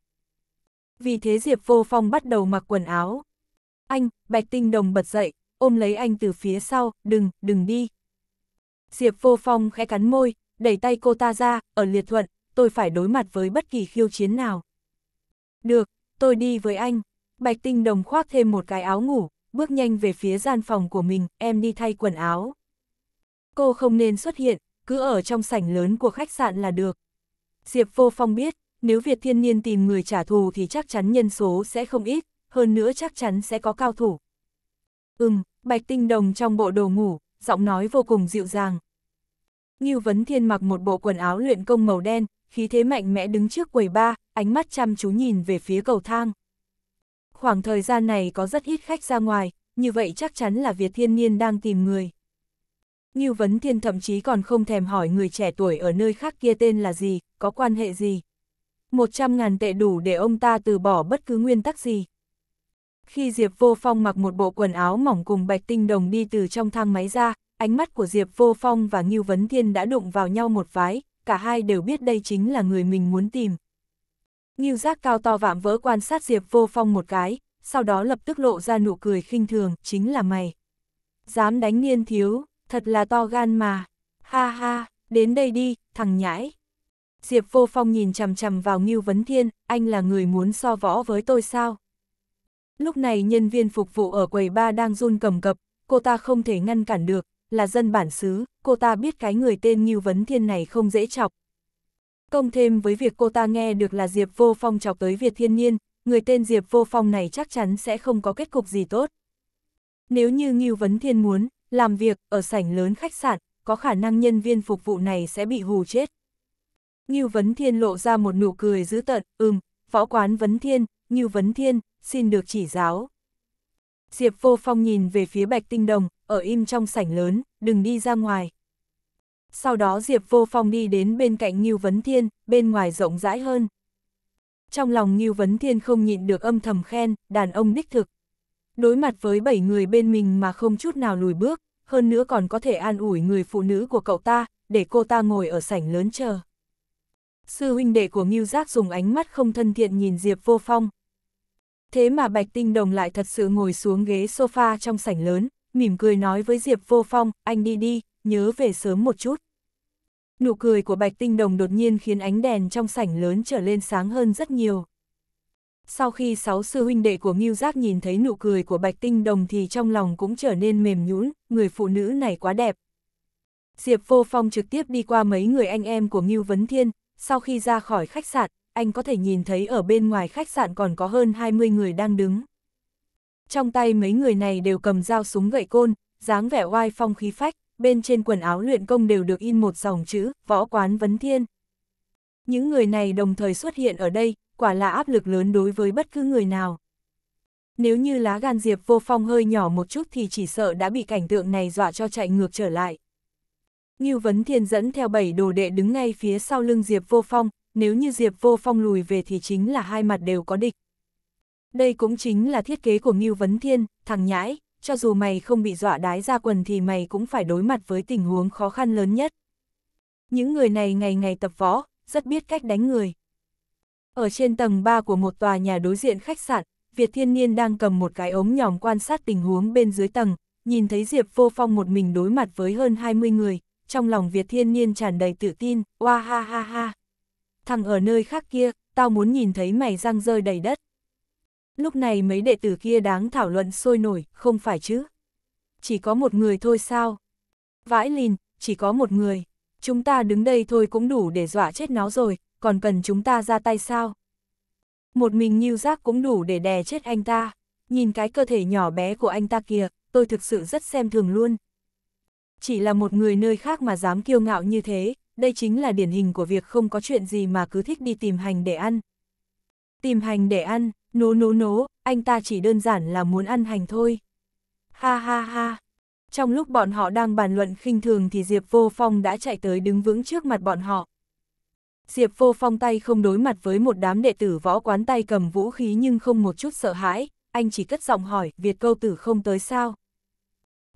Vì thế Diệp Vô Phong bắt đầu mặc quần áo. Anh, Bạch Tinh Đồng bật dậy, ôm lấy anh từ phía sau, đừng, đừng đi. Diệp Vô Phong khẽ cắn môi, đẩy tay cô ta ra, ở liệt thuận, tôi phải đối mặt với bất kỳ khiêu chiến nào. Được, tôi đi với anh. Bạch tinh đồng khoác thêm một cái áo ngủ, bước nhanh về phía gian phòng của mình, em đi thay quần áo. Cô không nên xuất hiện, cứ ở trong sảnh lớn của khách sạn là được. Diệp Vô Phong biết, nếu Việt Thiên Niên tìm người trả thù thì chắc chắn nhân số sẽ không ít, hơn nữa chắc chắn sẽ có cao thủ. Ừm, Bạch Tinh Đồng trong bộ đồ ngủ, giọng nói vô cùng dịu dàng, Ngưu Vấn Thiên mặc một bộ quần áo luyện công màu đen, khí thế mạnh mẽ đứng trước quầy ba, ánh mắt chăm chú nhìn về phía cầu thang. Khoảng thời gian này có rất ít khách ra ngoài, như vậy chắc chắn là Việt Thiên Niên đang tìm người. Ngưu Vấn Thiên thậm chí còn không thèm hỏi người trẻ tuổi ở nơi khác kia tên là gì, có quan hệ gì. Một trăm ngàn tệ đủ để ông ta từ bỏ bất cứ nguyên tắc gì. Khi Diệp Vô Phong mặc một bộ quần áo mỏng cùng bạch tinh đồng đi từ trong thang máy ra, ánh mắt của Diệp Vô Phong và Ngưu Vấn Thiên đã đụng vào nhau một vái, cả hai đều biết đây chính là người mình muốn tìm. Ngưu giác cao to vạm vỡ quan sát Diệp Vô Phong một cái, sau đó lập tức lộ ra nụ cười khinh thường, chính là mày. Dám đánh niên thiếu, thật là to gan mà. Ha ha, đến đây đi, thằng nhãi. Diệp Vô Phong nhìn chằm chằm vào Ngưu Vấn Thiên, anh là người muốn so võ với tôi sao? Lúc này nhân viên phục vụ ở quầy ba đang run cầm cập, cô ta không thể ngăn cản được, là dân bản xứ, cô ta biết cái người tên Ngưu Vấn Thiên này không dễ chọc. Công thêm với việc cô ta nghe được là Diệp Vô Phong chọc tới Việt Thiên Nhiên, người tên Diệp Vô Phong này chắc chắn sẽ không có kết cục gì tốt. Nếu như Ngưu Vấn Thiên muốn, làm việc ở sảnh lớn khách sạn, có khả năng nhân viên phục vụ này sẽ bị hù chết. Ngưu Vấn Thiên lộ ra một nụ cười dữ tợn, ừm, võ quán Vấn Thiên, Ngưu Vấn Thiên, xin được chỉ giáo. Diệp Vô Phong nhìn về phía Bạch Tinh Đồng, ở im trong sảnh lớn, đừng đi ra ngoài. Sau đó Diệp Vô Phong đi đến bên cạnh Ngưu Vấn Thiên, bên ngoài rộng rãi hơn. Trong lòng Ngưu Vấn Thiên không nhịn được âm thầm khen, đàn ông đích thực. Đối mặt với bảy người bên mình mà không chút nào lùi bước, hơn nữa còn có thể an ủi người phụ nữ của cậu ta, để cô ta ngồi ở sảnh lớn chờ. Sư huynh đệ của Ngưu Giác dùng ánh mắt không thân thiện nhìn Diệp Vô Phong. Thế mà Bạch Tinh Đồng lại thật sự ngồi xuống ghế sofa trong sảnh lớn, mỉm cười nói với Diệp Vô Phong, anh đi đi, nhớ về sớm một chút. Nụ cười của Bạch Tinh Đồng đột nhiên khiến ánh đèn trong sảnh lớn trở lên sáng hơn rất nhiều. Sau khi sáu sư huynh đệ của Ngưu Giác nhìn thấy nụ cười của Bạch Tinh Đồng thì trong lòng cũng trở nên mềm nhũn, người phụ nữ này quá đẹp. Diệp Vô Phong trực tiếp đi qua mấy người anh em của Ngưu Vấn Thiên, sau khi ra khỏi khách sạn, anh có thể nhìn thấy ở bên ngoài khách sạn còn có hơn 20 người đang đứng trong tay mấy người này đều cầm dao súng gậy côn, dáng vẻ oai phong khí phách, bên trên quần áo luyện công đều được in một dòng chữ, võ quán vấn thiên. Những người này đồng thời xuất hiện ở đây, quả là áp lực lớn đối với bất cứ người nào. Nếu như lá gan Diệp vô phong hơi nhỏ một chút thì chỉ sợ đã bị cảnh tượng này dọa cho chạy ngược trở lại. Ngưu Vấn Thiên dẫn theo bảy đồ đệ đứng ngay phía sau lưng Diệp Vô Phong, nếu như Diệp Vô Phong lùi về thì chính là hai mặt đều có địch. Đây cũng chính là thiết kế của Ngưu Vấn Thiên, thằng nhãi, cho dù mày không bị dọa đái ra quần thì mày cũng phải đối mặt với tình huống khó khăn lớn nhất. Những người này ngày ngày tập võ, rất biết cách đánh người. Ở trên tầng 3 của một tòa nhà đối diện khách sạn, Việt Thiên Niên đang cầm một cái ống nhòm quan sát tình huống bên dưới tầng, nhìn thấy Diệp Vô Phong một mình đối mặt với hơn 20 người, trong lòng Việt Thiên Niên tràn đầy tự tin, oa ha ha ha. Thằng ở nơi khác kia, tao muốn nhìn thấy mày răng rơi đầy đất lúc này mấy đệ tử kia đáng thảo luận sôi nổi, không phải chứ? Chỉ có một người thôi sao? Vãi lìn, chỉ có một người. Chúng ta đứng đây thôi cũng đủ để dọa chết nó rồi, còn cần chúng ta ra tay sao? Một mình như Giác cũng đủ để đè chết anh ta. Nhìn cái cơ thể nhỏ bé của anh ta kìa, tôi thực sự rất xem thường luôn. Chỉ là một người nơi khác mà dám kiêu ngạo như thế, đây chính là điển hình của việc không có chuyện gì mà cứ thích đi tìm hành để ăn. Tìm hành để ăn, Nố nố nố, anh ta chỉ đơn giản là muốn ăn hành thôi. Ha ha ha. Trong lúc bọn họ đang bàn luận khinh thường thì Diệp Vô Phong đã chạy tới đứng vững trước mặt bọn họ. Diệp Vô Phong tay không đối mặt với một đám đệ tử võ quán tay cầm vũ khí nhưng không một chút sợ hãi, anh chỉ cất giọng hỏi, Việt câu tử không tới sao?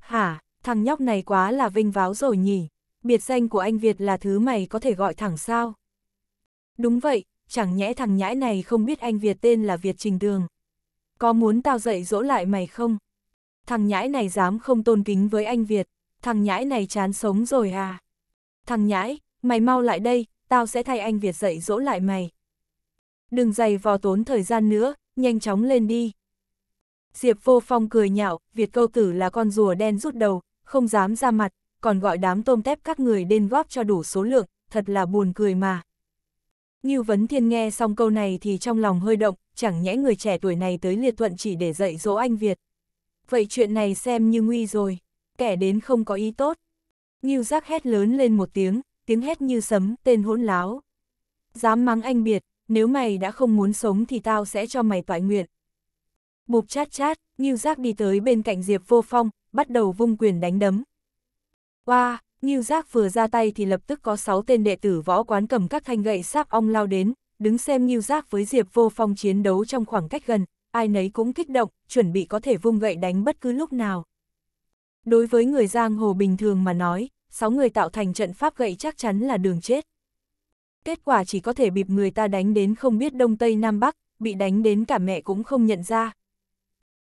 Hả, thằng nhóc này quá là vinh váo rồi nhỉ? Biệt danh của anh Việt là thứ mày có thể gọi thẳng sao? Đúng vậy, chẳng nhẽ thằng nhãi này không biết anh Việt tên là Việt Trình Đường. Có muốn tao dạy dỗ lại mày không? Thằng nhãi này dám không tôn kính với anh Việt, thằng nhãi này chán sống rồi à? Thằng nhãi, mày mau lại đây, tao sẽ thay anh Việt dạy dỗ lại mày. Đừng dày vò tốn thời gian nữa, nhanh chóng lên đi. Diệp vô phong cười nhạo, Việt câu tử là con rùa đen rút đầu, không dám ra mặt, còn gọi đám tôm tép các người đên góp cho đủ số lượng, thật là buồn cười mà. Ngưu Vấn Thiên nghe xong câu này thì trong lòng hơi động, chẳng nhẽ người trẻ tuổi này tới liệt thuận chỉ để dạy dỗ anh Việt. Vậy chuyện này xem như nguy rồi, kẻ đến không có ý tốt. Ngưu Giác hét lớn lên một tiếng, tiếng hét như sấm, tên hỗn láo. Dám mắng anh Việt, nếu mày đã không muốn sống thì tao sẽ cho mày toại nguyện. Bụp chát chát, Ngưu Giác đi tới bên cạnh Diệp Vô Phong, bắt đầu vung quyền đánh đấm. Oa, wow, Ngưu Giác vừa ra tay thì lập tức có 6 tên đệ tử võ quán cầm các thanh gậy sáp ong lao đến, đứng xem Ngưu Giác với Diệp Vô Phong chiến đấu trong khoảng cách gần, ai nấy cũng kích động, chuẩn bị có thể vung gậy đánh bất cứ lúc nào. Đối với người giang hồ bình thường mà nói, 6 người tạo thành trận pháp gậy chắc chắn là đường chết. Kết quả chỉ có thể bịp người ta đánh đến không biết Đông Tây Nam Bắc, bị đánh đến cả mẹ cũng không nhận ra.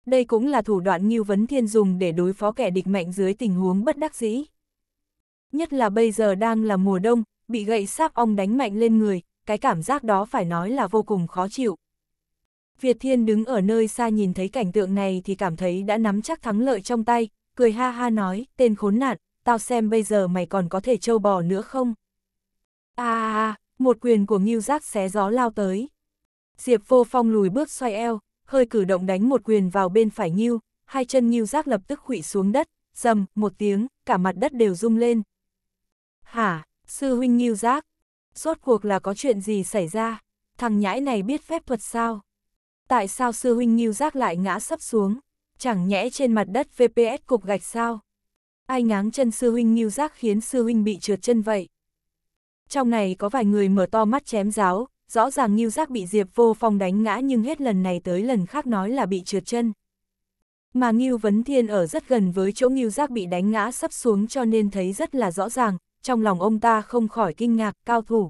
Đây cũng là thủ đoạn Ngưu Vấn Thiên dùng để đối phó kẻ địch mạnh dưới tình huống bất đắc dĩ nhất là bây giờ đang là mùa đông, bị gậy sáp ong đánh mạnh lên người, cái cảm giác đó phải nói là vô cùng khó chịu. Việt Thiên đứng ở nơi xa nhìn thấy cảnh tượng này thì cảm thấy đã nắm chắc thắng lợi trong tay, cười ha ha nói, tên khốn nạn, tao xem bây giờ mày còn có thể trâu bò nữa không? À, một quyền của Ngưu Giác xé gió lao tới. Diệp vô phong lùi bước xoay eo, hơi cử động đánh một quyền vào bên phải Ngưu, hai chân Ngưu Giác lập tức khụy xuống đất, dầm, một tiếng, cả mặt đất đều rung lên. Hả, sư huynh nghiêu giác, rốt cuộc là có chuyện gì xảy ra, thằng nhãi này biết phép thuật sao? Tại sao sư huynh nghiêu giác lại ngã sắp xuống, chẳng nhẽ trên mặt đất VPS cục gạch sao? Ai ngáng chân sư huynh nghiêu giác khiến sư huynh bị trượt chân vậy? Trong này có vài người mở to mắt chém giáo, rõ ràng nghiêu giác bị Diệp vô phong đánh ngã nhưng hết lần này tới lần khác nói là bị trượt chân. Mà nghiêu vấn thiên ở rất gần với chỗ nghiêu giác bị đánh ngã sắp xuống cho nên thấy rất là rõ ràng, trong lòng ông ta không khỏi kinh ngạc, cao thủ.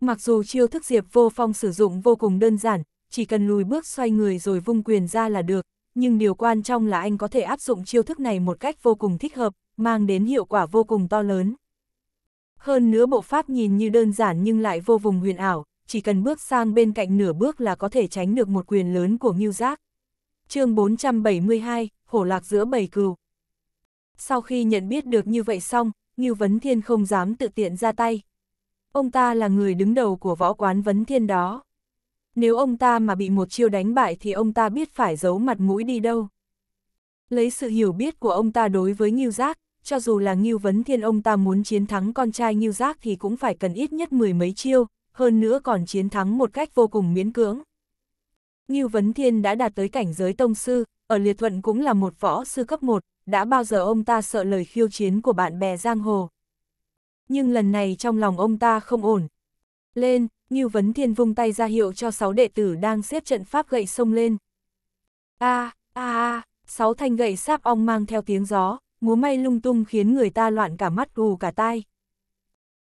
Mặc dù chiêu thức Diệp Vô Phong sử dụng vô cùng đơn giản, chỉ cần lùi bước xoay người rồi vung quyền ra là được, nhưng điều quan trọng là anh có thể áp dụng chiêu thức này một cách vô cùng thích hợp, mang đến hiệu quả vô cùng to lớn. Hơn nữa bộ pháp nhìn như đơn giản nhưng lại vô vùng huyền ảo, chỉ cần bước sang bên cạnh nửa bước là có thể tránh được một quyền lớn của Ngưu Giác. Chương 472, Hổ lạc giữa bầy cừu. Sau khi nhận biết được như vậy xong, Ngưu Vấn Thiên không dám tự tiện ra tay. Ông ta là người đứng đầu của võ quán Vấn Thiên đó. Nếu ông ta mà bị một chiêu đánh bại thì ông ta biết phải giấu mặt mũi đi đâu. Lấy sự hiểu biết của ông ta đối với Ngưu Giác, cho dù là Ngưu Vấn Thiên ông ta muốn chiến thắng con trai Ngưu Giác thì cũng phải cần ít nhất mười mấy chiêu, hơn nữa còn chiến thắng một cách vô cùng miễn cưỡng. Ngưu Vấn Thiên đã đạt tới cảnh giới tông sư, ở Liệt Thuận cũng là một võ sư cấp 1, đã bao giờ ông ta sợ lời khiêu chiến của bạn bè giang hồ. Nhưng lần này trong lòng ông ta không ổn. Lên, Ngưu Vấn Thiên vung tay ra hiệu cho sáu đệ tử đang xếp trận pháp gậy sông lên. A, a a, sáu thanh gậy sáp ong mang theo tiếng gió, múa may lung tung khiến người ta loạn cả mắt gù cả tai.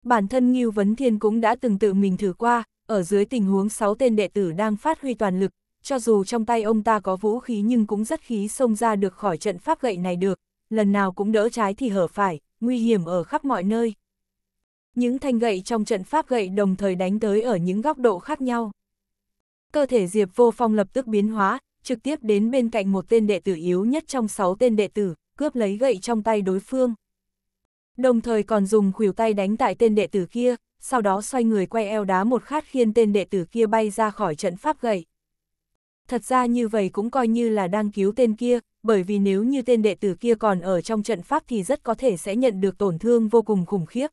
Bản thân Ngưu Vấn Thiên cũng đã từng tự mình thử qua, ở dưới tình huống sáu tên đệ tử đang phát huy toàn lực, cho dù trong tay ông ta có vũ khí nhưng cũng rất khí xông ra được khỏi trận pháp gậy này được, lần nào cũng đỡ trái thì hở phải, nguy hiểm ở khắp mọi nơi. Những thanh gậy trong trận pháp gậy đồng thời đánh tới ở những góc độ khác nhau. Cơ thể Diệp Vô Phong lập tức biến hóa, trực tiếp đến bên cạnh một tên đệ tử yếu nhất trong 6 tên đệ tử, cướp lấy gậy trong tay đối phương. Đồng thời còn dùng khuỷu tay đánh tại tên đệ tử kia, sau đó xoay người quay eo đá một khát khiến tên đệ tử kia bay ra khỏi trận pháp gậy. Thật ra như vậy cũng coi như là đang cứu tên kia, bởi vì nếu như tên đệ tử kia còn ở trong trận pháp thì rất có thể sẽ nhận được tổn thương vô cùng khủng khiếp.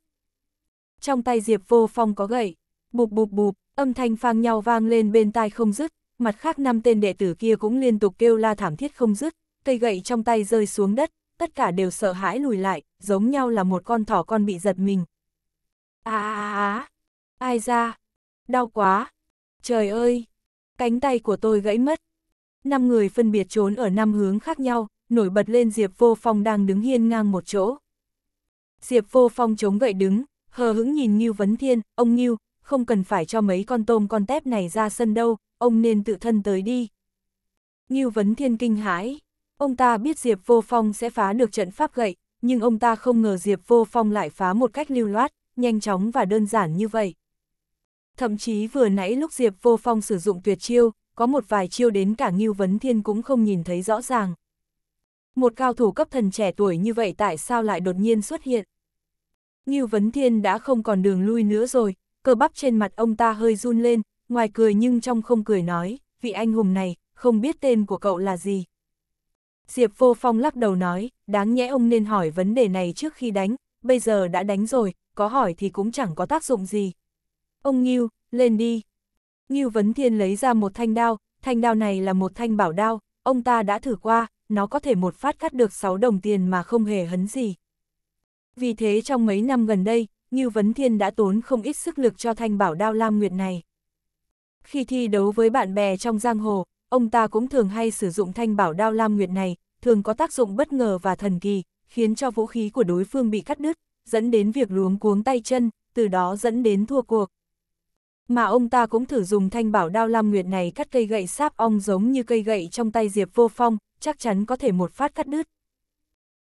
Trong tay Diệp Vô Phong có gậy, bụp bụp bụp, âm thanh phang nhau vang lên bên tai không dứt, mặt khác năm tên đệ tử kia cũng liên tục kêu la thảm thiết không dứt, cây gậy trong tay rơi xuống đất, tất cả đều sợ hãi lùi lại, giống nhau là một con thỏ con bị giật mình. À à à, ai ra, đau quá, trời ơi, cánh tay của tôi gãy mất. Năm người phân biệt trốn ở năm hướng khác nhau, nổi bật lên Diệp Vô Phong đang đứng hiên ngang một chỗ. Diệp Vô Phong chống gậy đứng, hờ hững nhìn Ngưu Vấn Thiên, ông Ngưu, không cần phải cho mấy con tôm con tép này ra sân đâu, ông nên tự thân tới đi. Ngưu Vấn Thiên kinh hãi, ông ta biết Diệp Vô Phong sẽ phá được trận pháp gậy, nhưng ông ta không ngờ Diệp Vô Phong lại phá một cách lưu loát, nhanh chóng và đơn giản như vậy. Thậm chí vừa nãy lúc Diệp Vô Phong sử dụng tuyệt chiêu, có một vài chiêu đến cả Ngưu Vấn Thiên cũng không nhìn thấy rõ ràng. Một cao thủ cấp thần trẻ tuổi như vậy tại sao lại đột nhiên xuất hiện? Ngưu Vấn Thiên đã không còn đường lui nữa rồi, cơ bắp trên mặt ông ta hơi run lên, ngoài cười nhưng trong không cười nói, vị anh hùng này, không biết tên của cậu là gì. Diệp Vô Phong lắc đầu nói, đáng nhẽ ông nên hỏi vấn đề này trước khi đánh, bây giờ đã đánh rồi, có hỏi thì cũng chẳng có tác dụng gì. Ông Nghiêu, lên đi. Nghiêu Vấn Thiên lấy ra một thanh đao, thanh đao này là một thanh bảo đao, ông ta đã thử qua, nó có thể một phát cắt được 6 đồng tiền mà không hề hấn gì. Vì thế trong mấy năm gần đây, Nghiêu Vấn Thiên đã tốn không ít sức lực cho thanh bảo đao Lam Nguyệt này. Khi thi đấu với bạn bè trong giang hồ, ông ta cũng thường hay sử dụng thanh bảo đao Lam Nguyệt này, thường có tác dụng bất ngờ và thần kỳ, khiến cho vũ khí của đối phương bị cắt đứt, dẫn đến việc luống cuống tay chân, từ đó dẫn đến thua cuộc mà ông ta cũng thử dùng thanh bảo đao lam nguyệt này cắt cây gậy sáp ong giống như cây gậy trong tay Diệp Vô Phong, chắc chắn có thể một phát cắt đứt.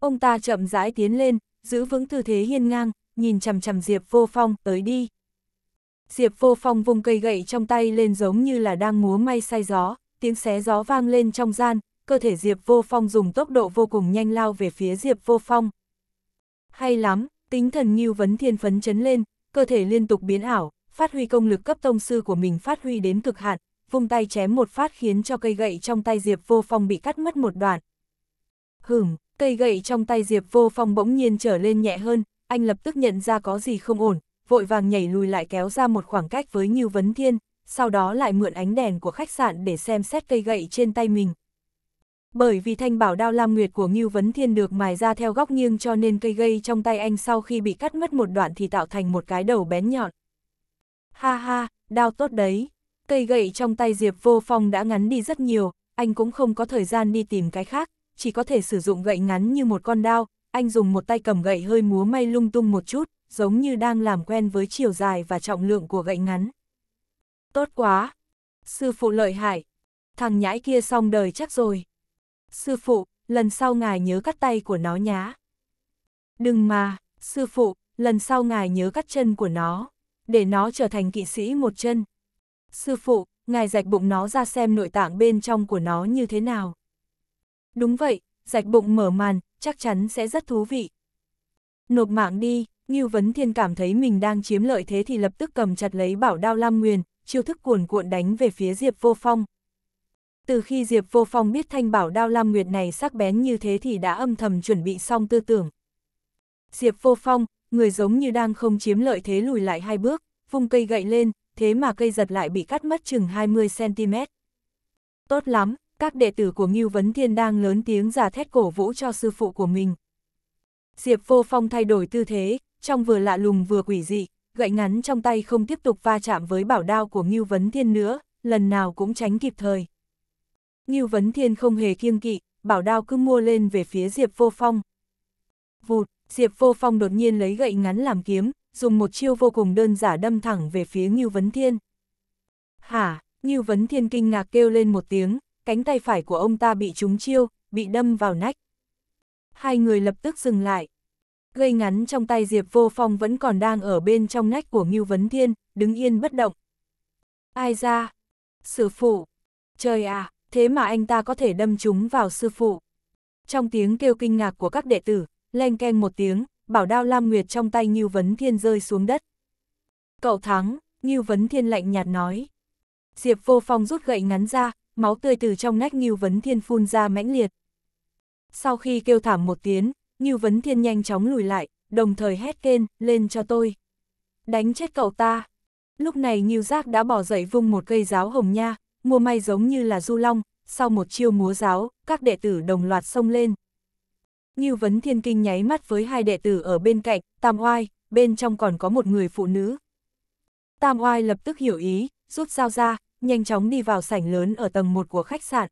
Ông ta chậm rãi tiến lên, giữ vững tư thế hiên ngang, nhìn chằm chằm Diệp Vô Phong, tới đi. Diệp Vô Phong vùng cây gậy trong tay lên giống như là đang múa may say gió, tiếng xé gió vang lên trong gian, cơ thể Diệp Vô Phong dùng tốc độ vô cùng nhanh lao về phía Diệp Vô Phong. Hay lắm, tính thần nghiêu vấn thiên phấn chấn lên, cơ thể liên tục biến ảo, phát huy công lực cấp tông sư của mình phát huy đến cực hạn, vung tay chém một phát khiến cho cây gậy trong tay Diệp Vô Phong bị cắt mất một đoạn. Hửm, cây gậy trong tay Diệp Vô Phong bỗng nhiên trở lên nhẹ hơn, anh lập tức nhận ra có gì không ổn, vội vàng nhảy lùi lại kéo ra một khoảng cách với Ngưu Vấn Thiên, sau đó lại mượn ánh đèn của khách sạn để xem xét cây gậy trên tay mình. Bởi vì thanh bảo đao lam nguyệt của Ngưu Vấn Thiên được mài ra theo góc nghiêng cho nên cây gây trong tay anh sau khi bị cắt mất một đoạn thì tạo thành một cái đầu bén nhọn. Ha ha, đao tốt đấy. Cây gậy trong tay Diệp Vô Phong đã ngắn đi rất nhiều, anh cũng không có thời gian đi tìm cái khác, chỉ có thể sử dụng gậy ngắn như một con đao, anh dùng một tay cầm gậy hơi múa may lung tung một chút, giống như đang làm quen với chiều dài và trọng lượng của gậy ngắn. Tốt quá! Sư phụ lợi hại! Thằng nhãi kia xong đời chắc rồi. Sư phụ, lần sau ngài nhớ cắt tay của nó nhá. Đừng mà, sư phụ, lần sau ngài nhớ cắt chân của nó để nó trở thành kỵ sĩ một chân. Sư phụ, ngài rạch bụng nó ra xem nội tạng bên trong của nó như thế nào. Đúng vậy, rạch bụng mở màn, chắc chắn sẽ rất thú vị. Nộp mạng đi, Ngưu Vấn Thiên cảm thấy mình đang chiếm lợi thế thì lập tức cầm chặt lấy bảo đao Lam Nguyền, chiêu thức cuồn cuộn đánh về phía Diệp Vô Phong. Từ khi Diệp Vô Phong biết thanh bảo đao Lam Nguyệt này sắc bén như thế thì đã âm thầm chuẩn bị xong tư tưởng. Diệp Vô Phong, người giống như đang không chiếm lợi thế lùi lại hai bước, vung cây gậy lên, thế mà cây giật lại bị cắt mất chừng 20cm. Tốt lắm, các đệ tử của Ngưu Vấn Thiên đang lớn tiếng giả thét cổ vũ cho sư phụ của mình. Diệp vô phong thay đổi tư thế, trong vừa lạ lùng vừa quỷ dị, gậy ngắn trong tay không tiếp tục va chạm với bảo đao của Ngưu Vấn Thiên nữa, lần nào cũng tránh kịp thời. Ngưu Vấn Thiên không hề kiêng kỵ, bảo đao cứ mua lên về phía Diệp vô phong. Vụt, Diệp Vô Phong đột nhiên lấy gậy ngắn làm kiếm, dùng một chiêu vô cùng đơn giản đâm thẳng về phía Ngưu Vấn Thiên. Hả, Ngưu Vấn Thiên kinh ngạc kêu lên một tiếng, cánh tay phải của ông ta bị trúng chiêu, bị đâm vào nách. Hai người lập tức dừng lại. Gây ngắn trong tay Diệp Vô Phong vẫn còn đang ở bên trong nách của Ngưu Vấn Thiên, đứng yên bất động. Ai ra? Sư phụ! Trời à, thế mà anh ta có thể đâm chúng vào sư phụ. Trong tiếng kêu kinh ngạc của các đệ tử, len keng một tiếng, bảo đao Lam Nguyệt trong tay Ngưu Vấn Thiên rơi xuống đất. Cậu thắng, Ngưu Vấn Thiên lạnh nhạt nói. Diệp Vô Phong rút gậy ngắn ra, máu tươi từ trong nách Ngưu Vấn Thiên phun ra mãnh liệt. Sau khi kêu thảm một tiếng, Ngưu Vấn Thiên nhanh chóng lùi lại, đồng thời hét kên, lên cho tôi. Đánh chết cậu ta. Lúc này Ngưu Giác đã bỏ dậy vung một cây giáo hồng nha, mua may giống như là du long, sau một chiêu múa giáo, các đệ tử đồng loạt xông lên. Ngưu vấn thiên kinh nháy mắt với hai đệ tử ở bên cạnh, tam oai, bên trong còn có một người phụ nữ. Tam oai lập tức hiểu ý, rút dao ra, nhanh chóng đi vào sảnh lớn ở tầng 1 của khách sạn.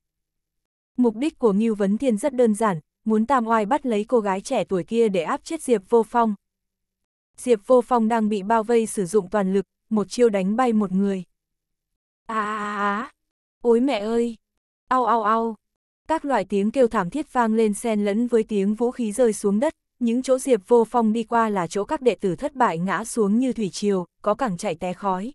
Mục đích của Ngưu vấn thiên rất đơn giản, muốn tam oai bắt lấy cô gái trẻ tuổi kia để áp chết Diệp Vô Phong. Diệp Vô Phong đang bị bao vây sử dụng toàn lực, một chiêu đánh bay một người. À à à, ôi mẹ ơi, au au au. Các loại tiếng kêu thảm thiết vang lên xen lẫn với tiếng vũ khí rơi xuống đất, những chỗ Diệp Vô Phong đi qua là chỗ các đệ tử thất bại ngã xuống như thủy triều, có cẳng chạy té khói.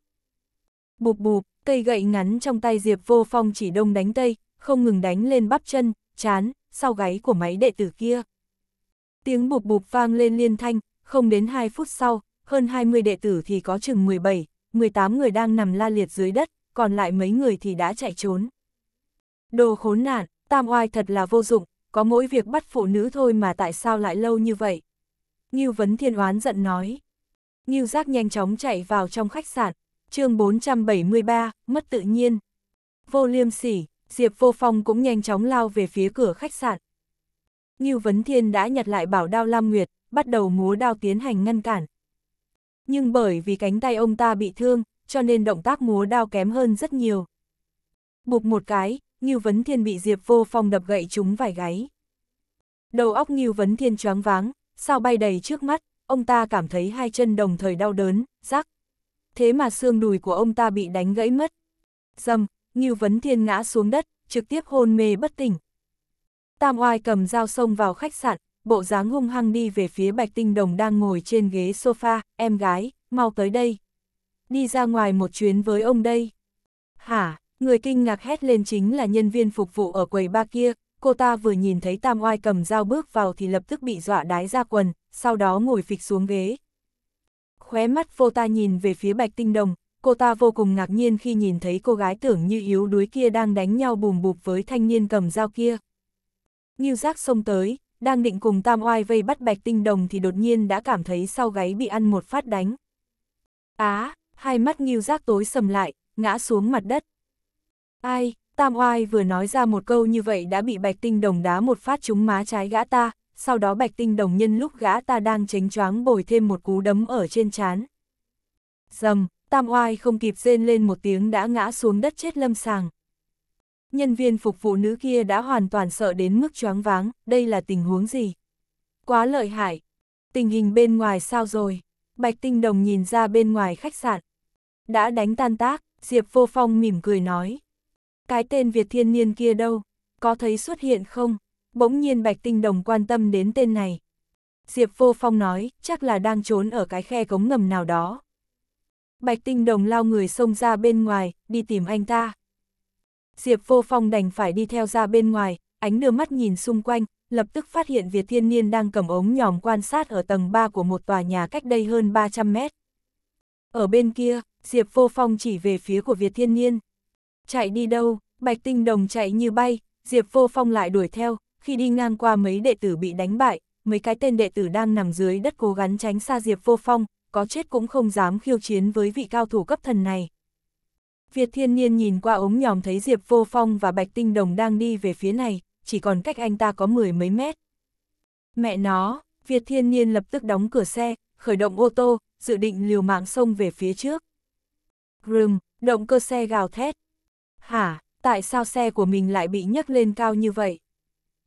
Bụp bụp, cây gậy ngắn trong tay Diệp Vô Phong chỉ đông đánh tây, không ngừng đánh lên bắp chân, chán, sau gáy của máy đệ tử kia. Tiếng bụp bụp vang lên liên thanh, không đến 2 phút sau, hơn 20 đệ tử thì có chừng 17, 18 người đang nằm la liệt dưới đất, còn lại mấy người thì đã chạy trốn. Đồ khốn nạn, tam oai thật là vô dụng, có mỗi việc bắt phụ nữ thôi mà tại sao lại lâu như vậy? Ngưu Vấn Thiên oán giận nói. Ngưu Giác nhanh chóng chạy vào trong khách sạn, chương 473, mất tự nhiên. Vô liêm sỉ, Diệp Vô Phong cũng nhanh chóng lao về phía cửa khách sạn. Ngưu Vấn Thiên đã nhặt lại bảo đao Lam Nguyệt, bắt đầu múa đao tiến hành ngăn cản. Nhưng bởi vì cánh tay ông ta bị thương, cho nên động tác múa đao kém hơn rất nhiều. Bục một cái, Ngưu Vấn Thiên bị Diệp Vô Phong đập gậy chúng vài gáy. Đầu óc Ngưu Vấn Thiên choáng váng, sao bay đầy trước mắt, ông ta cảm thấy hai chân đồng thời đau đớn, rắc. Thế mà xương đùi của ông ta bị đánh gãy mất. Dầm, Ngưu Vấn Thiên ngã xuống đất, trực tiếp hôn mê bất tỉnh. Tam Oai cầm dao xông vào khách sạn, bộ dáng hung hăng đi về phía Bạch Tinh Đồng đang ngồi trên ghế sofa, em gái, mau tới đây. Đi ra ngoài một chuyến với ông đây. Hả? Người kinh ngạc hét lên chính là nhân viên phục vụ ở quầy ba kia, cô ta vừa nhìn thấy Tam Oai cầm dao bước vào thì lập tức bị dọa đái ra quần, sau đó ngồi phịch xuống ghế. Khóe mắt vô ta nhìn về phía Bạch Tinh Đồng, cô ta vô cùng ngạc nhiên khi nhìn thấy cô gái tưởng như yếu đuối kia đang đánh nhau bùm bụp với thanh niên cầm dao kia. Nghiêu giác xông tới, đang định cùng Tam Oai vây bắt Bạch Tinh Đồng thì đột nhiên đã cảm thấy sau gáy bị ăn một phát đánh. Á, hai mắt Nghiêu giác tối sầm lại, ngã xuống mặt đất. Ai, Tam Oai vừa nói ra một câu như vậy đã bị Bạch Tinh Đồng đá một phát trúng má trái gã ta, sau đó Bạch Tinh Đồng nhân lúc gã ta đang tránh choáng bồi thêm một cú đấm ở trên trán. Dầm, Tam Oai không kịp rên lên một tiếng đã ngã xuống đất chết lâm sàng. Nhân viên phục vụ nữ kia đã hoàn toàn sợ đến mức choáng váng, đây là tình huống gì? Quá lợi hại. Tình hình bên ngoài sao rồi? Bạch Tinh Đồng nhìn ra bên ngoài khách sạn. Đã đánh tan tác, Diệp Vô Phong mỉm cười nói. Cái tên Việt thiên niên kia đâu? Có thấy xuất hiện không? Bỗng nhiên Bạch Tinh Đồng quan tâm đến tên này. Diệp Vô Phong nói, chắc là đang trốn ở cái khe cống ngầm nào đó. Bạch Tinh Đồng lao người xông ra bên ngoài, đi tìm anh ta. Diệp Vô Phong đành phải đi theo ra bên ngoài, ánh đưa mắt nhìn xung quanh, lập tức phát hiện Việt Thiên Niên đang cầm ống nhòm quan sát ở tầng 3 của một tòa nhà cách đây hơn 300 mét. Ở bên kia, Diệp Vô Phong chỉ về phía của Việt Thiên Niên chạy đi đâu, Bạch Tinh Đồng chạy như bay, Diệp Vô Phong lại đuổi theo, khi đi ngang qua mấy đệ tử bị đánh bại, mấy cái tên đệ tử đang nằm dưới đất cố gắng tránh xa Diệp Vô Phong, có chết cũng không dám khiêu chiến với vị cao thủ cấp thần này. Việt Thiên Niên nhìn qua ống nhòm thấy Diệp Vô Phong và Bạch Tinh Đồng đang đi về phía này, chỉ còn cách anh ta có mười mấy mét. Mẹ nó, Việt Thiên Niên lập tức đóng cửa xe, khởi động ô tô, dự định liều mạng xông về phía trước. Rừng, động cơ xe gào thét, Hả, tại sao xe của mình lại bị nhấc lên cao như vậy?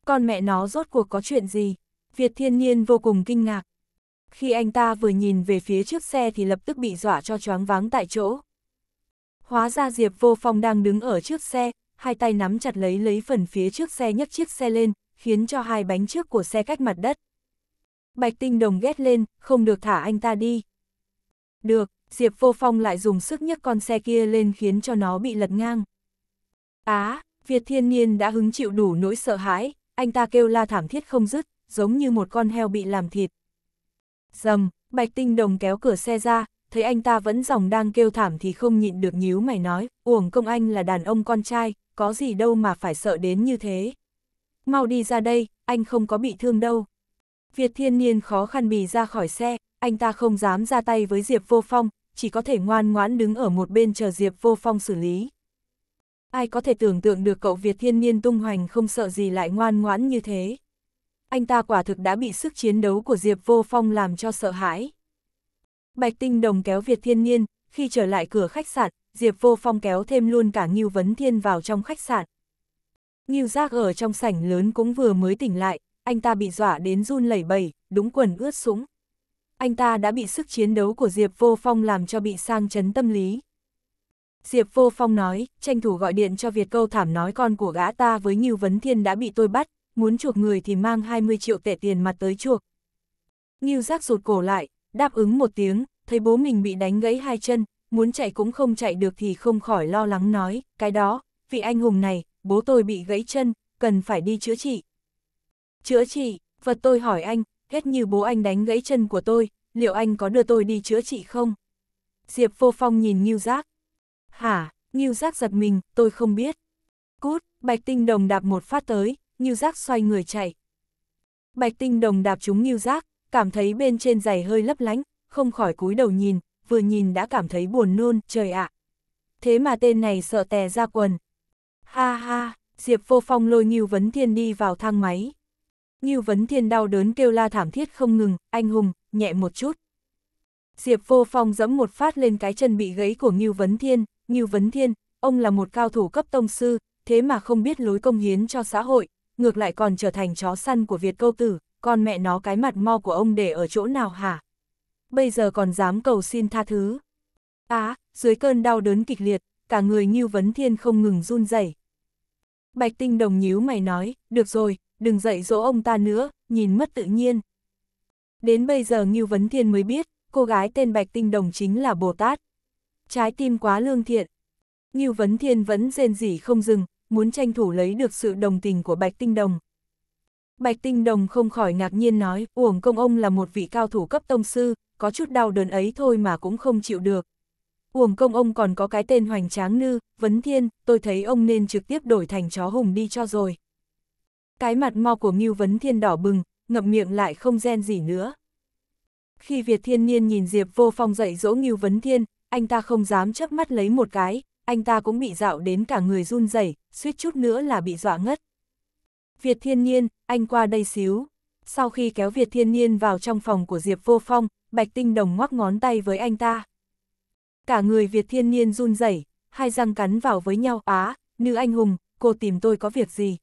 Con mẹ nó rốt cuộc có chuyện gì? Việt thiên nhiên vô cùng kinh ngạc. Khi anh ta vừa nhìn về phía trước xe thì lập tức bị dọa cho choáng váng tại chỗ. Hóa ra Diệp vô phong đang đứng ở trước xe, hai tay nắm chặt lấy lấy phần phía trước xe nhấc chiếc xe lên, khiến cho hai bánh trước của xe cách mặt đất. Bạch tinh đồng ghét lên, không được thả anh ta đi. Được, Diệp vô phong lại dùng sức nhấc con xe kia lên khiến cho nó bị lật ngang. Á, Việt thiên Niên đã hứng chịu đủ nỗi sợ hãi, anh ta kêu la thảm thiết không dứt, giống như một con heo bị làm thịt. Dầm, Bạch Tinh Đồng kéo cửa xe ra, thấy anh ta vẫn dòng đang kêu thảm thì không nhịn được nhíu mày nói, uổng công anh là đàn ông con trai, có gì đâu mà phải sợ đến như thế. Mau đi ra đây, anh không có bị thương đâu. Việt thiên niên khó khăn bì ra khỏi xe, anh ta không dám ra tay với Diệp Vô Phong, chỉ có thể ngoan ngoãn đứng ở một bên chờ Diệp Vô Phong xử lý ai có thể tưởng tượng được cậu Việt thiên niên tung hoành không sợ gì lại ngoan ngoãn như thế. Anh ta quả thực đã bị sức chiến đấu của Diệp Vô Phong làm cho sợ hãi. Bạch Tinh Đồng kéo Việt thiên niên, khi trở lại cửa khách sạn, Diệp Vô Phong kéo thêm luôn cả Ngưu Vấn Thiên vào trong khách sạn. Ngưu Giác ở trong sảnh lớn cũng vừa mới tỉnh lại, anh ta bị dọa đến run lẩy bẩy, đúng quần ướt sũng. Anh ta đã bị sức chiến đấu của Diệp Vô Phong làm cho bị sang chấn tâm lý. Diệp Vô Phong nói, tranh thủ gọi điện cho Việt Câu Thảm nói con của gã ta với Ngưu Vấn Thiên đã bị tôi bắt, muốn chuộc người thì mang 20 triệu tệ tiền mặt tới chuộc. Ngưu giác rụt cổ lại, đáp ứng một tiếng, thấy bố mình bị đánh gãy hai chân, muốn chạy cũng không chạy được thì không khỏi lo lắng nói, cái đó, vị anh hùng này, bố tôi bị gãy chân, cần phải đi chữa trị. Chữa trị, vật tôi hỏi anh, hết như bố anh đánh gãy chân của tôi, liệu anh có đưa tôi đi chữa trị không? Diệp Vô Phong nhìn Ngưu Giác, Hả, Ngưu Giác giật mình, tôi không biết. Cút, Bạch Tinh Đồng đạp một phát tới, Ngưu Giác xoay người chạy. Bạch Tinh Đồng đạp trúng Ngưu Giác, cảm thấy bên trên giày hơi lấp lánh, không khỏi cúi đầu nhìn, vừa nhìn đã cảm thấy buồn nôn, trời ạ. Thế mà tên này sợ tè ra quần. Ha ha, Diệp Vô Phong lôi Ngưu Vấn Thiên đi vào thang máy. Ngưu Vấn Thiên đau đớn kêu la thảm thiết không ngừng, anh hùng, nhẹ một chút. Diệp Vô Phong giẫm một phát lên cái chân bị gãy của Ngưu Vấn Thiên, Ngưu Vấn Thiên, ông là một cao thủ cấp tông sư, thế mà không biết lối công hiến cho xã hội, ngược lại còn trở thành chó săn của Việt câu tử, con mẹ nó cái mặt mo của ông để ở chỗ nào hả? Bây giờ còn dám cầu xin tha thứ. Á, à, dưới cơn đau đớn kịch liệt, cả người Ngưu Vấn Thiên không ngừng run rẩy. Bạch Tinh Đồng nhíu mày nói, được rồi, đừng dạy dỗ ông ta nữa, nhìn mất tự nhiên. Đến bây giờ Ngưu Vấn Thiên mới biết, cô gái tên Bạch Tinh Đồng chính là Bồ Tát trái tim quá lương thiện. Ngưu Vấn Thiên vẫn rên rỉ không dừng, muốn tranh thủ lấy được sự đồng tình của Bạch Tinh Đồng. Bạch Tinh Đồng không khỏi ngạc nhiên nói, uổng công ông là một vị cao thủ cấp tông sư, có chút đau đớn ấy thôi mà cũng không chịu được. Uổng công ông còn có cái tên hoành tráng nư, Vấn Thiên, tôi thấy ông nên trực tiếp đổi thành chó hùng đi cho rồi. Cái mặt mo của Ngưu Vấn Thiên đỏ bừng, ngậm miệng lại không gen gì nữa. Khi Việt Thiên Niên nhìn Diệp Vô Phong dạy dỗ Ngưu Vấn Thiên, anh ta không dám chớp mắt lấy một cái, anh ta cũng bị dạo đến cả người run rẩy, suýt chút nữa là bị dọa ngất. Việt Thiên Nhiên, anh qua đây xíu. Sau khi kéo Việt Thiên Nhiên vào trong phòng của Diệp Vô Phong, Bạch Tinh Đồng ngoắc ngón tay với anh ta. Cả người Việt Thiên Nhiên run rẩy, hai răng cắn vào với nhau, á, à, nữ anh hùng, cô tìm tôi có việc gì?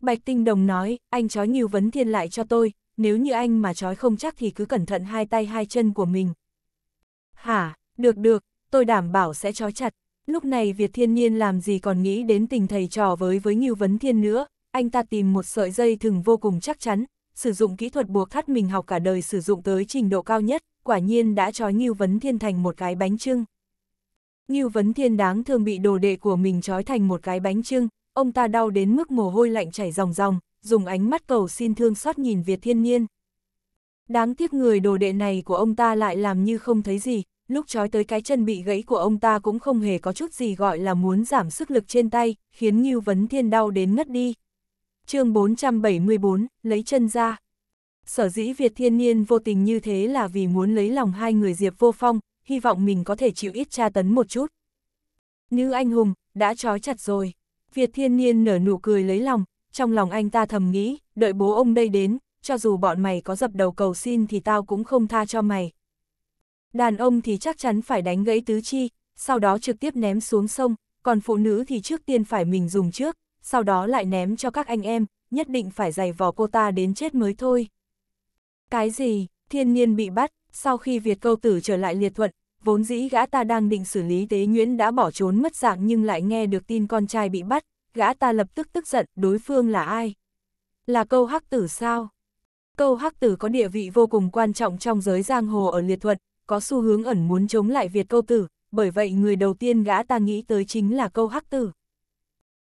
Bạch Tinh Đồng nói, anh chói nhiều vấn thiên lại cho tôi, nếu như anh mà chói không chắc thì cứ cẩn thận hai tay hai chân của mình. Hả? Được được, tôi đảm bảo sẽ trói chặt. Lúc này Việt Thiên Nhiên làm gì còn nghĩ đến tình thầy trò với với Ngưu Vấn Thiên nữa, anh ta tìm một sợi dây thừng vô cùng chắc chắn, sử dụng kỹ thuật buộc thắt mình học cả đời sử dụng tới trình độ cao nhất, quả nhiên đã trói Ngưu Vấn Thiên thành một cái bánh trưng. Ngưu Vấn Thiên đáng thương bị đồ đệ của mình trói thành một cái bánh trưng, ông ta đau đến mức mồ hôi lạnh chảy ròng ròng, dùng ánh mắt cầu xin thương xót nhìn Việt Thiên Nhiên. Đáng tiếc người đồ đệ này của ông ta lại làm như không thấy gì, lúc trói tới cái chân bị gãy của ông ta cũng không hề có chút gì gọi là muốn giảm sức lực trên tay, khiến Ngưu Vấn Thiên đau đến ngất đi. chương 474, lấy chân ra. Sở dĩ Việt Thiên Niên vô tình như thế là vì muốn lấy lòng hai người Diệp Vô Phong, hy vọng mình có thể chịu ít tra tấn một chút. Nữ anh hùng, đã trói chặt rồi. Việt Thiên Niên nở nụ cười lấy lòng, trong lòng anh ta thầm nghĩ, đợi bố ông đây đến, cho dù bọn mày có dập đầu cầu xin thì tao cũng không tha cho mày, Đàn ông thì chắc chắn phải đánh gãy tứ chi, sau đó trực tiếp ném xuống sông, còn phụ nữ thì trước tiên phải mình dùng trước, sau đó lại ném cho các anh em, nhất định phải giày vò cô ta đến chết mới thôi. Cái gì, thiên nhiên bị bắt, sau khi Việt câu tử trở lại liệt thuận, vốn dĩ gã ta đang định xử lý tế nhuyễn đã bỏ trốn mất dạng nhưng lại nghe được tin con trai bị bắt, gã ta lập tức tức giận đối phương là ai. Là câu hắc tử sao? Câu hắc tử có địa vị vô cùng quan trọng trong giới giang hồ ở liệt thuận, có xu hướng ẩn muốn chống lại Việt câu tử, bởi vậy người đầu tiên gã ta nghĩ tới chính là câu hắc tử.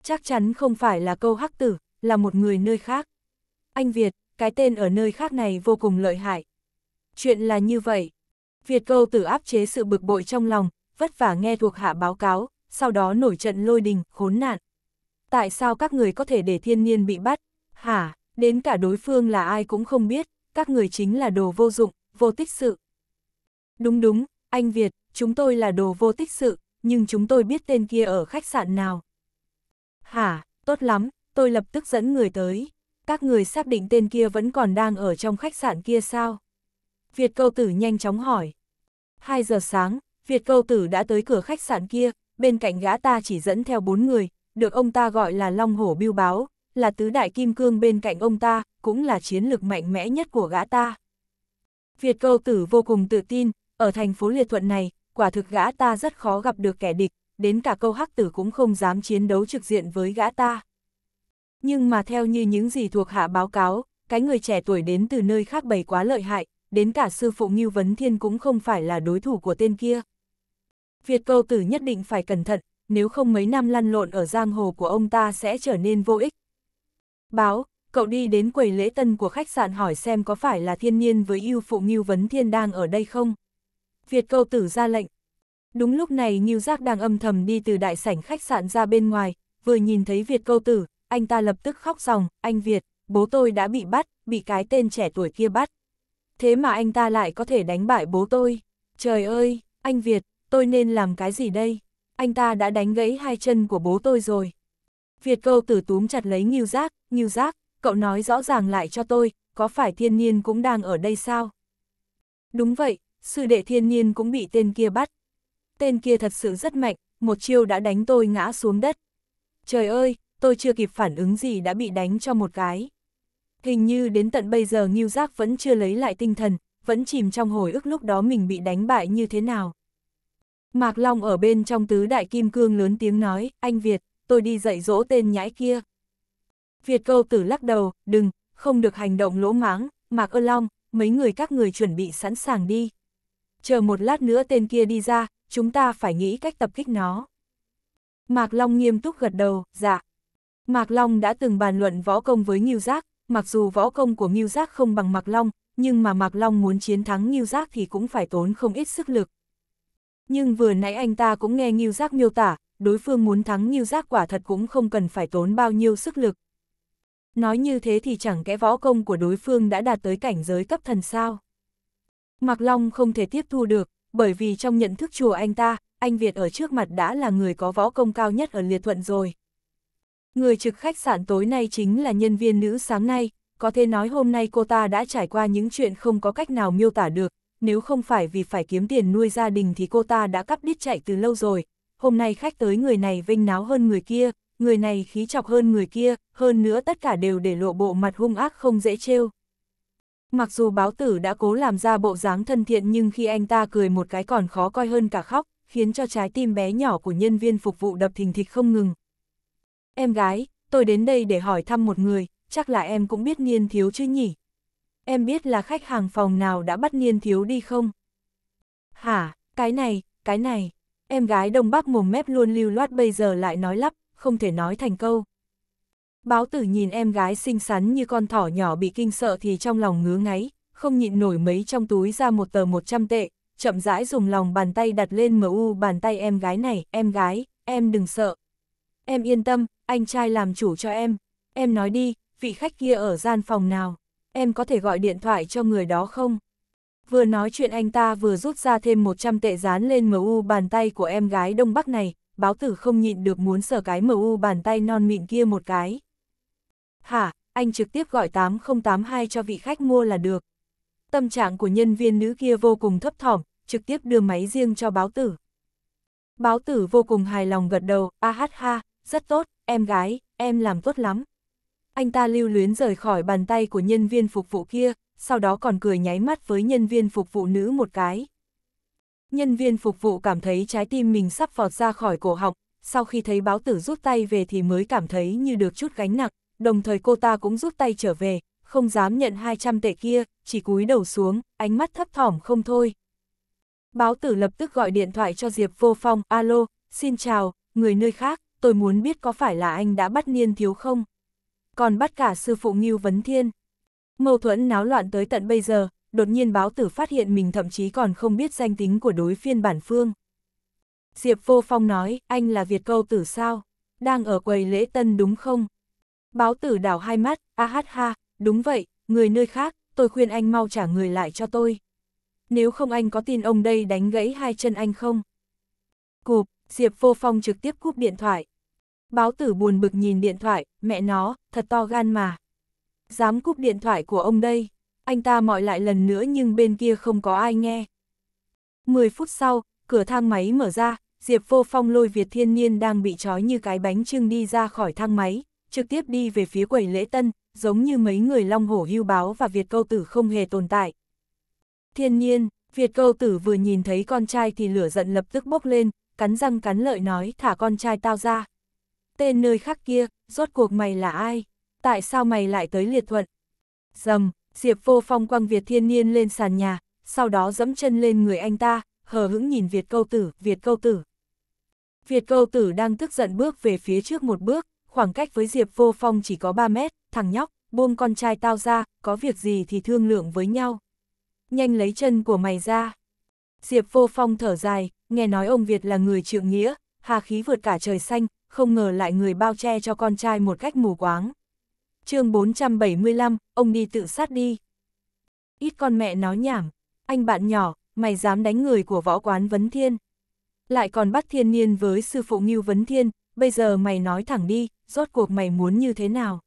Chắc chắn không phải là câu hắc tử, là một người nơi khác. Anh Việt, cái tên ở nơi khác này vô cùng lợi hại. Chuyện là như vậy. Việt câu tử áp chế sự bực bội trong lòng, vất vả nghe thuộc hạ báo cáo, sau đó nổi trận lôi đình, khốn nạn. Tại sao các người có thể để thiên niên bị bắt? Hả, đến cả đối phương là ai cũng không biết, các người chính là đồ vô dụng, vô tích sự. Đúng đúng, anh Việt, chúng tôi là đồ vô tích sự, nhưng chúng tôi biết tên kia ở khách sạn nào. Hả, tốt lắm, tôi lập tức dẫn người tới. Các người xác định tên kia vẫn còn đang ở trong khách sạn kia sao? Việt câu tử nhanh chóng hỏi. hai giờ sáng, Việt câu tử đã tới cửa khách sạn kia, bên cạnh gã ta chỉ dẫn theo bốn người, được ông ta gọi là Long Hổ Biêu Báo, là tứ đại kim cương bên cạnh ông ta, cũng là chiến lực mạnh mẽ nhất của gã ta. Việt câu tử vô cùng tự tin, ở thành phố liệt thuận này, quả thực gã ta rất khó gặp được kẻ địch, đến cả câu hắc tử cũng không dám chiến đấu trực diện với gã ta. Nhưng mà theo như những gì thuộc hạ báo cáo, cái người trẻ tuổi đến từ nơi khác bày quá lợi hại, đến cả sư phụ Ngưu Vấn Thiên cũng không phải là đối thủ của tên kia. Việt câu tử nhất định phải cẩn thận, nếu không mấy năm lăn lộn ở giang hồ của ông ta sẽ trở nên vô ích. Báo, cậu đi đến quầy lễ tân của khách sạn hỏi xem có phải là thiên nhiên với yêu phụ Ngưu Vấn Thiên đang ở đây không? Việt câu tử ra lệnh. Đúng lúc này Nghiêu Giác đang âm thầm đi từ đại sảnh khách sạn ra bên ngoài, vừa nhìn thấy Việt câu tử, anh ta lập tức khóc ròng, anh Việt, bố tôi đã bị bắt, bị cái tên trẻ tuổi kia bắt. Thế mà anh ta lại có thể đánh bại bố tôi. Trời ơi, anh Việt, tôi nên làm cái gì đây? Anh ta đã đánh gãy hai chân của bố tôi rồi. Việt câu tử túm chặt lấy Nghiêu Giác, Nghiêu Giác, cậu nói rõ ràng lại cho tôi, có phải thiên niên cũng đang ở đây sao? Đúng vậy, sư đệ thiên nhiên cũng bị tên kia bắt. Tên kia thật sự rất mạnh, một chiêu đã đánh tôi ngã xuống đất. Trời ơi, tôi chưa kịp phản ứng gì đã bị đánh cho một cái. Hình như đến tận bây giờ Ngưu Giác vẫn chưa lấy lại tinh thần, vẫn chìm trong hồi ức lúc đó mình bị đánh bại như thế nào. Mạc Long ở bên trong tứ đại kim cương lớn tiếng nói, anh Việt, tôi đi dạy dỗ tên nhãi kia. Việt câu tử lắc đầu, đừng, không được hành động lỗ máng, Mạc Ơ Long, mấy người các người chuẩn bị sẵn sàng đi chờ một lát nữa tên kia đi ra, chúng ta phải nghĩ cách tập kích nó. Mạc Long nghiêm túc gật đầu, dạ. Mạc Long đã từng bàn luận võ công với Nghiêu Giác, mặc dù võ công của Nghiêu Giác không bằng Mạc Long, nhưng mà Mạc Long muốn chiến thắng Nghiêu Giác thì cũng phải tốn không ít sức lực. Nhưng vừa nãy anh ta cũng nghe Nghiêu Giác miêu tả, đối phương muốn thắng Nghiêu Giác quả thật cũng không cần phải tốn bao nhiêu sức lực. Nói như thế thì chẳng kẽ võ công của đối phương đã đạt tới cảnh giới cấp thần sao. Mạc Long không thể tiếp thu được, bởi vì trong nhận thức chùa anh ta, anh Việt ở trước mặt đã là người có võ công cao nhất ở Liệt Thuận rồi. Người trực khách sạn tối nay chính là nhân viên nữ sáng nay, có thể nói hôm nay cô ta đã trải qua những chuyện không có cách nào miêu tả được, nếu không phải vì phải kiếm tiền nuôi gia đình thì cô ta đã cắp đít chạy từ lâu rồi. Hôm nay khách tới người này vinh náo hơn người kia, người này khí chọc hơn người kia, hơn nữa tất cả đều để lộ bộ mặt hung ác không dễ trêu. Mặc dù báo tử đã cố làm ra bộ dáng thân thiện nhưng khi anh ta cười một cái còn khó coi hơn cả khóc, khiến cho trái tim bé nhỏ của nhân viên phục vụ đập thình thịch không ngừng. Em gái, tôi đến đây để hỏi thăm một người, chắc là em cũng biết Niên Thiếu chứ nhỉ? Em biết là khách hàng phòng nào đã bắt Niên Thiếu đi không? Hả, cái này, cái này. Em gái Đông Bắc mồm mép luôn lưu loát bây giờ lại nói lắp, không thể nói thành câu. Báo tử nhìn em gái xinh xắn như con thỏ nhỏ bị kinh sợ thì trong lòng ngứa ngáy, không nhịn nổi mấy trong túi ra một tờ 100 tệ, chậm rãi dùng lòng bàn tay đặt lên mờ u bàn tay em gái này, em gái, em đừng sợ. Em yên tâm, anh trai làm chủ cho em. Em nói đi, vị khách kia ở gian phòng nào, em có thể gọi điện thoại cho người đó không? Vừa nói chuyện anh ta vừa rút ra thêm 100 tệ dán lên mờ u bàn tay của em gái Đông Bắc này, báo tử không nhịn được muốn sờ cái mờ u bàn tay non mịn kia một cái. Hả, anh trực tiếp gọi 8082 cho vị khách mua là được. Tâm trạng của nhân viên nữ kia vô cùng thấp thỏm, trực tiếp đưa máy riêng cho báo tử. Báo tử vô cùng hài lòng gật đầu, a ah, hát ha, rất tốt, em gái, em làm tốt lắm. Anh ta lưu luyến rời khỏi bàn tay của nhân viên phục vụ kia, sau đó còn cười nháy mắt với nhân viên phục vụ nữ một cái. Nhân viên phục vụ cảm thấy trái tim mình sắp vọt ra khỏi cổ họng, sau khi thấy báo tử rút tay về thì mới cảm thấy như được chút gánh nặng đồng thời cô ta cũng rút tay trở về, không dám nhận 200 tệ kia, chỉ cúi đầu xuống, ánh mắt thấp thỏm không thôi. Báo tử lập tức gọi điện thoại cho Diệp Vô Phong, alo, xin chào, người nơi khác, tôi muốn biết có phải là anh đã bắt niên thiếu không? Còn bắt cả sư phụ Ngưu Vấn Thiên. Mâu thuẫn náo loạn tới tận bây giờ, đột nhiên báo tử phát hiện mình thậm chí còn không biết danh tính của đối phiên bản phương. Diệp Vô Phong nói, anh là Việt câu tử sao? Đang ở quầy lễ tân đúng không? Báo tử đảo hai mắt, a ah, ha đúng vậy, người nơi khác, tôi khuyên anh mau trả người lại cho tôi. Nếu không anh có tin ông đây đánh gãy hai chân anh không? Cụp, Diệp Vô Phong trực tiếp cúp điện thoại. Báo tử buồn bực nhìn điện thoại, mẹ nó, thật to gan mà. Dám cúp điện thoại của ông đây, anh ta mọi lại lần nữa nhưng bên kia không có ai nghe. Mười phút sau, cửa thang máy mở ra, Diệp Vô Phong lôi Việt Thiên Niên đang bị trói như cái bánh trưng đi ra khỏi thang máy, trực tiếp đi về phía quầy lễ tân, giống như mấy người long hổ hưu báo và Việt câu tử không hề tồn tại. Thiên nhiên, Việt câu tử vừa nhìn thấy con trai thì lửa giận lập tức bốc lên, cắn răng cắn lợi nói thả con trai tao ra. Tên nơi khác kia, rốt cuộc mày là ai? Tại sao mày lại tới liệt thuận? Dầm, Diệp vô phong quăng Việt thiên niên lên sàn nhà, sau đó dẫm chân lên người anh ta, hờ hững nhìn Việt câu tử, Việt câu tử. Việt câu tử đang tức giận bước về phía trước một bước, khoảng cách với Diệp Vô Phong chỉ có 3 mét, thằng nhóc, buông con trai tao ra, có việc gì thì thương lượng với nhau. Nhanh lấy chân của mày ra. Diệp Vô Phong thở dài, nghe nói ông Việt là người trượng nghĩa, hà khí vượt cả trời xanh, không ngờ lại người bao che cho con trai một cách mù quáng. chương 475, ông đi tự sát đi. Ít con mẹ nói nhảm, anh bạn nhỏ, mày dám đánh người của võ quán Vấn Thiên. Lại còn bắt thiên niên với sư phụ Ngưu Vấn Thiên, bây giờ mày nói thẳng đi, rốt cuộc mày muốn như thế nào?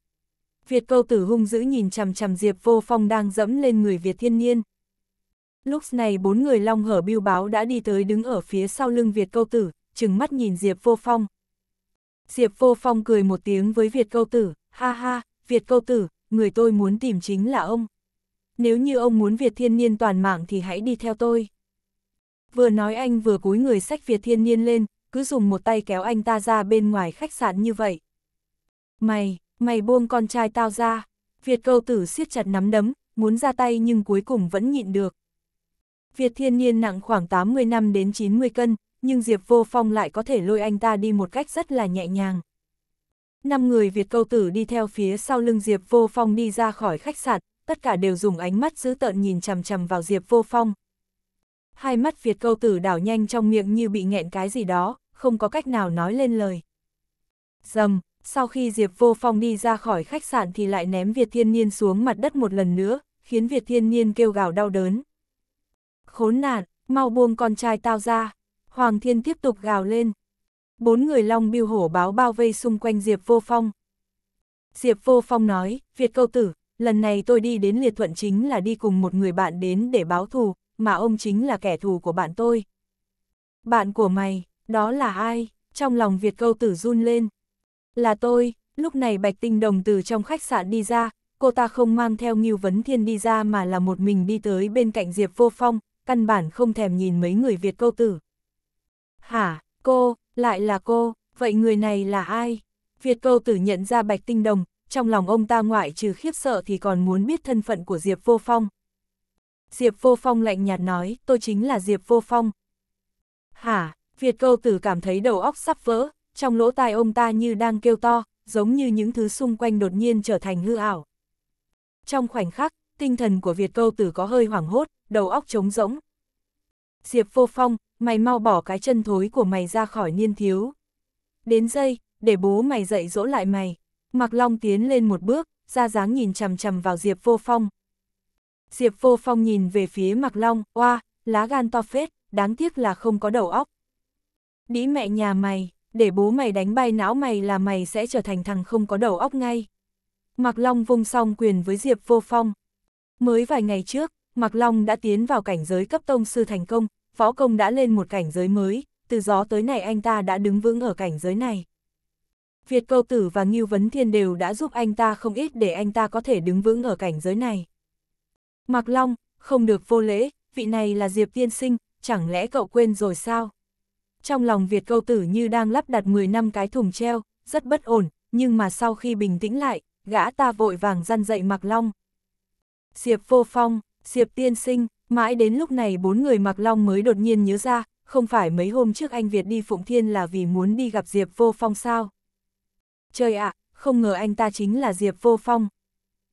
Việt câu tử hung dữ nhìn chằm chằm Diệp Vô Phong đang dẫm lên người Việt thiên Niên. Lúc này bốn người long hở biêu báo đã đi tới đứng ở phía sau lưng Việt câu tử, chừng mắt nhìn Diệp Vô Phong. Diệp Vô Phong cười một tiếng với Việt câu tử, ha ha, Việt câu tử, người tôi muốn tìm chính là ông. Nếu như ông muốn Việt thiên niên toàn mạng thì hãy đi theo tôi. Vừa nói anh vừa cúi người sách Việt thiên niên lên, cứ dùng một tay kéo anh ta ra bên ngoài khách sạn như vậy. Mày, mày buông con trai tao ra. Việt câu tử siết chặt nắm đấm, muốn ra tay nhưng cuối cùng vẫn nhịn được. Việt thiên nhiên nặng khoảng 80 năm đến 90 cân, nhưng Diệp Vô Phong lại có thể lôi anh ta đi một cách rất là nhẹ nhàng. Năm người Việt câu tử đi theo phía sau lưng Diệp Vô Phong đi ra khỏi khách sạn, tất cả đều dùng ánh mắt dữ tợn nhìn chằm chằm vào Diệp Vô Phong. Hai mắt Việt câu tử đảo nhanh trong miệng như bị nghẹn cái gì đó, không có cách nào nói lên lời. Dầm, sau khi Diệp Vô Phong đi ra khỏi khách sạn thì lại ném Việt Thiên Niên xuống mặt đất một lần nữa, khiến Việt Thiên Niên kêu gào đau đớn. Khốn nạn, mau buông con trai tao ra. Hoàng Thiên tiếp tục gào lên. Bốn người long biêu hổ báo bao vây xung quanh Diệp Vô Phong. Diệp Vô Phong nói, Việt câu tử, lần này tôi đi đến liệt thuận chính là đi cùng một người bạn đến để báo thù, mà ông chính là kẻ thù của bạn tôi. Bạn của mày, đó là ai? Trong lòng Việt câu tử run lên. Là tôi, lúc này Bạch Tinh Đồng từ trong khách sạn đi ra, cô ta không mang theo Ngưu Vấn Thiên đi ra mà là một mình đi tới bên cạnh Diệp Vô Phong, căn bản không thèm nhìn mấy người Việt câu tử. Hả, cô, lại là cô, vậy người này là ai? Việt câu tử nhận ra Bạch Tinh Đồng, trong lòng ông ta ngoại trừ khiếp sợ thì còn muốn biết thân phận của Diệp Vô Phong. Diệp Vô Phong lạnh nhạt nói, tôi chính là Diệp Vô Phong. Hả, Việt câu tử cảm thấy đầu óc sắp vỡ, trong lỗ tai ông ta như đang kêu to, giống như những thứ xung quanh đột nhiên trở thành hư ảo. Trong khoảnh khắc, tinh thần của Việt câu tử có hơi hoảng hốt, đầu óc trống rỗng. Diệp vô phong, mày mau bỏ cái chân thối của mày ra khỏi niên thiếu. Đến giây, để bố mày dậy dỗ lại mày. Mặc Long tiến lên một bước, ra dáng nhìn chằm chằm vào Diệp vô phong. Diệp vô phong nhìn về phía Mặc Long, oa, lá gan to phết, đáng tiếc là không có đầu óc. Đĩ mẹ nhà mày, để bố mày đánh bay não mày là mày sẽ trở thành thằng không có đầu óc ngay. Mạc Long vung song quyền với Diệp Vô Phong. Mới vài ngày trước, Mạc Long đã tiến vào cảnh giới cấp tông sư thành công, phó công đã lên một cảnh giới mới, từ gió tới này anh ta đã đứng vững ở cảnh giới này. Việt câu tử và Ngưu Vấn Thiên đều đã giúp anh ta không ít để anh ta có thể đứng vững ở cảnh giới này. Mạc Long, không được vô lễ, vị này là Diệp Tiên Sinh, chẳng lẽ cậu quên rồi sao? trong lòng Việt câu tử như đang lắp đặt 10 năm cái thùng treo, rất bất ổn, nhưng mà sau khi bình tĩnh lại, gã ta vội vàng răn dậy Mạc Long. Diệp vô phong, Diệp tiên sinh, mãi đến lúc này bốn người Mạc Long mới đột nhiên nhớ ra, không phải mấy hôm trước anh Việt đi Phụng Thiên là vì muốn đi gặp Diệp vô phong sao. Trời ạ, không ngờ anh ta chính là Diệp vô phong.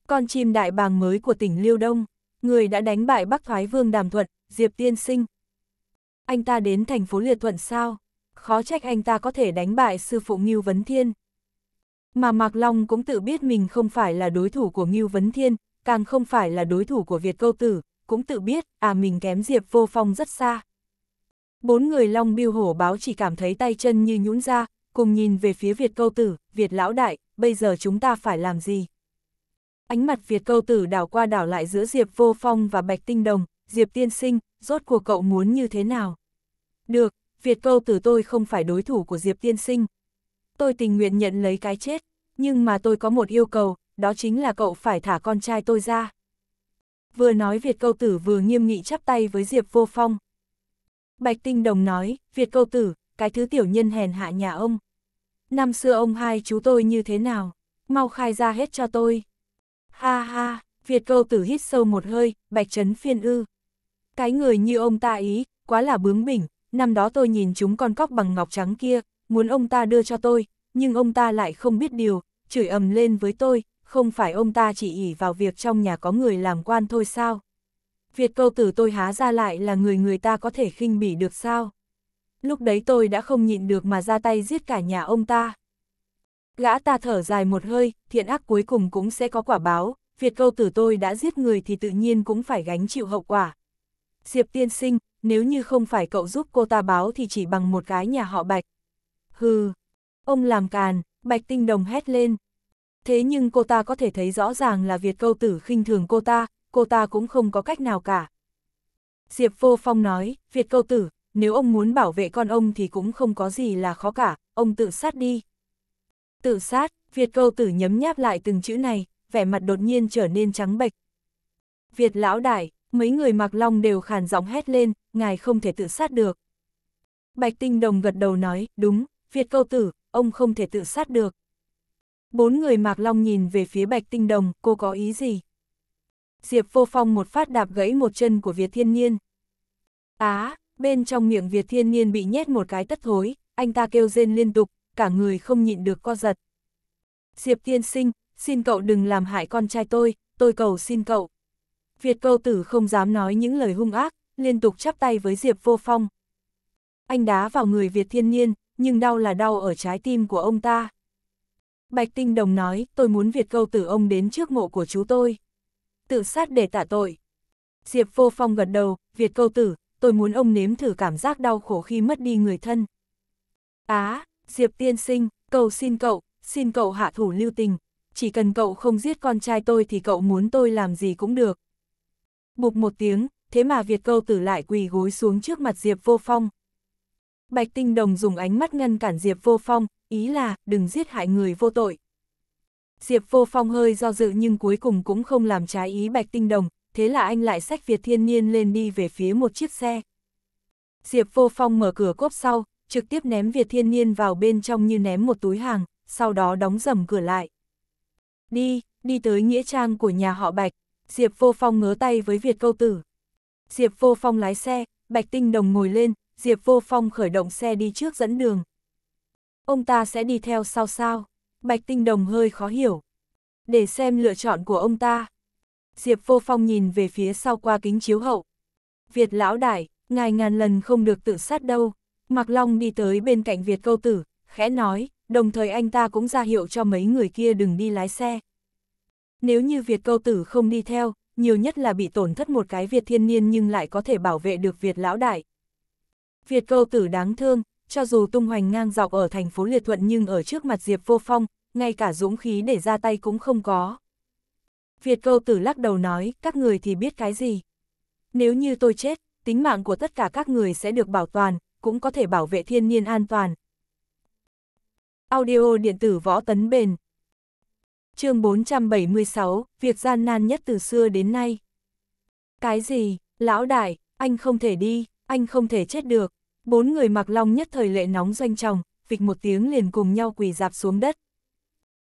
Con chim đại bàng mới của tỉnh Liêu Đông, người đã đánh bại Bắc Thoái Vương Đàm Thuận, Diệp tiên sinh, anh ta đến thành phố liệt thuận sao? Khó trách anh ta có thể đánh bại sư phụ Ngưu Vấn Thiên. Mà Mạc Long cũng tự biết mình không phải là đối thủ của Ngưu Vấn Thiên, càng không phải là đối thủ của Việt Câu Tử, cũng tự biết à mình kém Diệp Vô Phong rất xa. Bốn người Long biêu hổ báo chỉ cảm thấy tay chân như nhũn ra, cùng nhìn về phía Việt Câu Tử, Việt Lão Đại, bây giờ chúng ta phải làm gì? Ánh mặt Việt Câu Tử đảo qua đảo lại giữa Diệp Vô Phong và Bạch Tinh Đồng, Diệp tiên sinh, rốt cuộc cậu muốn như thế nào? Được, Việt câu tử tôi không phải đối thủ của Diệp tiên sinh. Tôi tình nguyện nhận lấy cái chết, nhưng mà tôi có một yêu cầu, đó chính là cậu phải thả con trai tôi ra. Vừa nói Việt câu tử vừa nghiêm nghị chắp tay với Diệp vô phong. Bạch Tinh Đồng nói, Việt câu tử, cái thứ tiểu nhân hèn hạ nhà ông. Năm xưa ông hai chú tôi như thế nào, mau khai ra hết cho tôi. Ha ha, Việt câu tử hít sâu một hơi, Bạch Trấn phiên ư. Cái người như ông ta ý, quá là bướng bỉnh, năm đó tôi nhìn chúng con cóc bằng ngọc trắng kia, muốn ông ta đưa cho tôi, nhưng ông ta lại không biết điều, chửi ầm lên với tôi, không phải ông ta chỉ ỉ vào việc trong nhà có người làm quan thôi sao. Việt câu tử tôi há ra lại là người người ta có thể khinh bỉ được sao. Lúc đấy tôi đã không nhịn được mà ra tay giết cả nhà ông ta. Gã ta thở dài một hơi, thiện ác cuối cùng cũng sẽ có quả báo, Việt câu tử tôi đã giết người thì tự nhiên cũng phải gánh chịu hậu quả, Diệp tiên sinh, nếu như không phải cậu giúp cô ta báo thì chỉ bằng một cái nhà họ Bạch. Hừ, ông làm càn, Bạch Tinh Đồng hét lên. Thế nhưng cô ta có thể thấy rõ ràng là Việt câu tử khinh thường cô ta, cô ta cũng không có cách nào cả. Diệp Vô Phong nói, Việt câu tử, nếu ông muốn bảo vệ con ông thì cũng không có gì là khó cả, ông tự sát đi. Tự sát, Việt câu tử nhấm nháp lại từng chữ này, vẻ mặt đột nhiên trở nên trắng bệch. Việt lão đại, mấy người mặc long đều khàn giọng hét lên, ngài không thể tự sát được. Bạch Tinh Đồng gật đầu nói, đúng, Việt câu tử, ông không thể tự sát được. Bốn người Mạc Long nhìn về phía Bạch Tinh Đồng, cô có ý gì? Diệp Vô Phong một phát đạp gãy một chân của Việt Thiên Nhiên. Á, bên trong miệng Việt Thiên Nhiên bị nhét một cái tất thối, anh ta kêu rên liên tục, cả người không nhịn được co giật. Diệp Tiên Sinh, xin cậu đừng làm hại con trai tôi, tôi cầu xin cậu. Việt câu tử không dám nói những lời hung ác, liên tục chắp tay với Diệp Vô Phong. Anh đá vào người Việt thiên niên, nhưng đau là đau ở trái tim của ông ta. Bạch Tinh Đồng nói, tôi muốn Việt câu tử ông đến trước mộ của chú tôi. Tự sát để tạ tội. Diệp Vô Phong gật đầu, Việt câu tử, tôi muốn ông nếm thử cảm giác đau khổ khi mất đi người thân. Á, à, Diệp tiên sinh, cầu xin cậu, xin cậu hạ thủ lưu tình. Chỉ cần cậu không giết con trai tôi thì cậu muốn tôi làm gì cũng được. Bụp một tiếng, thế mà Việt câu tử lại quỳ gối xuống trước mặt Diệp Vô Phong. Bạch Tinh Đồng dùng ánh mắt ngăn cản Diệp Vô Phong, ý là đừng giết hại người vô tội. Diệp Vô Phong hơi do dự nhưng cuối cùng cũng không làm trái ý Bạch Tinh Đồng, thế là anh lại xách Việt Thiên Niên lên đi về phía một chiếc xe. Diệp Vô Phong mở cửa cốp sau, trực tiếp ném Việt Thiên Niên vào bên trong như ném một túi hàng, sau đó đóng dầm cửa lại. Đi, đi tới nghĩa trang của nhà họ Bạch, Diệp Vô Phong ngớ tay với Việt Câu Tử. Diệp Vô Phong lái xe, Bạch Tinh Đồng ngồi lên, Diệp Vô Phong khởi động xe đi trước dẫn đường. Ông ta sẽ đi theo sau sao? Bạch Tinh Đồng hơi khó hiểu. Để xem lựa chọn của ông ta. Diệp Vô Phong nhìn về phía sau qua kính chiếu hậu. Việt lão đại, ngài ngàn lần không được tự sát đâu. Mạc Long đi tới bên cạnh Việt Câu Tử, khẽ nói, đồng thời anh ta cũng ra hiệu cho mấy người kia đừng đi lái xe. Nếu như Việt câu tử không đi theo, nhiều nhất là bị tổn thất một cái Việt thiên niên nhưng lại có thể bảo vệ được Việt lão đại. Việt câu tử đáng thương, cho dù tung hoành ngang dọc ở thành phố Liệt Thuận nhưng ở trước mặt Diệp Vô Phong, ngay cả dũng khí để ra tay cũng không có. Việt câu tử lắc đầu nói, các người thì biết cái gì. Nếu như tôi chết, tính mạng của tất cả các người sẽ được bảo toàn, cũng có thể bảo vệ thiên niên an toàn. Audio điện tử võ tấn bền chương 476, việc gian nan nhất từ xưa đến nay. Cái gì, lão đại, anh không thể đi, anh không thể chết được. Bốn người mặc long nhất thời lệ nóng doanh chồng, vịch một tiếng liền cùng nhau quỳ dạp xuống đất.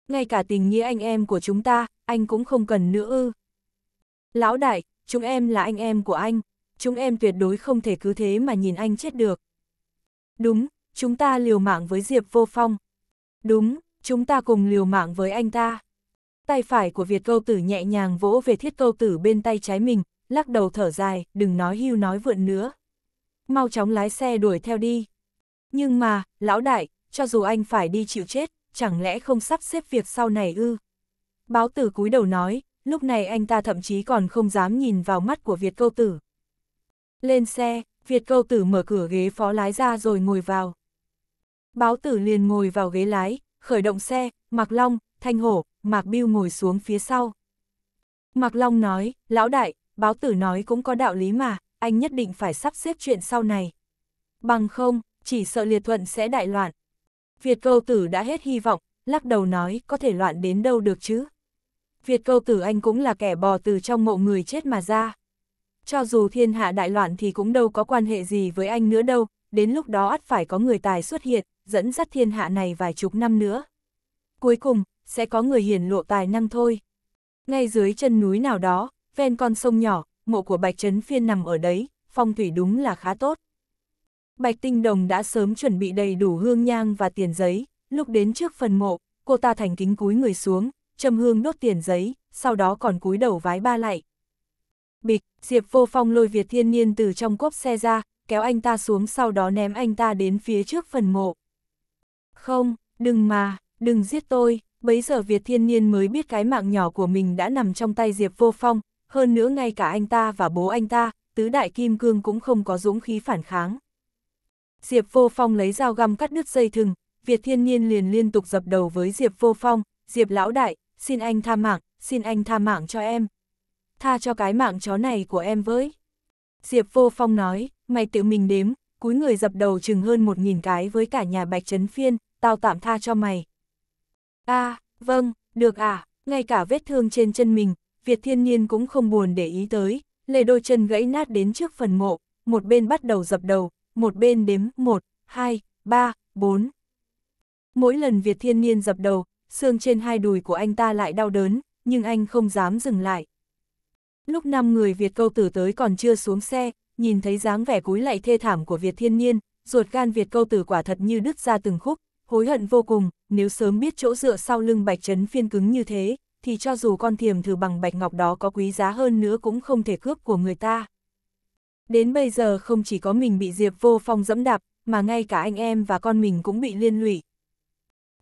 Ngay cả tình nghĩa anh em của chúng ta, anh cũng không cần nữa ư. Lão đại, chúng em là anh em của anh, chúng em tuyệt đối không thể cứ thế mà nhìn anh chết được. Đúng, chúng ta liều mạng với Diệp Vô Phong. Đúng, chúng ta cùng liều mạng với anh ta. Tay phải của Việt câu tử nhẹ nhàng vỗ về thiết câu tử bên tay trái mình, lắc đầu thở dài, đừng nói hưu nói vượn nữa. Mau chóng lái xe đuổi theo đi. Nhưng mà, lão đại, cho dù anh phải đi chịu chết, chẳng lẽ không sắp xếp việc sau này ư? Báo tử cúi đầu nói, lúc này anh ta thậm chí còn không dám nhìn vào mắt của Việt câu tử. Lên xe, Việt câu tử mở cửa ghế phó lái ra rồi ngồi vào. Báo tử liền ngồi vào ghế lái, khởi động xe, mặc Long, Thanh Hổ, Mạc Biêu ngồi xuống phía sau. Mạc Long nói, lão đại, báo tử nói cũng có đạo lý mà, anh nhất định phải sắp xếp chuyện sau này. Bằng không, chỉ sợ liệt thuận sẽ đại loạn. Việt câu tử đã hết hy vọng, lắc đầu nói có thể loạn đến đâu được chứ. Việt câu tử anh cũng là kẻ bò từ trong mộ người chết mà ra. Cho dù thiên hạ đại loạn thì cũng đâu có quan hệ gì với anh nữa đâu, đến lúc đó ắt phải có người tài xuất hiện, dẫn dắt thiên hạ này vài chục năm nữa. Cuối cùng, sẽ có người hiền lộ tài năng thôi. Ngay dưới chân núi nào đó, ven con sông nhỏ, mộ của Bạch Trấn Phiên nằm ở đấy, phong thủy đúng là khá tốt. Bạch Tinh Đồng đã sớm chuẩn bị đầy đủ hương nhang và tiền giấy, lúc đến trước phần mộ, cô ta thành kính cúi người xuống, châm hương đốt tiền giấy, sau đó còn cúi đầu vái ba lạy. Bịch, Diệp Vô Phong lôi Việt Thiên Niên từ trong cốp xe ra, kéo anh ta xuống sau đó ném anh ta đến phía trước phần mộ. Không, đừng mà, đừng giết tôi, bấy giờ Việt Thiên Niên mới biết cái mạng nhỏ của mình đã nằm trong tay Diệp Vô Phong, hơn nữa ngay cả anh ta và bố anh ta, tứ đại kim cương cũng không có dũng khí phản kháng. Diệp Vô Phong lấy dao găm cắt đứt dây thừng, Việt Thiên Niên liền liên tục dập đầu với Diệp Vô Phong, Diệp Lão Đại, xin anh tha mạng, xin anh tha mạng cho em. Tha cho cái mạng chó này của em với. Diệp Vô Phong nói, mày tự mình đếm, cúi người dập đầu chừng hơn một nghìn cái với cả nhà Bạch Trấn Phiên, tao tạm tha cho mày a à, vâng, được à, ngay cả vết thương trên chân mình, Việt thiên niên cũng không buồn để ý tới, lê đôi chân gãy nát đến trước phần mộ, một bên bắt đầu dập đầu, một bên đếm 1, 2, 3, 4. Mỗi lần Việt thiên niên dập đầu, xương trên hai đùi của anh ta lại đau đớn, nhưng anh không dám dừng lại. Lúc năm người Việt câu tử tới còn chưa xuống xe, nhìn thấy dáng vẻ cúi lại thê thảm của Việt thiên niên, ruột gan Việt câu tử quả thật như đứt ra từng khúc, hối hận vô cùng, nếu sớm biết chỗ dựa sau lưng bạch trấn phiên cứng như thế, thì cho dù con thiềm thử bằng bạch ngọc đó có quý giá hơn nữa cũng không thể cướp của người ta. Đến bây giờ không chỉ có mình bị Diệp vô phong dẫm đạp, mà ngay cả anh em và con mình cũng bị liên lụy.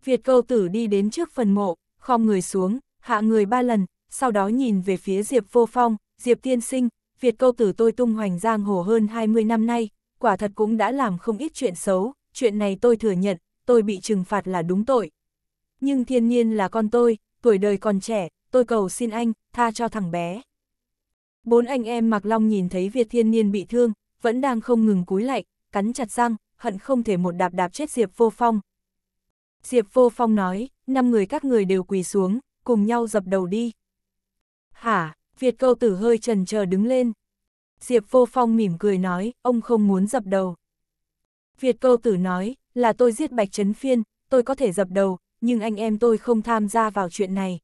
Việt câu tử đi đến trước phần mộ, khom người xuống, hạ người ba lần, sau đó nhìn về phía Diệp vô phong, Diệp tiên sinh, Việt câu tử tôi tung hoành giang hồ hơn 20 năm nay, quả thật cũng đã làm không ít chuyện xấu, chuyện này tôi thừa nhận, tôi bị trừng phạt là đúng tội. Nhưng thiên nhiên là con tôi, tuổi đời còn trẻ, tôi cầu xin anh, tha cho thằng bé. Bốn anh em Mạc Long nhìn thấy Việt thiên nhiên bị thương, vẫn đang không ngừng cúi lạy, cắn chặt răng, hận không thể một đạp đạp chết Diệp Vô Phong. Diệp Vô Phong nói, năm người các người đều quỳ xuống, cùng nhau dập đầu đi. Hả, Việt câu tử hơi trần chờ đứng lên. Diệp Vô Phong mỉm cười nói, ông không muốn dập đầu. Việt câu tử nói, là tôi giết Bạch Trấn Phiên, tôi có thể dập đầu, nhưng anh em tôi không tham gia vào chuyện này.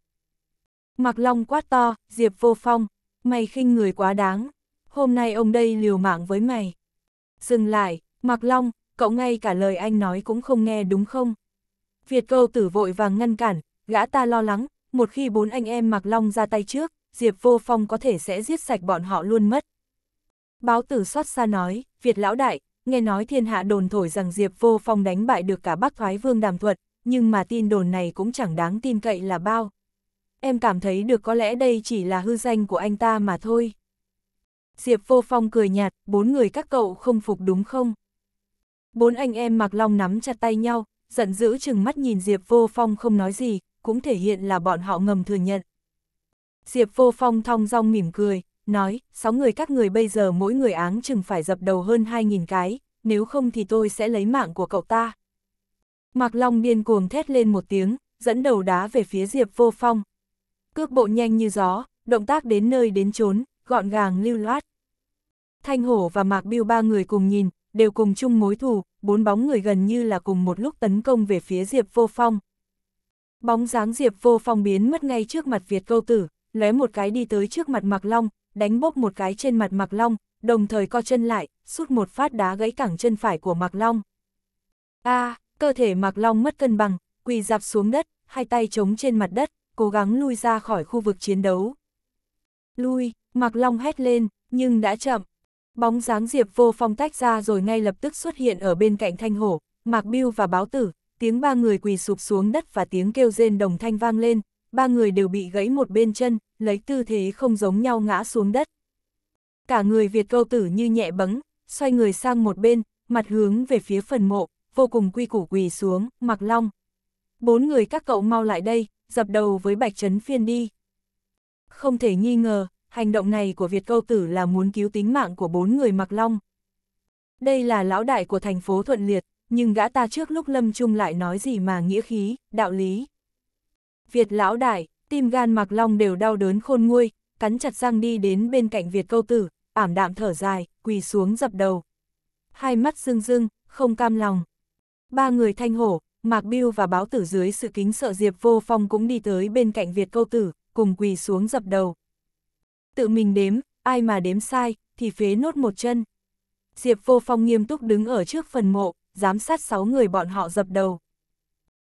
Mặc Long quát to, Diệp vô phong, mày khinh người quá đáng, hôm nay ông đây liều mạng với mày. Dừng lại, Mặc Long, cậu ngay cả lời anh nói cũng không nghe đúng không? Việt câu tử vội vàng ngăn cản, gã ta lo lắng, một khi bốn anh em Mặc Long ra tay trước, Diệp vô phong có thể sẽ giết sạch bọn họ luôn mất. Báo tử xót xa nói, Việt lão đại, nghe nói thiên hạ đồn thổi rằng Diệp Vô Phong đánh bại được cả Bắc Thoái Vương Đàm Thuật, nhưng mà tin đồn này cũng chẳng đáng tin cậy là bao. Em cảm thấy được có lẽ đây chỉ là hư danh của anh ta mà thôi. Diệp Vô Phong cười nhạt, bốn người các cậu không phục đúng không? Bốn anh em mặc Long nắm chặt tay nhau, giận dữ chừng mắt nhìn Diệp Vô Phong không nói gì, cũng thể hiện là bọn họ ngầm thừa nhận. Diệp Vô Phong thong dong mỉm cười, nói, sáu người các người bây giờ mỗi người áng chừng phải dập đầu hơn 2.000 cái, nếu không thì tôi sẽ lấy mạng của cậu ta. Mạc Long điên cuồng thét lên một tiếng, dẫn đầu đá về phía Diệp Vô Phong. Cước bộ nhanh như gió, động tác đến nơi đến chốn, gọn gàng lưu loát. Thanh Hổ và Mạc Biêu ba người cùng nhìn, đều cùng chung mối thù, bốn bóng người gần như là cùng một lúc tấn công về phía Diệp Vô Phong. Bóng dáng Diệp Vô Phong biến mất ngay trước mặt Việt Câu Tử, lóe một cái đi tới trước mặt Mạc Long, đánh bốc một cái trên mặt Mạc Long, đồng thời co chân lại, sút một phát đá gãy cẳng chân phải của Mạc Long. A, à, cơ thể Mạc Long mất cân bằng, quỳ dạp xuống đất, hai tay chống trên mặt đất, cố gắng lui ra khỏi khu vực chiến đấu. Lui, Mạc Long hét lên, nhưng đã chậm. Bóng dáng Diệp Vô Phong tách ra rồi ngay lập tức xuất hiện ở bên cạnh Thanh Hổ, Mạc Biêu và Báo Tử, tiếng ba người quỳ sụp xuống đất và tiếng kêu rên đồng thanh vang lên, ba người đều bị gãy một bên chân, lấy tư thế không giống nhau ngã xuống đất. Cả người Việt câu tử như nhẹ bấng, xoay người sang một bên, mặt hướng về phía phần mộ, vô cùng quy củ quỳ xuống, mặc long. Bốn người các cậu mau lại đây, dập đầu với bạch trấn phiên đi. Không thể nghi ngờ, hành động này của Việt câu tử là muốn cứu tính mạng của bốn người mặc long. Đây là lão đại của thành phố Thuận Liệt, nhưng gã ta trước lúc lâm chung lại nói gì mà nghĩa khí, đạo lý. Việt lão đại, tim gan mặc Long đều đau đớn khôn nguôi, cắn chặt răng đi đến bên cạnh Việt câu tử, ảm đạm thở dài, quỳ xuống dập đầu. Hai mắt rưng rưng, không cam lòng. Ba người thanh hổ, Mạc Biêu và báo tử dưới sự kính sợ Diệp Vô Phong cũng đi tới bên cạnh Việt câu tử, cùng quỳ xuống dập đầu. Tự mình đếm, ai mà đếm sai, thì phế nốt một chân. Diệp Vô Phong nghiêm túc đứng ở trước phần mộ, giám sát sáu người bọn họ dập đầu.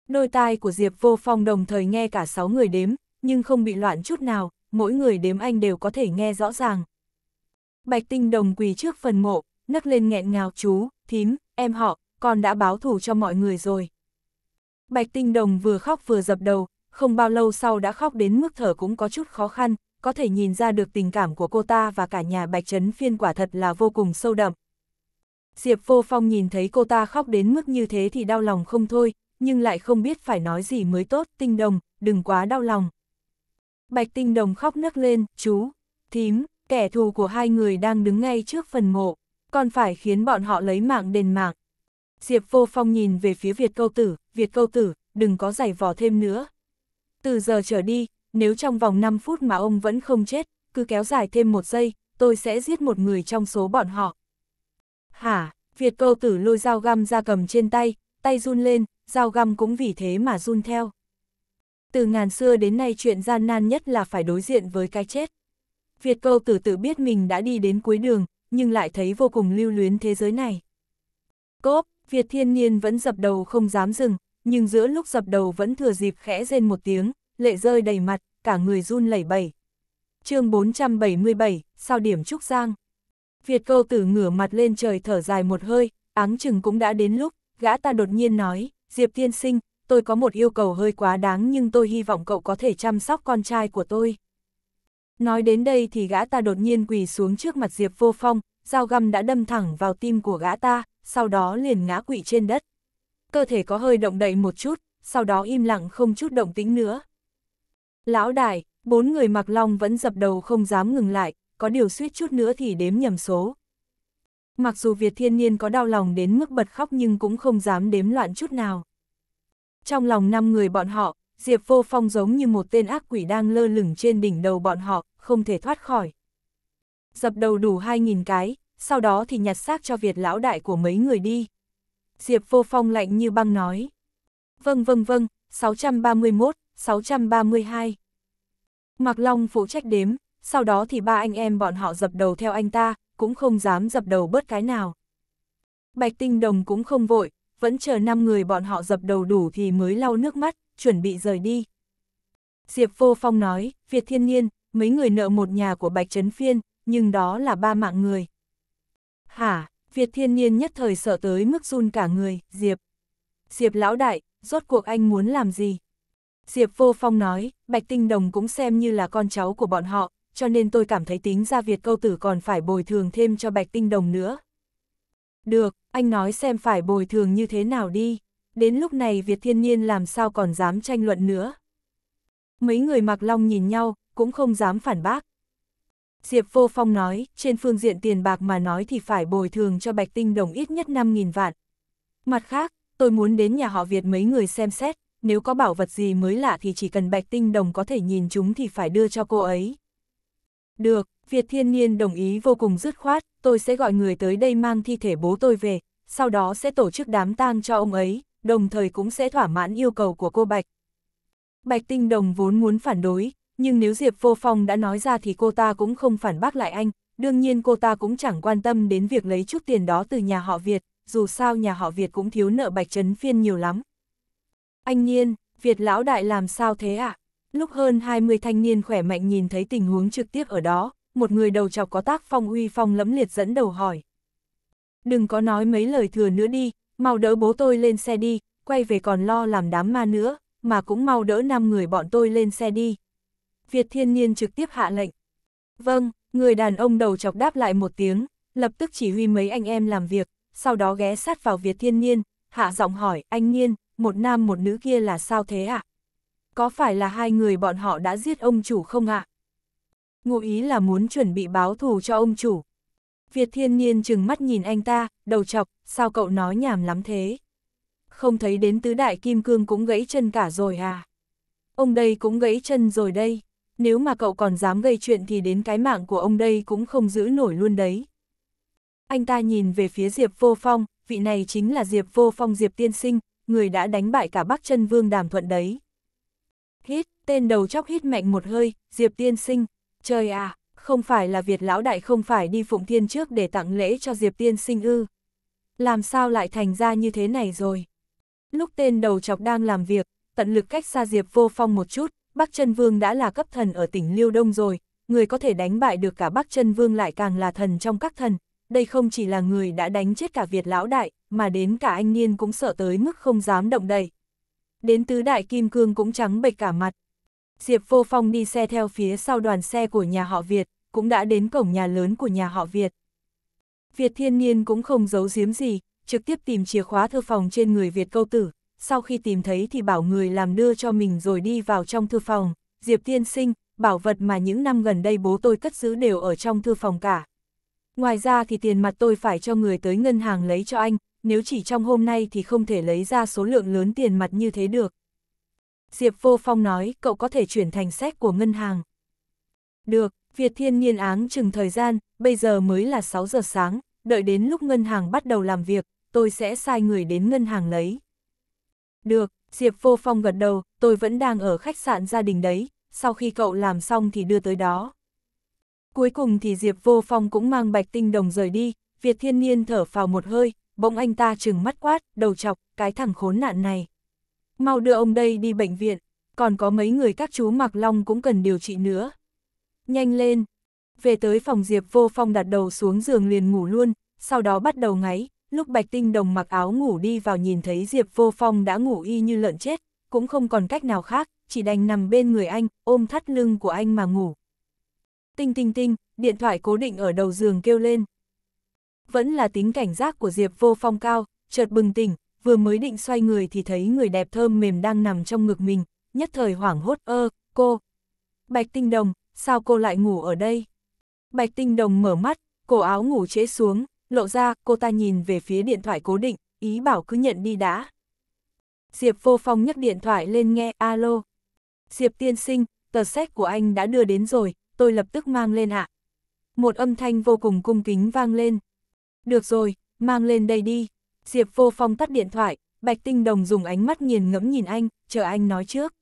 Đôi tai của Diệp Vô Phong đồng thời nghe cả sáu người đếm, nhưng không bị loạn chút nào, mỗi người đếm anh đều có thể nghe rõ ràng. Bạch Tinh Đồng quỳ trước phần mộ, nấc lên nghẹn ngào chú, thím, em họ, con đã báo thù cho mọi người rồi. Bạch Tinh Đồng vừa khóc vừa dập đầu, không bao lâu sau đã khóc đến mức thở cũng có chút khó khăn, có thể nhìn ra được tình cảm của cô ta và cả nhà Bạch Trấn Phiên quả thật là vô cùng sâu đậm. Diệp Vô Phong nhìn thấy cô ta khóc đến mức như thế thì đau lòng không thôi, nhưng lại không biết phải nói gì mới tốt, tinh đồng, đừng quá đau lòng. Bạch tinh đồng khóc nấc lên, chú, thím, kẻ thù của hai người đang đứng ngay trước phần mộ, còn phải khiến bọn họ lấy mạng đền mạng. Diệp vô phong nhìn về phía Việt câu tử, Việt câu tử, đừng có giày vò thêm nữa. Từ giờ trở đi, nếu trong vòng 5 phút mà ông vẫn không chết, cứ kéo dài thêm một giây, tôi sẽ giết một người trong số bọn họ. Hả, Việt câu tử lôi dao găm ra cầm trên tay, tay run lên, dao găm cũng vì thế mà run theo. Từ ngàn xưa đến nay chuyện gian nan nhất là phải đối diện với cái chết. Việt câu tử tự biết mình đã đi đến cuối đường, nhưng lại thấy vô cùng lưu luyến thế giới này. Cốp, Việt thiên niên vẫn dập đầu không dám dừng, nhưng giữa lúc dập đầu vẫn thừa dịp khẽ rên một tiếng, lệ rơi đầy mặt, cả người run lẩy bẩy. chương 477, sao điểm Trúc Giang. Việt câu tử ngửa mặt lên trời thở dài một hơi, áng chừng cũng đã đến lúc, gã ta đột nhiên nói, Diệp tiên sinh, tôi có một yêu cầu hơi quá đáng nhưng tôi hy vọng cậu có thể chăm sóc con trai của tôi. Nói đến đây thì gã ta đột nhiên quỳ xuống trước mặt Diệp vô phong, dao găm đã đâm thẳng vào tim của gã ta, sau đó liền ngã quỵ trên đất. Cơ thể có hơi động đậy một chút, sau đó im lặng không chút động tĩnh nữa. Lão đại, bốn người mặc long vẫn dập đầu không dám ngừng lại, có điều suýt chút nữa thì đếm nhầm số, mặc dù Việt Thiên Niên có đau lòng đến mức bật khóc nhưng cũng không dám đếm loạn chút nào. Trong lòng năm người bọn họ, Diệp Vô Phong giống như một tên ác quỷ đang lơ lửng trên đỉnh đầu bọn họ, không thể thoát khỏi. Dập đầu đủ 2.000 cái, sau đó thì nhặt xác cho Việt lão đại của mấy người đi. Diệp Vô Phong lạnh như băng nói. Vâng vâng vâng, 631, 632. Mạc Long phụ trách đếm, sau đó thì ba anh em bọn họ dập đầu theo anh ta, cũng không dám dập đầu bớt cái nào. Bạch Tinh Đồng cũng không vội, vẫn chờ năm người bọn họ dập đầu đủ thì mới lau nước mắt, chuẩn bị rời đi. Diệp Vô Phong nói, Việt Thiên Niên, mấy người nợ một nhà của Bạch Trấn Phiên, nhưng đó là ba mạng người. Hả, Việt Thiên Niên nhất thời sợ tới mức run cả người, Diệp. Diệp lão đại, rốt cuộc anh muốn làm gì? Diệp Vô Phong nói, Bạch Tinh Đồng cũng xem như là con cháu của bọn họ, cho nên tôi cảm thấy tính ra Việt câu tử còn phải bồi thường thêm cho Bạch Tinh Đồng nữa. Được, anh nói xem phải bồi thường như thế nào đi. Đến lúc này Việt thiên nhiên làm sao còn dám tranh luận nữa. Mấy người mặc long nhìn nhau, cũng không dám phản bác. Diệp Vô Phong nói, trên phương diện tiền bạc mà nói thì phải bồi thường cho Bạch Tinh Đồng ít nhất 5.000 vạn. Mặt khác, tôi muốn đến nhà họ Việt mấy người xem xét, nếu có bảo vật gì mới lạ thì chỉ cần Bạch Tinh Đồng có thể nhìn chúng thì phải đưa cho cô ấy. Được, Việt Thiên Niên đồng ý vô cùng dứt khoát, tôi sẽ gọi người tới đây mang thi thể bố tôi về, sau đó sẽ tổ chức đám tang cho ông ấy, đồng thời cũng sẽ thỏa mãn yêu cầu của cô Bạch. Bạch Tinh Đồng vốn muốn phản đối, nhưng nếu Diệp Vô Phong đã nói ra thì cô ta cũng không phản bác lại anh, đương nhiên cô ta cũng chẳng quan tâm đến việc lấy chút tiền đó từ nhà họ Việt, dù sao nhà họ Việt cũng thiếu nợ Bạch Trấn Phiên nhiều lắm. Anh Nhiên, Việt Lão Đại làm sao thế ạ? À? lúc hơn 20 thanh niên khỏe mạnh nhìn thấy tình huống trực tiếp ở đó, một người đầu chọc có tác phong uy phong lẫm liệt dẫn đầu hỏi. Đừng có nói mấy lời thừa nữa đi, mau đỡ bố tôi lên xe đi, quay về còn lo làm đám ma nữa, mà cũng mau đỡ năm người bọn tôi lên xe đi. Việt thiên niên trực tiếp hạ lệnh. Vâng, người đàn ông đầu chọc đáp lại một tiếng, lập tức chỉ huy mấy anh em làm việc, sau đó ghé sát vào Việt thiên niên, hạ giọng hỏi, anh niên, một nam một nữ kia là sao thế ạ? À? có phải là hai người bọn họ đã giết ông chủ không ạ? À? Ngụ ý là muốn chuẩn bị báo thù cho ông chủ. Việt thiên niên chừng mắt nhìn anh ta, đầu chọc, sao cậu nói nhảm lắm thế? Không thấy đến tứ đại kim cương cũng gãy chân cả rồi à? Ông đây cũng gãy chân rồi đây. Nếu mà cậu còn dám gây chuyện thì đến cái mạng của ông đây cũng không giữ nổi luôn đấy. Anh ta nhìn về phía Diệp Vô Phong, vị này chính là Diệp Vô Phong Diệp Tiên Sinh, người đã đánh bại cả Bắc chân Vương Đàm Thuận đấy. Hít, tên đầu chóc hít mạnh một hơi, Diệp tiên sinh, trời à, không phải là Việt lão đại không phải đi Phụng Thiên trước để tặng lễ cho Diệp tiên sinh ư. Làm sao lại thành ra như thế này rồi? Lúc tên đầu chọc đang làm việc, tận lực cách xa Diệp vô phong một chút, Bắc chân Vương đã là cấp thần ở tỉnh Liêu Đông rồi, người có thể đánh bại được cả Bắc chân Vương lại càng là thần trong các thần. Đây không chỉ là người đã đánh chết cả Việt lão đại, mà đến cả anh niên cũng sợ tới mức không dám động đậy đến tứ đại kim cương cũng trắng bệch cả mặt. Diệp Vô Phong đi xe theo phía sau đoàn xe của nhà họ Việt, cũng đã đến cổng nhà lớn của nhà họ Việt. Việt thiên niên cũng không giấu giếm gì, trực tiếp tìm chìa khóa thư phòng trên người Việt câu tử, sau khi tìm thấy thì bảo người làm đưa cho mình rồi đi vào trong thư phòng. Diệp tiên sinh, bảo vật mà những năm gần đây bố tôi cất giữ đều ở trong thư phòng cả. Ngoài ra thì tiền mặt tôi phải cho người tới ngân hàng lấy cho anh, nếu chỉ trong hôm nay thì không thể lấy ra số lượng lớn tiền mặt như thế được. Diệp Vô Phong nói, cậu có thể chuyển thành séc của ngân hàng. Được, Việt Thiên Nhiên áng chừng thời gian, bây giờ mới là 6 giờ sáng, đợi đến lúc ngân hàng bắt đầu làm việc, tôi sẽ sai người đến ngân hàng lấy. Được, Diệp Vô Phong gật đầu, tôi vẫn đang ở khách sạn gia đình đấy, sau khi cậu làm xong thì đưa tới đó. Cuối cùng thì Diệp Vô Phong cũng mang Bạch Tinh Đồng rời đi, Việt Thiên Niên thở phào một hơi, bỗng anh ta trừng mắt quát, đầu chọc, cái thằng khốn nạn này. Mau đưa ông đây đi bệnh viện, còn có mấy người các chú Mạc Long cũng cần điều trị nữa. Nhanh lên! Về tới phòng Diệp Vô Phong đặt đầu xuống giường liền ngủ luôn, sau đó bắt đầu ngáy, lúc Bạch Tinh Đồng mặc áo ngủ đi vào nhìn thấy Diệp Vô Phong đã ngủ y như lợn chết, cũng không còn cách nào khác, chỉ đành nằm bên người anh, ôm thắt lưng của anh mà ngủ. Tinh tinh tinh, điện thoại cố định ở đầu giường kêu lên, vẫn là tính cảnh giác của Diệp vô phong cao, chợt bừng tỉnh, vừa mới định xoay người thì thấy người đẹp thơm mềm đang nằm trong ngực mình, nhất thời hoảng hốt ơ, cô. Bạch tinh đồng, sao cô lại ngủ ở đây? Bạch tinh đồng mở mắt, cổ áo ngủ trễ xuống, lộ ra cô ta nhìn về phía điện thoại cố định, ý bảo cứ nhận đi đã. Diệp vô phong nhấc điện thoại lên nghe, alo. Diệp tiên sinh, tờ sách của anh đã đưa đến rồi, tôi lập tức mang lên ạ. Một âm thanh vô cùng cung kính vang lên. Được rồi, mang lên đây đi. Diệp vô phong tắt điện thoại, Bạch Tinh Đồng dùng ánh mắt nghiền ngẫm nhìn anh, chờ anh nói trước.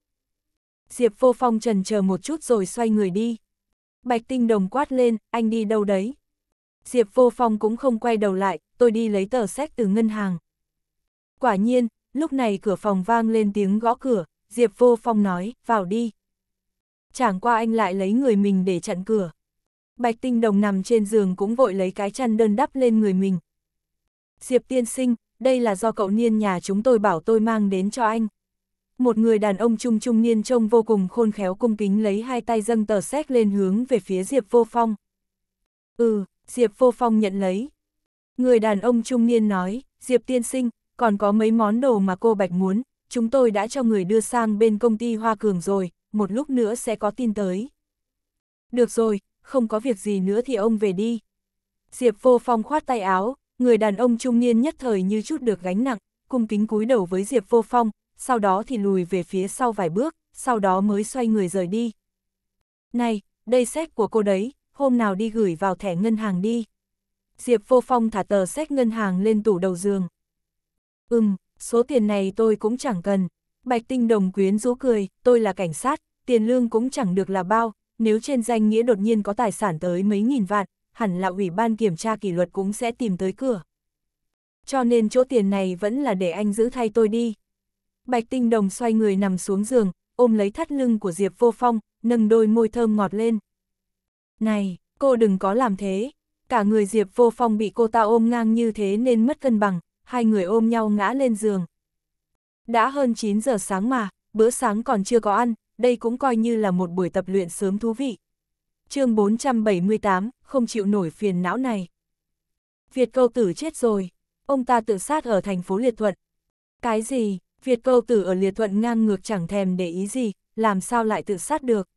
Diệp vô phong trần chờ một chút rồi xoay người đi. Bạch Tinh Đồng quát lên, anh đi đâu đấy? Diệp vô phong cũng không quay đầu lại, tôi đi lấy tờ xét từ ngân hàng. Quả nhiên, lúc này cửa phòng vang lên tiếng gõ cửa, Diệp vô phong nói, vào đi. Chẳng qua anh lại lấy người mình để chặn cửa. Bạch Tinh Đồng nằm trên giường cũng vội lấy cái chăn đơn đắp lên người mình. Diệp tiên sinh, đây là do cậu niên nhà chúng tôi bảo tôi mang đến cho anh. Một người đàn ông trung trung niên trông vô cùng khôn khéo cung kính lấy hai tay dâng tờ xét lên hướng về phía Diệp Vô Phong. Ừ, Diệp Vô Phong nhận lấy. Người đàn ông trung niên nói, Diệp tiên sinh, còn có mấy món đồ mà cô Bạch muốn, chúng tôi đã cho người đưa sang bên công ty Hoa Cường rồi, một lúc nữa sẽ có tin tới. Được rồi, không có việc gì nữa thì ông về đi. Diệp vô phong khoát tay áo, người đàn ông trung niên nhất thời như chút được gánh nặng, cung kính cúi đầu với Diệp vô phong, sau đó thì lùi về phía sau vài bước, sau đó mới xoay người rời đi. Này, đây sách của cô đấy, hôm nào đi gửi vào thẻ ngân hàng đi. Diệp vô phong thả tờ sách ngân hàng lên tủ đầu giường. Ừm, số tiền này tôi cũng chẳng cần. Bạch tinh đồng quyến rũ cười, tôi là cảnh sát, tiền lương cũng chẳng được là bao, nếu trên danh nghĩa đột nhiên có tài sản tới mấy nghìn vạn, hẳn là ủy ban kiểm tra kỷ luật cũng sẽ tìm tới cửa. Cho nên chỗ tiền này vẫn là để anh giữ thay tôi đi. Bạch Tinh Đồng xoay người nằm xuống giường, ôm lấy thắt lưng của Diệp Vô Phong, nâng đôi môi thơm ngọt lên. Này, cô đừng có làm thế. Cả người Diệp Vô Phong bị cô ta ôm ngang như thế nên mất cân bằng, hai người ôm nhau ngã lên giường. Đã hơn 9 giờ sáng mà, bữa sáng còn chưa có ăn, đây cũng coi như là một buổi tập luyện sớm thú vị. chương 478, không chịu nổi phiền não này. Việt câu tử chết rồi, ông ta tự sát ở thành phố Liệt Thuận. Cái gì, Việt câu tử ở Liệt Thuận ngang ngược chẳng thèm để ý gì, làm sao lại tự sát được.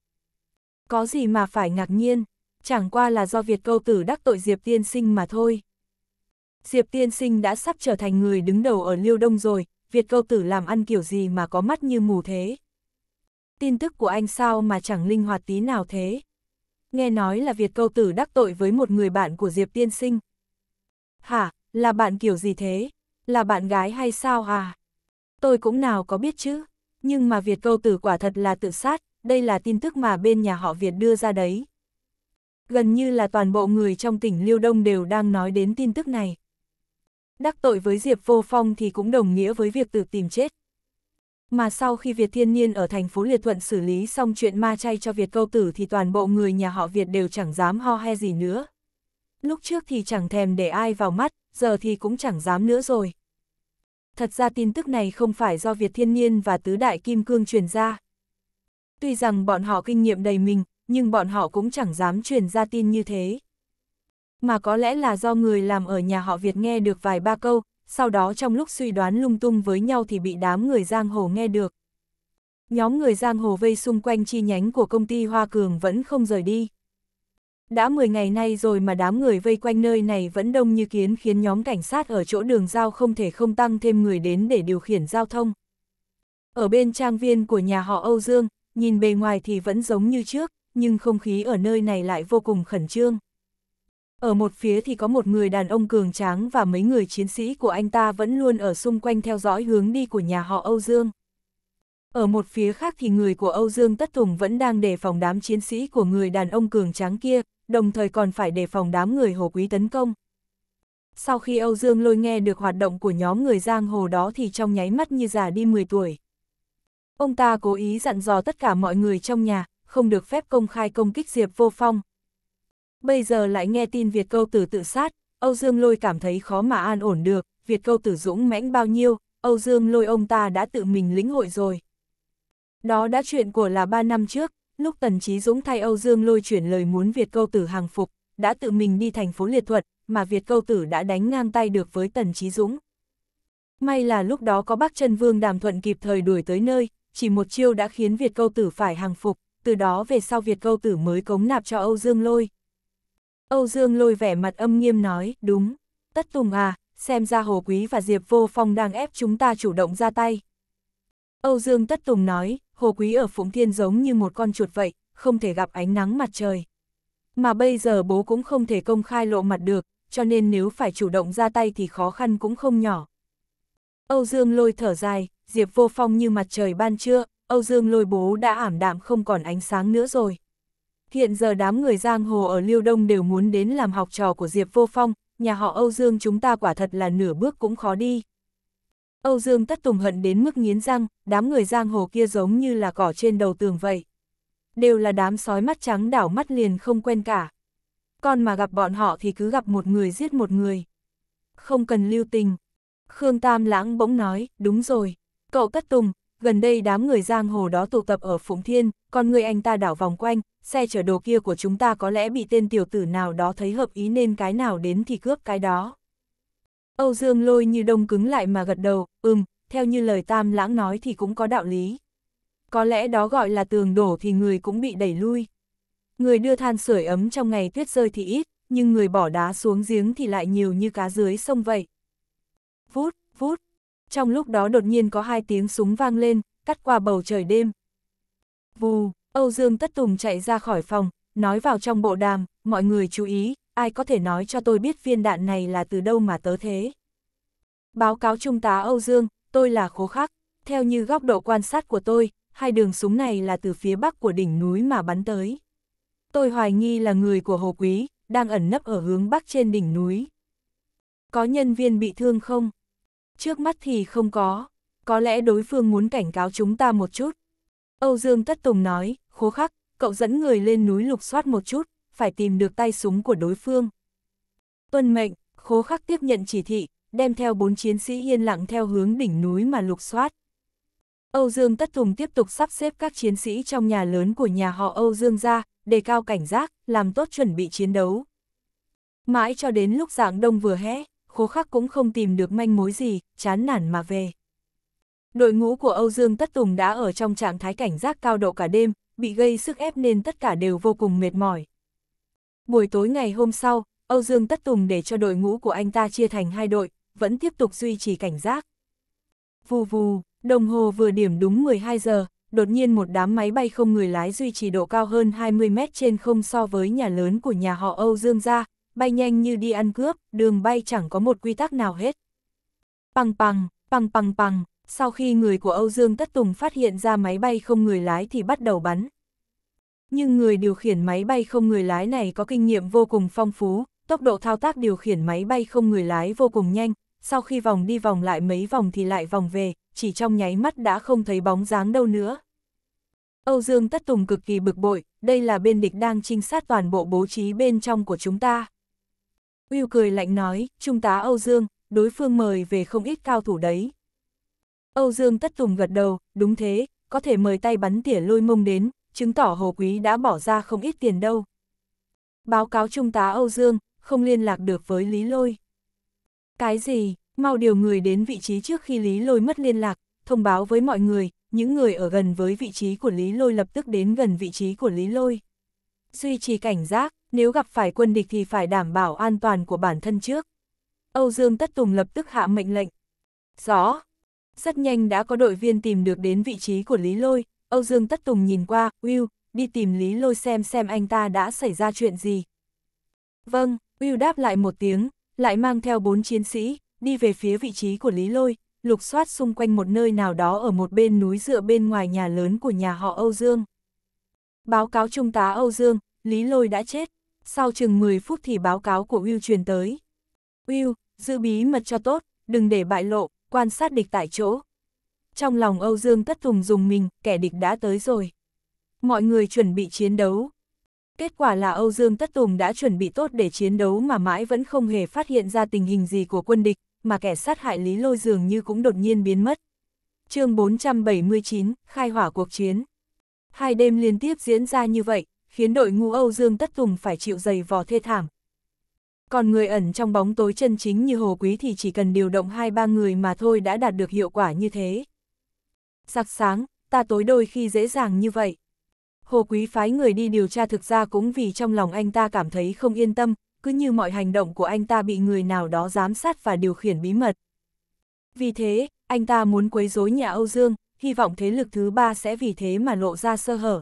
Có gì mà phải ngạc nhiên, chẳng qua là do Việt câu tử đắc tội Diệp Tiên Sinh mà thôi. Diệp Tiên Sinh đã sắp trở thành người đứng đầu ở Liêu Đông rồi, Việt câu tử làm ăn kiểu gì mà có mắt như mù thế tin tức của anh sao mà chẳng linh hoạt tí nào thế. Nghe nói là Việt câu tử đắc tội với một người bạn của Diệp Tiên Sinh. Hả, là bạn kiểu gì thế? Là bạn gái hay sao à? Tôi cũng nào có biết chứ. Nhưng mà Việt câu tử quả thật là tự sát, đây là tin tức mà bên nhà họ Việt đưa ra đấy. Gần như là toàn bộ người trong tỉnh Liêu Đông đều đang nói đến tin tức này. Đắc tội với Diệp Vô Phong thì cũng đồng nghĩa với việc tự tìm chết mà sau khi Việt Thiên Niên ở thành phố Liệt Thuận xử lý xong chuyện ma chay cho Việt câu tử thì toàn bộ người nhà họ Việt đều chẳng dám ho he gì nữa. Lúc trước thì chẳng thèm để ai vào mắt, giờ thì cũng chẳng dám nữa rồi. Thật ra tin tức này không phải do Việt Thiên Niên và Tứ Đại Kim Cương truyền ra. Tuy rằng bọn họ kinh nghiệm đầy mình, nhưng bọn họ cũng chẳng dám truyền ra tin như thế. Mà có lẽ là do người làm ở nhà họ Việt nghe được vài ba câu, sau đó trong lúc suy đoán lung tung với nhau thì bị đám người giang hồ nghe được. Nhóm người giang hồ vây xung quanh chi nhánh của công ty Hoa Cường vẫn không rời đi. Đã 10 ngày nay rồi mà đám người vây quanh nơi này vẫn đông như kiến khiến nhóm cảnh sát ở chỗ đường giao không thể không tăng thêm người đến để điều khiển giao thông. Ở bên trang viên của nhà họ Âu Dương, nhìn bề ngoài thì vẫn giống như trước, nhưng không khí ở nơi này lại vô cùng khẩn trương. Ở một phía thì có một người đàn ông cường tráng và mấy người chiến sĩ của anh ta vẫn luôn ở xung quanh theo dõi hướng đi của nhà họ Âu Dương. Ở một phía khác thì người của Âu Dương Tất Tùng vẫn đang đề phòng đám chiến sĩ của người đàn ông cường tráng kia, đồng thời còn phải đề phòng đám người hồ quý tấn công. Sau khi Âu Dương lôi nghe được hoạt động của nhóm người giang hồ đó thì trong nháy mắt như già đi 10 tuổi. Ông ta cố ý dặn dò tất cả mọi người trong nhà, không được phép công khai công kích Diệp Vô Phong, Bây giờ lại nghe tin Việt câu tử tự sát, Âu Dương Lôi cảm thấy khó mà an ổn được, Việt câu tử dũng mãnh bao nhiêu, Âu Dương Lôi ông ta đã tự mình lĩnh hội rồi. Đó đã chuyện của là ba năm trước, lúc Tần Chí Dũng thay Âu Dương Lôi chuyển lời muốn Việt câu tử hàng phục, đã tự mình đi thành phố liệt thuật, mà Việt câu tử đã đánh ngang tay được với Tần Chí Dũng. May là lúc đó có bác chân Vương Đàm Thuận kịp thời đuổi tới nơi, chỉ một chiêu đã khiến Việt câu tử phải hàng phục, từ đó về sau Việt câu tử mới cống nạp cho Âu Dương Lôi. Âu Dương lôi vẻ mặt âm nghiêm nói, đúng, tất tùng à, xem ra Hồ Quý và Diệp Vô Phong đang ép chúng ta chủ động ra tay. Âu Dương tất tùng nói, Hồ Quý ở Phụng Thiên giống như một con chuột vậy, không thể gặp ánh nắng mặt trời. Mà bây giờ bố cũng không thể công khai lộ mặt được, cho nên nếu phải chủ động ra tay thì khó khăn cũng không nhỏ. Âu Dương lôi thở dài, Diệp Vô Phong như mặt trời ban trưa, Âu Dương lôi bố đã ảm đạm không còn ánh sáng nữa rồi. Hiện giờ đám người giang hồ ở Liêu Đông đều muốn đến làm học trò của Diệp Vô Phong, nhà họ Âu Dương chúng ta quả thật là nửa bước cũng khó đi. Âu Dương tất tùng hận đến mức nghiến răng, đám người giang hồ kia giống như là cỏ trên đầu tường vậy. Đều là đám sói mắt trắng đảo mắt liền không quen cả. Còn mà gặp bọn họ thì cứ gặp một người giết một người. Không cần lưu tình. Khương Tam Lãng bỗng nói, đúng rồi, cậu Tất Tùng, gần đây đám người giang hồ đó tụ tập ở Phụng Thiên, con người anh ta đảo vòng quanh, xe chở đồ kia của chúng ta có lẽ bị tên tiểu tử nào đó thấy hợp ý nên cái nào đến thì cướp cái đó. Âu Dương lôi như đông cứng lại mà gật đầu, ừm, theo như lời Tam Lãng nói thì cũng có đạo lý. Có lẽ đó gọi là tường đổ thì người cũng bị đẩy lui. Người đưa than sưởi ấm trong ngày tuyết rơi thì ít, nhưng người bỏ đá xuống giếng thì lại nhiều như cá dưới sông vậy. Vút, trong lúc đó đột nhiên có hai tiếng súng vang lên, cắt qua bầu trời đêm. Vù, Âu Dương Tất Tùng chạy ra khỏi phòng, nói vào trong bộ đàm, mọi người chú ý, ai có thể nói cho tôi biết viên đạn này là từ đâu mà tớ thế. Báo cáo Trung tá Âu Dương, tôi là khố khắc, theo như góc độ quan sát của tôi, hai đường súng này là từ phía bắc của đỉnh núi mà bắn tới. Tôi hoài nghi là người của Hồ Quý, đang ẩn nấp ở hướng bắc trên đỉnh núi. Có nhân viên bị thương không? trước mắt thì không có, có lẽ đối phương muốn cảnh cáo chúng ta một chút. Âu Dương Tất Tùng nói, khố khắc, cậu dẫn người lên núi lục soát một chút, phải tìm được tay súng của đối phương. Tuân mệnh, khố khắc tiếp nhận chỉ thị, đem theo bốn chiến sĩ yên lặng theo hướng đỉnh núi mà lục soát. Âu Dương Tất Tùng tiếp tục sắp xếp các chiến sĩ trong nhà lớn của nhà họ Âu Dương ra, đề cao cảnh giác, làm tốt chuẩn bị chiến đấu. Mãi cho đến lúc dạng đông vừa hé, khố khắc cũng không tìm được manh mối gì, chán nản mà về. Đội ngũ của Âu Dương Tất Tùng đã ở trong trạng thái cảnh giác cao độ cả đêm, bị gây sức ép nên tất cả đều vô cùng mệt mỏi. Buổi tối ngày hôm sau, Âu Dương Tất Tùng để cho đội ngũ của anh ta chia thành hai đội, vẫn tiếp tục duy trì cảnh giác. Vù vù, đồng hồ vừa điểm đúng 12 giờ, đột nhiên một đám máy bay không người lái duy trì độ cao hơn 20 mét trên không so với nhà lớn của nhà họ Âu Dương ra, bay nhanh như đi ăn cướp, đường bay chẳng có một quy tắc nào hết. Bằng bằng, bằng bằng bằng, sau khi người của Âu Dương Tất Tùng phát hiện ra máy bay không người lái thì bắt đầu bắn. Nhưng người điều khiển máy bay không người lái này có kinh nghiệm vô cùng phong phú, tốc độ thao tác điều khiển máy bay không người lái vô cùng nhanh, sau khi vòng đi vòng lại mấy vòng thì lại vòng về, chỉ trong nháy mắt đã không thấy bóng dáng đâu nữa. Âu Dương Tất Tùng cực kỳ bực bội, đây là bên địch đang trinh sát toàn bộ bố trí bên trong của chúng ta. Will cười lạnh nói, trung tá Âu Dương, đối phương mời về không ít cao thủ đấy. Âu Dương tất tùng gật đầu, đúng thế, có thể mời tay bắn tỉa lôi mông đến, chứng tỏ Hồ Quý đã bỏ ra không ít tiền đâu. Báo cáo trung tá Âu Dương, không liên lạc được với Lý Lôi. Cái gì, mau điều người đến vị trí trước khi Lý Lôi mất liên lạc, thông báo với mọi người, những người ở gần với vị trí của Lý Lôi lập tức đến gần vị trí của Lý Lôi. Duy trì cảnh giác, nếu gặp phải quân địch thì phải đảm bảo an toàn của bản thân trước. Âu Dương Tất Tùng lập tức hạ mệnh lệnh. Rõ. Rất nhanh đã có đội viên tìm được đến vị trí của Lý Lôi, Âu Dương Tất Tùng nhìn qua, Will, đi tìm Lý Lôi xem xem anh ta đã xảy ra chuyện gì. Vâng, Will đáp lại một tiếng, lại mang theo bốn chiến sĩ, đi về phía vị trí của Lý Lôi, lục soát xung quanh một nơi nào đó ở một bên núi dựa bên ngoài nhà lớn của nhà họ Âu Dương. Báo cáo Trung tá Âu Dương, Lý Lôi đã chết. Sau chừng 10 phút thì báo cáo của Will truyền tới. Will, giữ bí mật cho tốt, đừng để bại lộ, quan sát địch tại chỗ. Trong lòng Âu Dương tất Tùng dùng mình, kẻ địch đã tới rồi. Mọi người chuẩn bị chiến đấu. Kết quả là Âu Dương Tất Tùng đã chuẩn bị tốt để chiến đấu mà mãi vẫn không hề phát hiện ra tình hình gì của quân địch, mà kẻ sát hại Lý Lôi dường như cũng đột nhiên biến mất. chương 479, khai hỏa cuộc chiến. Hai đêm liên tiếp diễn ra như vậy, khiến đội ngũ Âu Dương Tất Tùng phải chịu dày vò thê thảm. Còn người ẩn trong bóng tối chân chính như Hồ Quý thì chỉ cần điều động hai ba người mà thôi đã đạt được hiệu quả như thế. Giặc sáng, ta tối đôi khi dễ dàng như vậy. Hồ Quý phái người đi điều tra thực ra cũng vì trong lòng anh ta cảm thấy không yên tâm, cứ như mọi hành động của anh ta bị người nào đó giám sát và điều khiển bí mật. Vì thế, anh ta muốn quấy rối nhà Âu Dương, hy vọng thế lực thứ ba sẽ vì thế mà lộ ra sơ hở.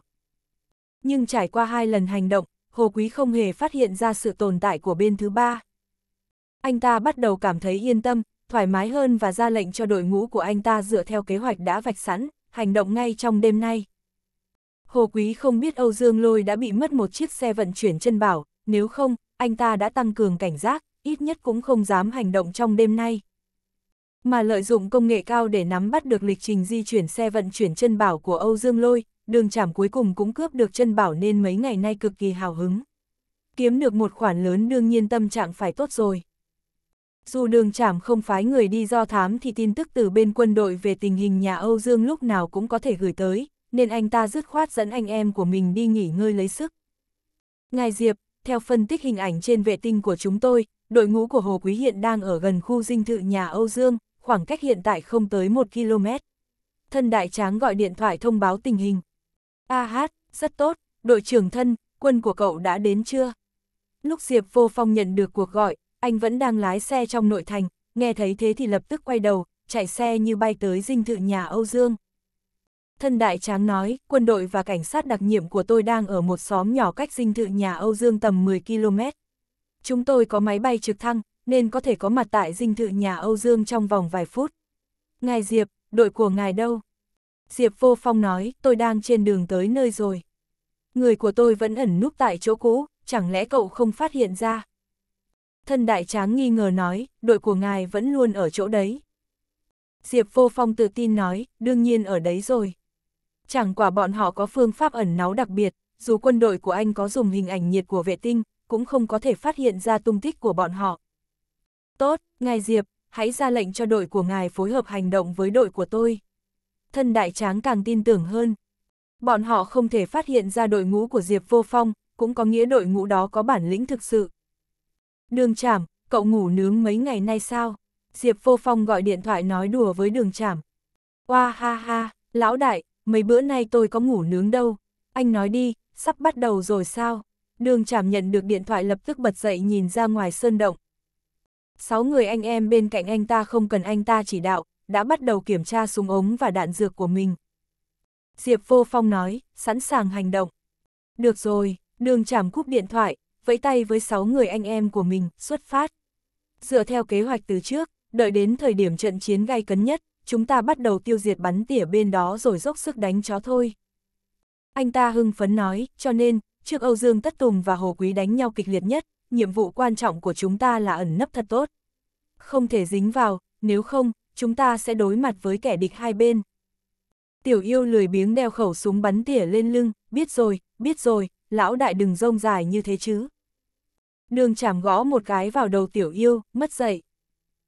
Nhưng trải qua hai lần hành động, Hồ Quý không hề phát hiện ra sự tồn tại của bên thứ ba. Anh ta bắt đầu cảm thấy yên tâm, thoải mái hơn và ra lệnh cho đội ngũ của anh ta dựa theo kế hoạch đã vạch sẵn, hành động ngay trong đêm nay. Hồ Quý không biết Âu Dương Lôi đã bị mất một chiếc xe vận chuyển chân bảo, nếu không, anh ta đã tăng cường cảnh giác, ít nhất cũng không dám hành động trong đêm nay. Mà lợi dụng công nghệ cao để nắm bắt được lịch trình di chuyển xe vận chuyển chân bảo của Âu Dương Lôi, đường trảm cuối cùng cũng cướp được chân bảo nên mấy ngày nay cực kỳ hào hứng. Kiếm được một khoản lớn đương nhiên tâm trạng phải tốt rồi. Dù đường trảm không phái người đi do thám thì tin tức từ bên quân đội về tình hình nhà Âu Dương lúc nào cũng có thể gửi tới, nên anh ta dứt khoát dẫn anh em của mình đi nghỉ ngơi lấy sức. Ngài Diệp, theo phân tích hình ảnh trên vệ tinh của chúng tôi, đội ngũ của Hồ Quý hiện đang ở gần khu dinh thự nhà Âu Dương, khoảng cách hiện tại không tới 1 km. Thân đại tráng gọi điện thoại thông báo tình hình. A hát, rất tốt, đội trưởng thân, quân của cậu đã đến chưa? Lúc Diệp Vô Phong nhận được cuộc gọi, anh vẫn đang lái xe trong nội thành, nghe thấy thế thì lập tức quay đầu, chạy xe như bay tới dinh thự nhà Âu Dương. Thân đại tráng nói, quân đội và cảnh sát đặc nhiệm của tôi đang ở một xóm nhỏ cách dinh thự nhà Âu Dương tầm 10 km. Chúng tôi có máy bay trực thăng, nên có thể có mặt tại dinh thự nhà Âu Dương trong vòng vài phút. Ngài Diệp, đội của ngài đâu? Diệp Vô Phong nói, tôi đang trên đường tới nơi rồi. Người của tôi vẫn ẩn núp tại chỗ cũ, chẳng lẽ cậu không phát hiện ra? Thân đại tráng nghi ngờ nói, đội của ngài vẫn luôn ở chỗ đấy. Diệp Vô Phong tự tin nói, đương nhiên ở đấy rồi. Chẳng quả bọn họ có phương pháp ẩn náu đặc biệt, dù quân đội của anh có dùng hình ảnh nhiệt của vệ tinh, cũng không có thể phát hiện ra tung tích của bọn họ. Tốt, ngài Diệp, hãy ra lệnh cho đội của ngài phối hợp hành động với đội của tôi thân đại tráng càng tin tưởng hơn. Bọn họ không thể phát hiện ra đội ngũ của Diệp Vô Phong, cũng có nghĩa đội ngũ đó có bản lĩnh thực sự. Đường Trảm, cậu ngủ nướng mấy ngày nay sao? Diệp Vô Phong gọi điện thoại nói đùa với Đường Trảm. Oa ha ha, lão đại, mấy bữa nay tôi có ngủ nướng đâu. Anh nói đi, sắp bắt đầu rồi sao? Đường Trảm nhận được điện thoại lập tức bật dậy nhìn ra ngoài sơn động. Sáu người anh em bên cạnh anh ta không cần anh ta chỉ đạo, đã bắt đầu kiểm tra súng ống và đạn dược của mình. Diệp Vô Phong nói, sẵn sàng hành động. Được rồi, đường chảm cúp điện thoại, vẫy tay với 6 người anh em của mình, xuất phát. Dựa theo kế hoạch từ trước, đợi đến thời điểm trận chiến gay cấn nhất, chúng ta bắt đầu tiêu diệt bắn tỉa bên đó rồi dốc sức đánh chó thôi. Anh ta hưng phấn nói, cho nên, trước Âu Dương Tất Tùng và Hồ Quý đánh nhau kịch liệt nhất, nhiệm vụ quan trọng của chúng ta là ẩn nấp thật tốt. Không thể dính vào, nếu không, chúng ta sẽ đối mặt với kẻ địch hai bên. Tiểu yêu lười biếng đeo khẩu súng bắn tỉa lên lưng, biết rồi, biết rồi, lão đại đừng rông dài như thế chứ. Đường chảm gõ một cái vào đầu tiểu yêu, mất dậy.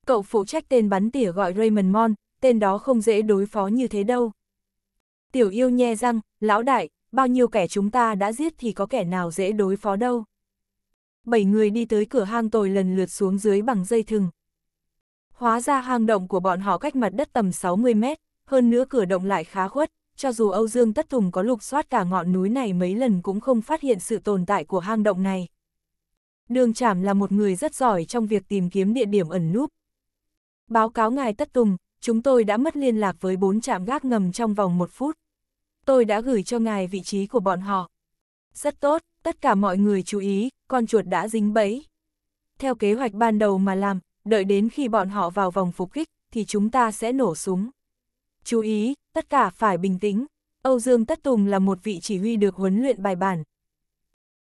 Cậu phụ trách tên bắn tỉa gọi Raymond Mon, tên đó không dễ đối phó như thế đâu. Tiểu yêu nhe răng, lão đại, bao nhiêu kẻ chúng ta đã giết thì có kẻ nào dễ đối phó đâu. Bảy người đi tới cửa hang tồi lần lượt xuống dưới bằng dây thừng. Hóa ra hang động của bọn họ cách mặt đất tầm 60 mét, hơn nữa cửa động lại khá khuất, cho dù Âu Dương Tất Tùng có lục soát cả ngọn núi này mấy lần cũng không phát hiện sự tồn tại của hang động này. Đường Trảm là một người rất giỏi trong việc tìm kiếm địa điểm ẩn núp. Báo cáo ngài Tất Tùng, chúng tôi đã mất liên lạc với bốn trạm gác ngầm trong vòng một phút. Tôi đã gửi cho ngài vị trí của bọn họ. Rất tốt, tất cả mọi người chú ý, con chuột đã dính bẫy. Theo kế hoạch ban đầu mà làm, đợi đến khi bọn họ vào vòng phục kích, thì chúng ta sẽ nổ súng. Chú ý, tất cả phải bình tĩnh. Âu Dương Tất Tùng là một vị chỉ huy được huấn luyện bài bản.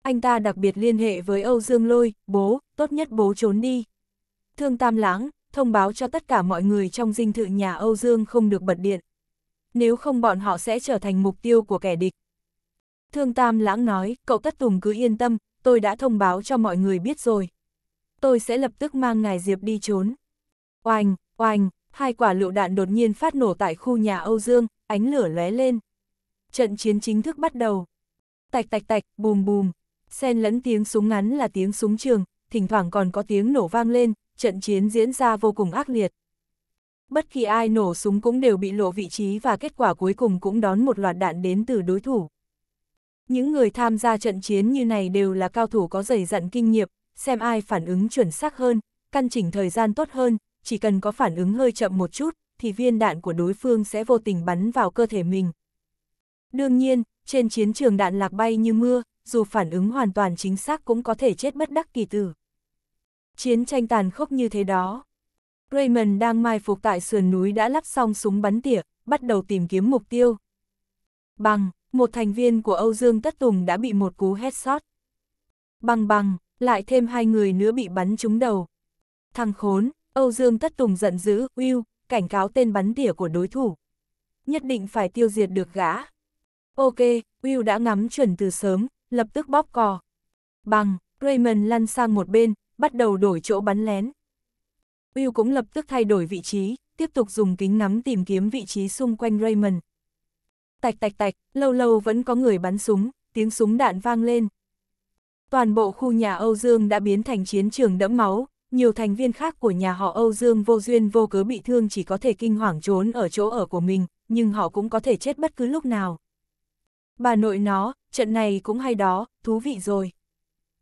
Anh ta đặc biệt liên hệ với Âu Dương Lôi, bố, tốt nhất bố trốn đi. Thương Tam Lãng, thông báo cho tất cả mọi người trong dinh thự nhà Âu Dương không được bật điện. Nếu không bọn họ sẽ trở thành mục tiêu của kẻ địch. Thương Tam Lãng nói, cậu Tất Tùng cứ yên tâm, tôi đã thông báo cho mọi người biết rồi tôi sẽ lập tức mang ngài Diệp đi trốn. Oanh, oanh, hai quả lựu đạn đột nhiên phát nổ tại khu nhà Âu Dương, ánh lửa lóe lên. Trận chiến chính thức bắt đầu. Tạch tạch tạch, bùm bùm, xen lẫn tiếng súng ngắn là tiếng súng trường, thỉnh thoảng còn có tiếng nổ vang lên, trận chiến diễn ra vô cùng ác liệt. Bất kỳ ai nổ súng cũng đều bị lộ vị trí và kết quả cuối cùng cũng đón một loạt đạn đến từ đối thủ. Những người tham gia trận chiến như này đều là cao thủ có dày dặn kinh nghiệm, xem ai phản ứng chuẩn xác hơn, căn chỉnh thời gian tốt hơn, chỉ cần có phản ứng hơi chậm một chút, thì viên đạn của đối phương sẽ vô tình bắn vào cơ thể mình. Đương nhiên, trên chiến trường đạn lạc bay như mưa, dù phản ứng hoàn toàn chính xác cũng có thể chết bất đắc kỳ tử. Chiến tranh tàn khốc như thế đó. Raymond đang mai phục tại sườn núi đã lắp xong súng bắn tỉa, bắt đầu tìm kiếm mục tiêu. Bằng, một thành viên của Âu Dương Tất Tùng đã bị một cú headshot. Bằng bằng, lại thêm hai người nữa bị bắn trúng đầu. Thằng khốn, Âu Dương Tất Tùng giận dữ, Will, cảnh cáo tên bắn tỉa của đối thủ. Nhất định phải tiêu diệt được gã. Ok, Will đã ngắm chuẩn từ sớm, lập tức bóp cò. Bằng, Raymond lăn sang một bên, bắt đầu đổi chỗ bắn lén. Will cũng lập tức thay đổi vị trí, tiếp tục dùng kính ngắm tìm kiếm vị trí xung quanh Raymond. Tạch tạch tạch, lâu lâu vẫn có người bắn súng, tiếng súng đạn vang lên. Toàn bộ khu nhà Âu Dương đã biến thành chiến trường đẫm máu, nhiều thành viên khác của nhà họ Âu Dương vô duyên vô cớ bị thương chỉ có thể kinh hoàng trốn ở chỗ ở của mình, nhưng họ cũng có thể chết bất cứ lúc nào. Bà nội nó, trận này cũng hay đó, thú vị rồi.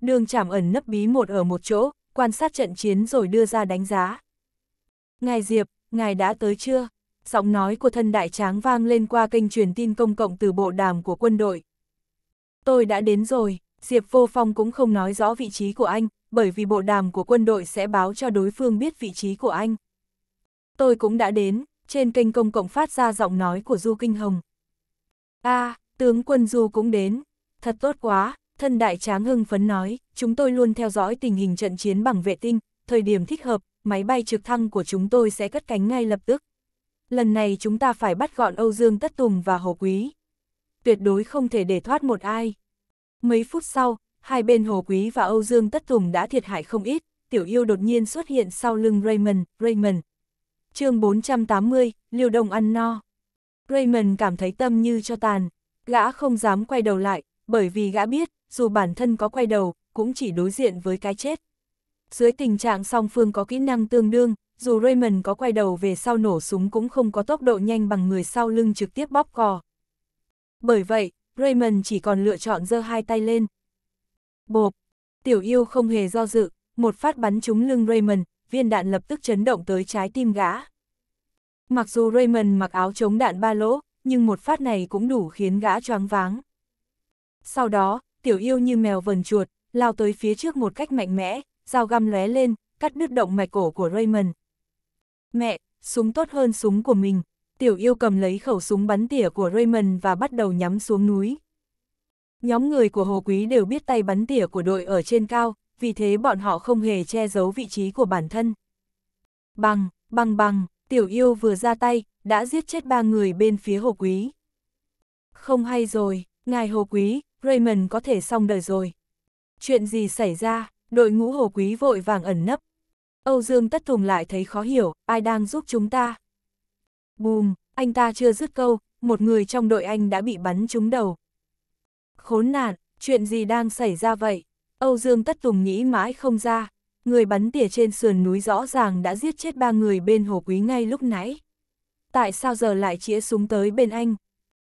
Đường chảm ẩn nấp bí một ở một chỗ, quan sát trận chiến rồi đưa ra đánh giá. Ngài Diệp, ngài đã tới chưa? Giọng nói của thân đại tráng vang lên qua kênh truyền tin công cộng từ bộ đàm của quân đội. Tôi đã đến rồi, Diệp Vô Phong cũng không nói rõ vị trí của anh, bởi vì bộ đàm của quân đội sẽ báo cho đối phương biết vị trí của anh. Tôi cũng đã đến, trên kênh công cộng phát ra giọng nói của Du Kinh Hồng. a tướng quân Du cũng đến, thật tốt quá, thân đại tráng hưng phấn nói, chúng tôi luôn theo dõi tình hình trận chiến bằng vệ tinh, thời điểm thích hợp, máy bay trực thăng của chúng tôi sẽ cất cánh ngay lập tức. Lần này chúng ta phải bắt gọn Âu Dương Tất Tùng và Hồ Quý. Tuyệt đối không thể để thoát một ai. Mấy phút sau, hai bên Hồ Quý và Âu Dương Tất Tùng đã thiệt hại không ít, tiểu yêu đột nhiên xuất hiện sau lưng Raymond, Raymond. chương 480, Liêu Đông ăn no. Raymond cảm thấy tâm như cho tàn, gã không dám quay đầu lại, bởi vì gã biết, dù bản thân có quay đầu, cũng chỉ đối diện với cái chết. Dưới tình trạng song phương có kỹ năng tương đương, dù Raymond có quay đầu về sau nổ súng cũng không có tốc độ nhanh bằng người sau lưng trực tiếp bóp cò. Bởi vậy, Raymond chỉ còn lựa chọn giơ hai tay lên. Bộp, tiểu yêu không hề do dự, một phát bắn trúng lưng Raymond, viên đạn lập tức chấn động tới trái tim gã. Mặc dù Raymond mặc áo chống đạn ba lỗ, nhưng một phát này cũng đủ khiến gã choáng váng. Sau đó, tiểu yêu như mèo vần chuột, lao tới phía trước một cách mạnh mẽ, dao găm lóe lên, cắt đứt động mạch cổ của Raymond. Mẹ, súng tốt hơn súng của mình, tiểu yêu cầm lấy khẩu súng bắn tỉa của Raymond và bắt đầu nhắm xuống núi. Nhóm người của Hồ Quý đều biết tay bắn tỉa của đội ở trên cao, vì thế bọn họ không hề che giấu vị trí của bản thân. Bằng, bằng bằng, tiểu yêu vừa ra tay, đã giết chết ba người bên phía Hồ Quý. Không hay rồi, ngài Hồ Quý, Raymond có thể xong đời rồi. Chuyện gì xảy ra, đội ngũ Hồ Quý vội vàng ẩn nấp. Âu Dương Tất Thùng lại thấy khó hiểu, ai đang giúp chúng ta? Bùm, anh ta chưa dứt câu, một người trong đội anh đã bị bắn trúng đầu. Khốn nạn, chuyện gì đang xảy ra vậy? Âu Dương Tất Tùng nghĩ mãi không ra, người bắn tỉa trên sườn núi rõ ràng đã giết chết ba người bên hồ quý ngay lúc nãy. Tại sao giờ lại chĩa súng tới bên anh?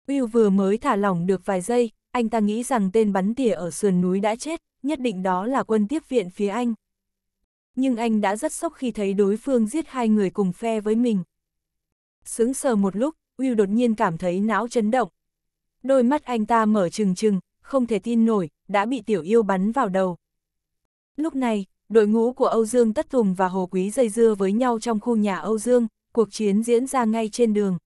Will vừa mới thả lỏng được vài giây, anh ta nghĩ rằng tên bắn tỉa ở sườn núi đã chết, nhất định đó là quân tiếp viện phía anh. Nhưng anh đã rất sốc khi thấy đối phương giết hai người cùng phe với mình, sững sờ một lúc, Will đột nhiên cảm thấy não chấn động. Đôi mắt anh ta mở trừng trừng, không thể tin nổi, đã bị tiểu yêu bắn vào đầu. Lúc này, đội ngũ của Âu Dương Tất Tùng và Hồ Quý dây dưa với nhau trong khu nhà Âu Dương, cuộc chiến diễn ra ngay trên đường.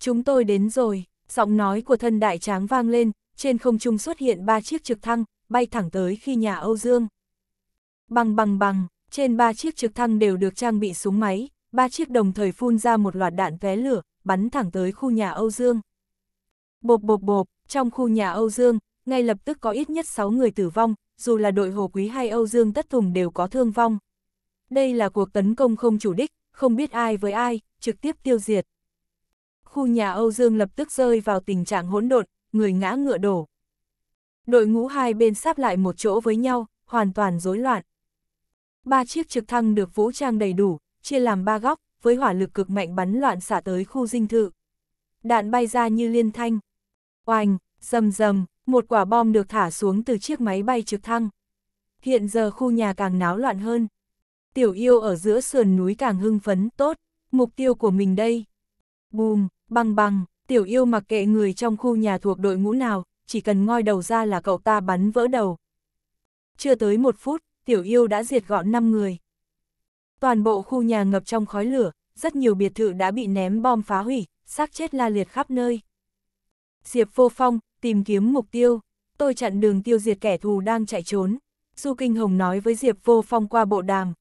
Chúng tôi đến rồi, giọng nói của thân đại tráng vang lên, trên không trung xuất hiện ba chiếc trực thăng, bay thẳng tới khi nhà Âu Dương. Bằng bằng bằng, trên ba chiếc trực thăng đều được trang bị súng máy, ba chiếc đồng thời phun ra một loạt đạn vé lửa, bắn thẳng tới khu nhà Âu Dương. Bộp bộp bộp, trong khu nhà Âu Dương, ngay lập tức có ít nhất 6 người tử vong, dù là đội Hồ Quý hay Âu Dương Tất Thùng đều có thương vong. Đây là cuộc tấn công không chủ đích, không biết ai với ai, trực tiếp tiêu diệt. Khu nhà Âu Dương lập tức rơi vào tình trạng hỗn độn, người ngã ngựa đổ. Đội ngũ hai bên sáp lại một chỗ với nhau, hoàn toàn rối loạn. Ba chiếc trực thăng được vũ trang đầy đủ, chia làm ba góc, với hỏa lực cực mạnh bắn loạn xả tới khu dinh thự. Đạn bay ra như liên thanh. oanh, rầm rầm, một quả bom được thả xuống từ chiếc máy bay trực thăng. Hiện giờ khu nhà càng náo loạn hơn. Tiểu yêu ở giữa sườn núi càng hưng phấn, tốt, mục tiêu của mình đây. Bùm, băng băng, tiểu yêu mặc kệ người trong khu nhà thuộc đội ngũ nào, chỉ cần ngoi đầu ra là cậu ta bắn vỡ đầu. Chưa tới một phút, tiểu yêu đã diệt gọn 5 người. Toàn bộ khu nhà ngập trong khói lửa, rất nhiều biệt thự đã bị ném bom phá hủy, xác chết la liệt khắp nơi. Diệp vô phong, tìm kiếm mục tiêu, tôi chặn đường tiêu diệt kẻ thù đang chạy trốn. Du Kinh Hồng nói với Diệp vô phong qua bộ đàm.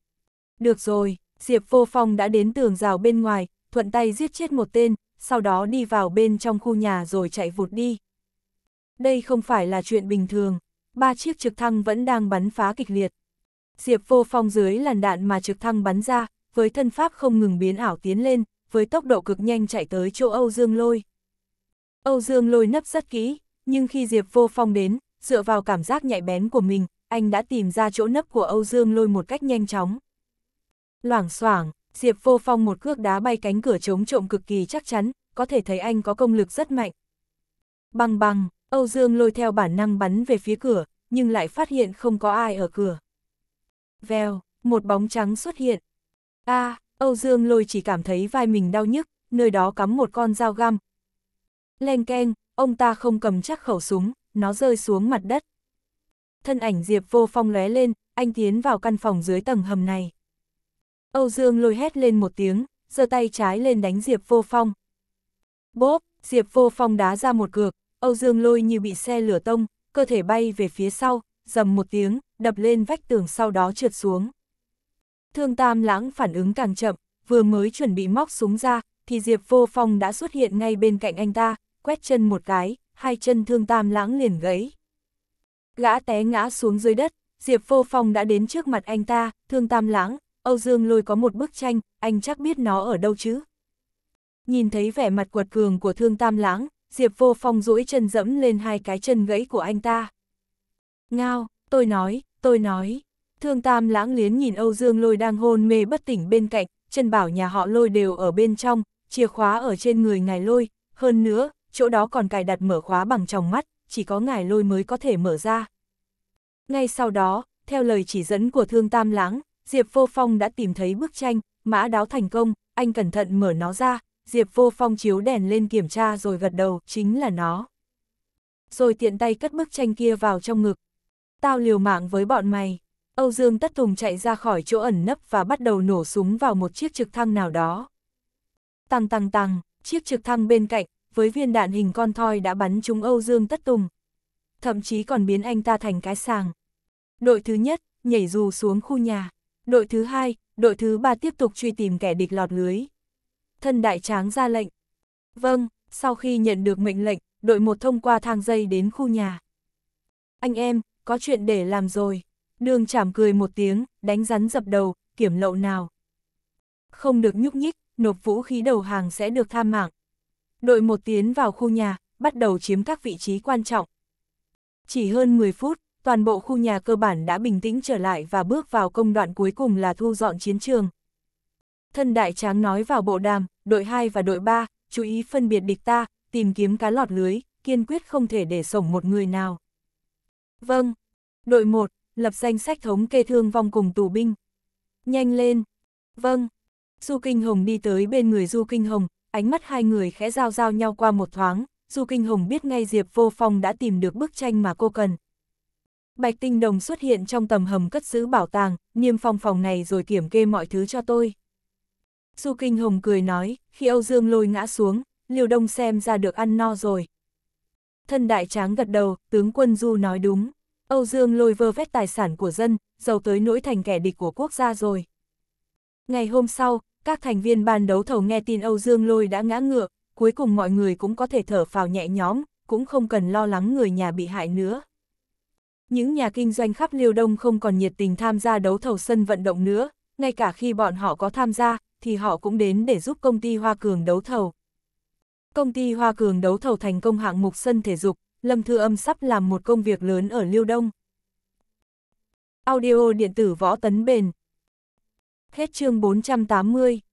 Được rồi, Diệp vô phong đã đến tường rào bên ngoài, thuận tay giết chết một tên, sau đó đi vào bên trong khu nhà rồi chạy vụt đi. Đây không phải là chuyện bình thường, ba chiếc trực thăng vẫn đang bắn phá kịch liệt. Diệp vô phong dưới làn đạn mà trực thăng bắn ra, với thân pháp không ngừng biến ảo tiến lên, với tốc độ cực nhanh chạy tới chỗ Âu Dương Lôi. Âu Dương Lôi nấp rất kỹ, nhưng khi Diệp vô phong đến, dựa vào cảm giác nhạy bén của mình, anh đã tìm ra chỗ nấp của Âu Dương Lôi một cách nhanh chóng. Loảng xoảng, Diệp vô phong một cước đá bay cánh cửa chống trộm cực kỳ chắc chắn, có thể thấy anh có công lực rất mạnh. Bằng bằng, Âu Dương Lôi theo bản năng bắn về phía cửa, nhưng lại phát hiện không có ai ở cửa. Vèo, một bóng trắng xuất hiện. a à, Âu Dương lôi chỉ cảm thấy vai mình đau nhức, nơi đó cắm một con dao găm. Lênh keng, ông ta không cầm chắc khẩu súng, nó rơi xuống mặt đất. Thân ảnh Diệp vô phong lóe lên, anh tiến vào căn phòng dưới tầng hầm này. Âu Dương lôi hét lên một tiếng, giơ tay trái lên đánh Diệp vô phong. Bốp, Diệp vô phong đá ra một cược, Âu Dương lôi như bị xe lửa tông, cơ thể bay về phía sau, rầm một tiếng, đập lên vách tường sau đó trượt xuống. Thương Tam Lãng phản ứng càng chậm, vừa mới chuẩn bị móc súng ra, thì Diệp Vô Phong đã xuất hiện ngay bên cạnh anh ta, quét chân một cái, hai chân Thương Tam Lãng liền gãy. Gã té ngã xuống dưới đất, Diệp Vô Phong đã đến trước mặt anh ta, Thương Tam Lãng, Âu Dương Lôi có một bức tranh, anh chắc biết nó ở đâu chứ. Nhìn thấy vẻ mặt quật cường của Thương Tam Lãng, Diệp Vô Phong duỗi chân dẫm lên hai cái chân gãy của anh ta. Ngao, tôi nói, Tôi nói, thương tam lãng liến nhìn Âu Dương lôi đang hôn mê bất tỉnh bên cạnh, chân bảo nhà họ lôi đều ở bên trong, chìa khóa ở trên người ngài lôi, hơn nữa, chỗ đó còn cài đặt mở khóa bằng tròng mắt, chỉ có ngài lôi mới có thể mở ra. Ngay sau đó, theo lời chỉ dẫn của thương tam lãng, Diệp Vô Phong đã tìm thấy bức tranh, mã đáo thành công, anh cẩn thận mở nó ra, Diệp Vô Phong chiếu đèn lên kiểm tra rồi gật đầu, chính là nó. Rồi tiện tay cất bức tranh kia vào trong ngực, Tao liều mạng với bọn mày. Âu Dương Tất Tùng chạy ra khỏi chỗ ẩn nấp và bắt đầu nổ súng vào một chiếc trực thăng nào đó. Tăng tăng tăng, chiếc trực thăng bên cạnh, với viên đạn hình con thoi đã bắn trúng Âu Dương Tất Tùng. Thậm chí còn biến anh ta thành cái sàng. Đội thứ nhất, nhảy dù xuống khu nhà. Đội thứ hai, đội thứ ba tiếp tục truy tìm kẻ địch lọt lưới. Thân đại tráng ra lệnh. Vâng, sau khi nhận được mệnh lệnh, đội một thông qua thang dây đến khu nhà. Anh em, có chuyện để làm rồi. Đường chảm cười một tiếng, đánh rắn dập đầu, kiểm lậu nào. Không được nhúc nhích, nộp vũ khí đầu hàng sẽ được tha mạng. Đội một tiến vào khu nhà, bắt đầu chiếm các vị trí quan trọng. Chỉ hơn 10 phút, toàn bộ khu nhà cơ bản đã bình tĩnh trở lại và bước vào công đoạn cuối cùng là thu dọn chiến trường. Thân đại tráng nói vào bộ đàm, đội 2 và đội 3, chú ý phân biệt địch ta, tìm kiếm cá lọt lưới, kiên quyết không thể để sổng một người nào. Vâng. Đội 1, lập danh sách thống kê thương vong cùng tù binh. Nhanh lên. Vâng. Du Kinh Hồng đi tới bên người Du Kinh Hồng, ánh mắt hai người khẽ giao giao nhau qua một thoáng, Du Kinh Hồng biết ngay Diệp Vô Phong đã tìm được bức tranh mà cô cần. Bạch Tinh Đồng xuất hiện trong tầm hầm cất giữ bảo tàng, niêm phong phòng này rồi kiểm kê mọi thứ cho tôi. Du Kinh Hồng cười nói, khi Âu Dương lôi ngã xuống, liều Đông xem ra được ăn no rồi, Thân đại tráng gật đầu, tướng quân Du nói đúng. Âu Dương lôi vơ vét tài sản của dân, giàu tới nỗi thành kẻ địch của quốc gia rồi. Ngày hôm sau, các thành viên ban đấu thầu nghe tin Âu Dương lôi đã ngã ngựa, cuối cùng mọi người cũng có thể thở phào nhẹ nhõm, cũng không cần lo lắng người nhà bị hại nữa. Những nhà kinh doanh khắp Liêu Đông không còn nhiệt tình tham gia đấu thầu sân vận động nữa, ngay cả khi bọn họ có tham gia, thì họ cũng đến để giúp công ty Hoa Cường đấu thầu. Công ty Hoa Cường đấu thầu thành công hạng mục sân thể dục, Lâm Thư Âm sắp làm một công việc lớn ở Liêu Đông. Audio điện tử võ tấn bền. Hết chương 480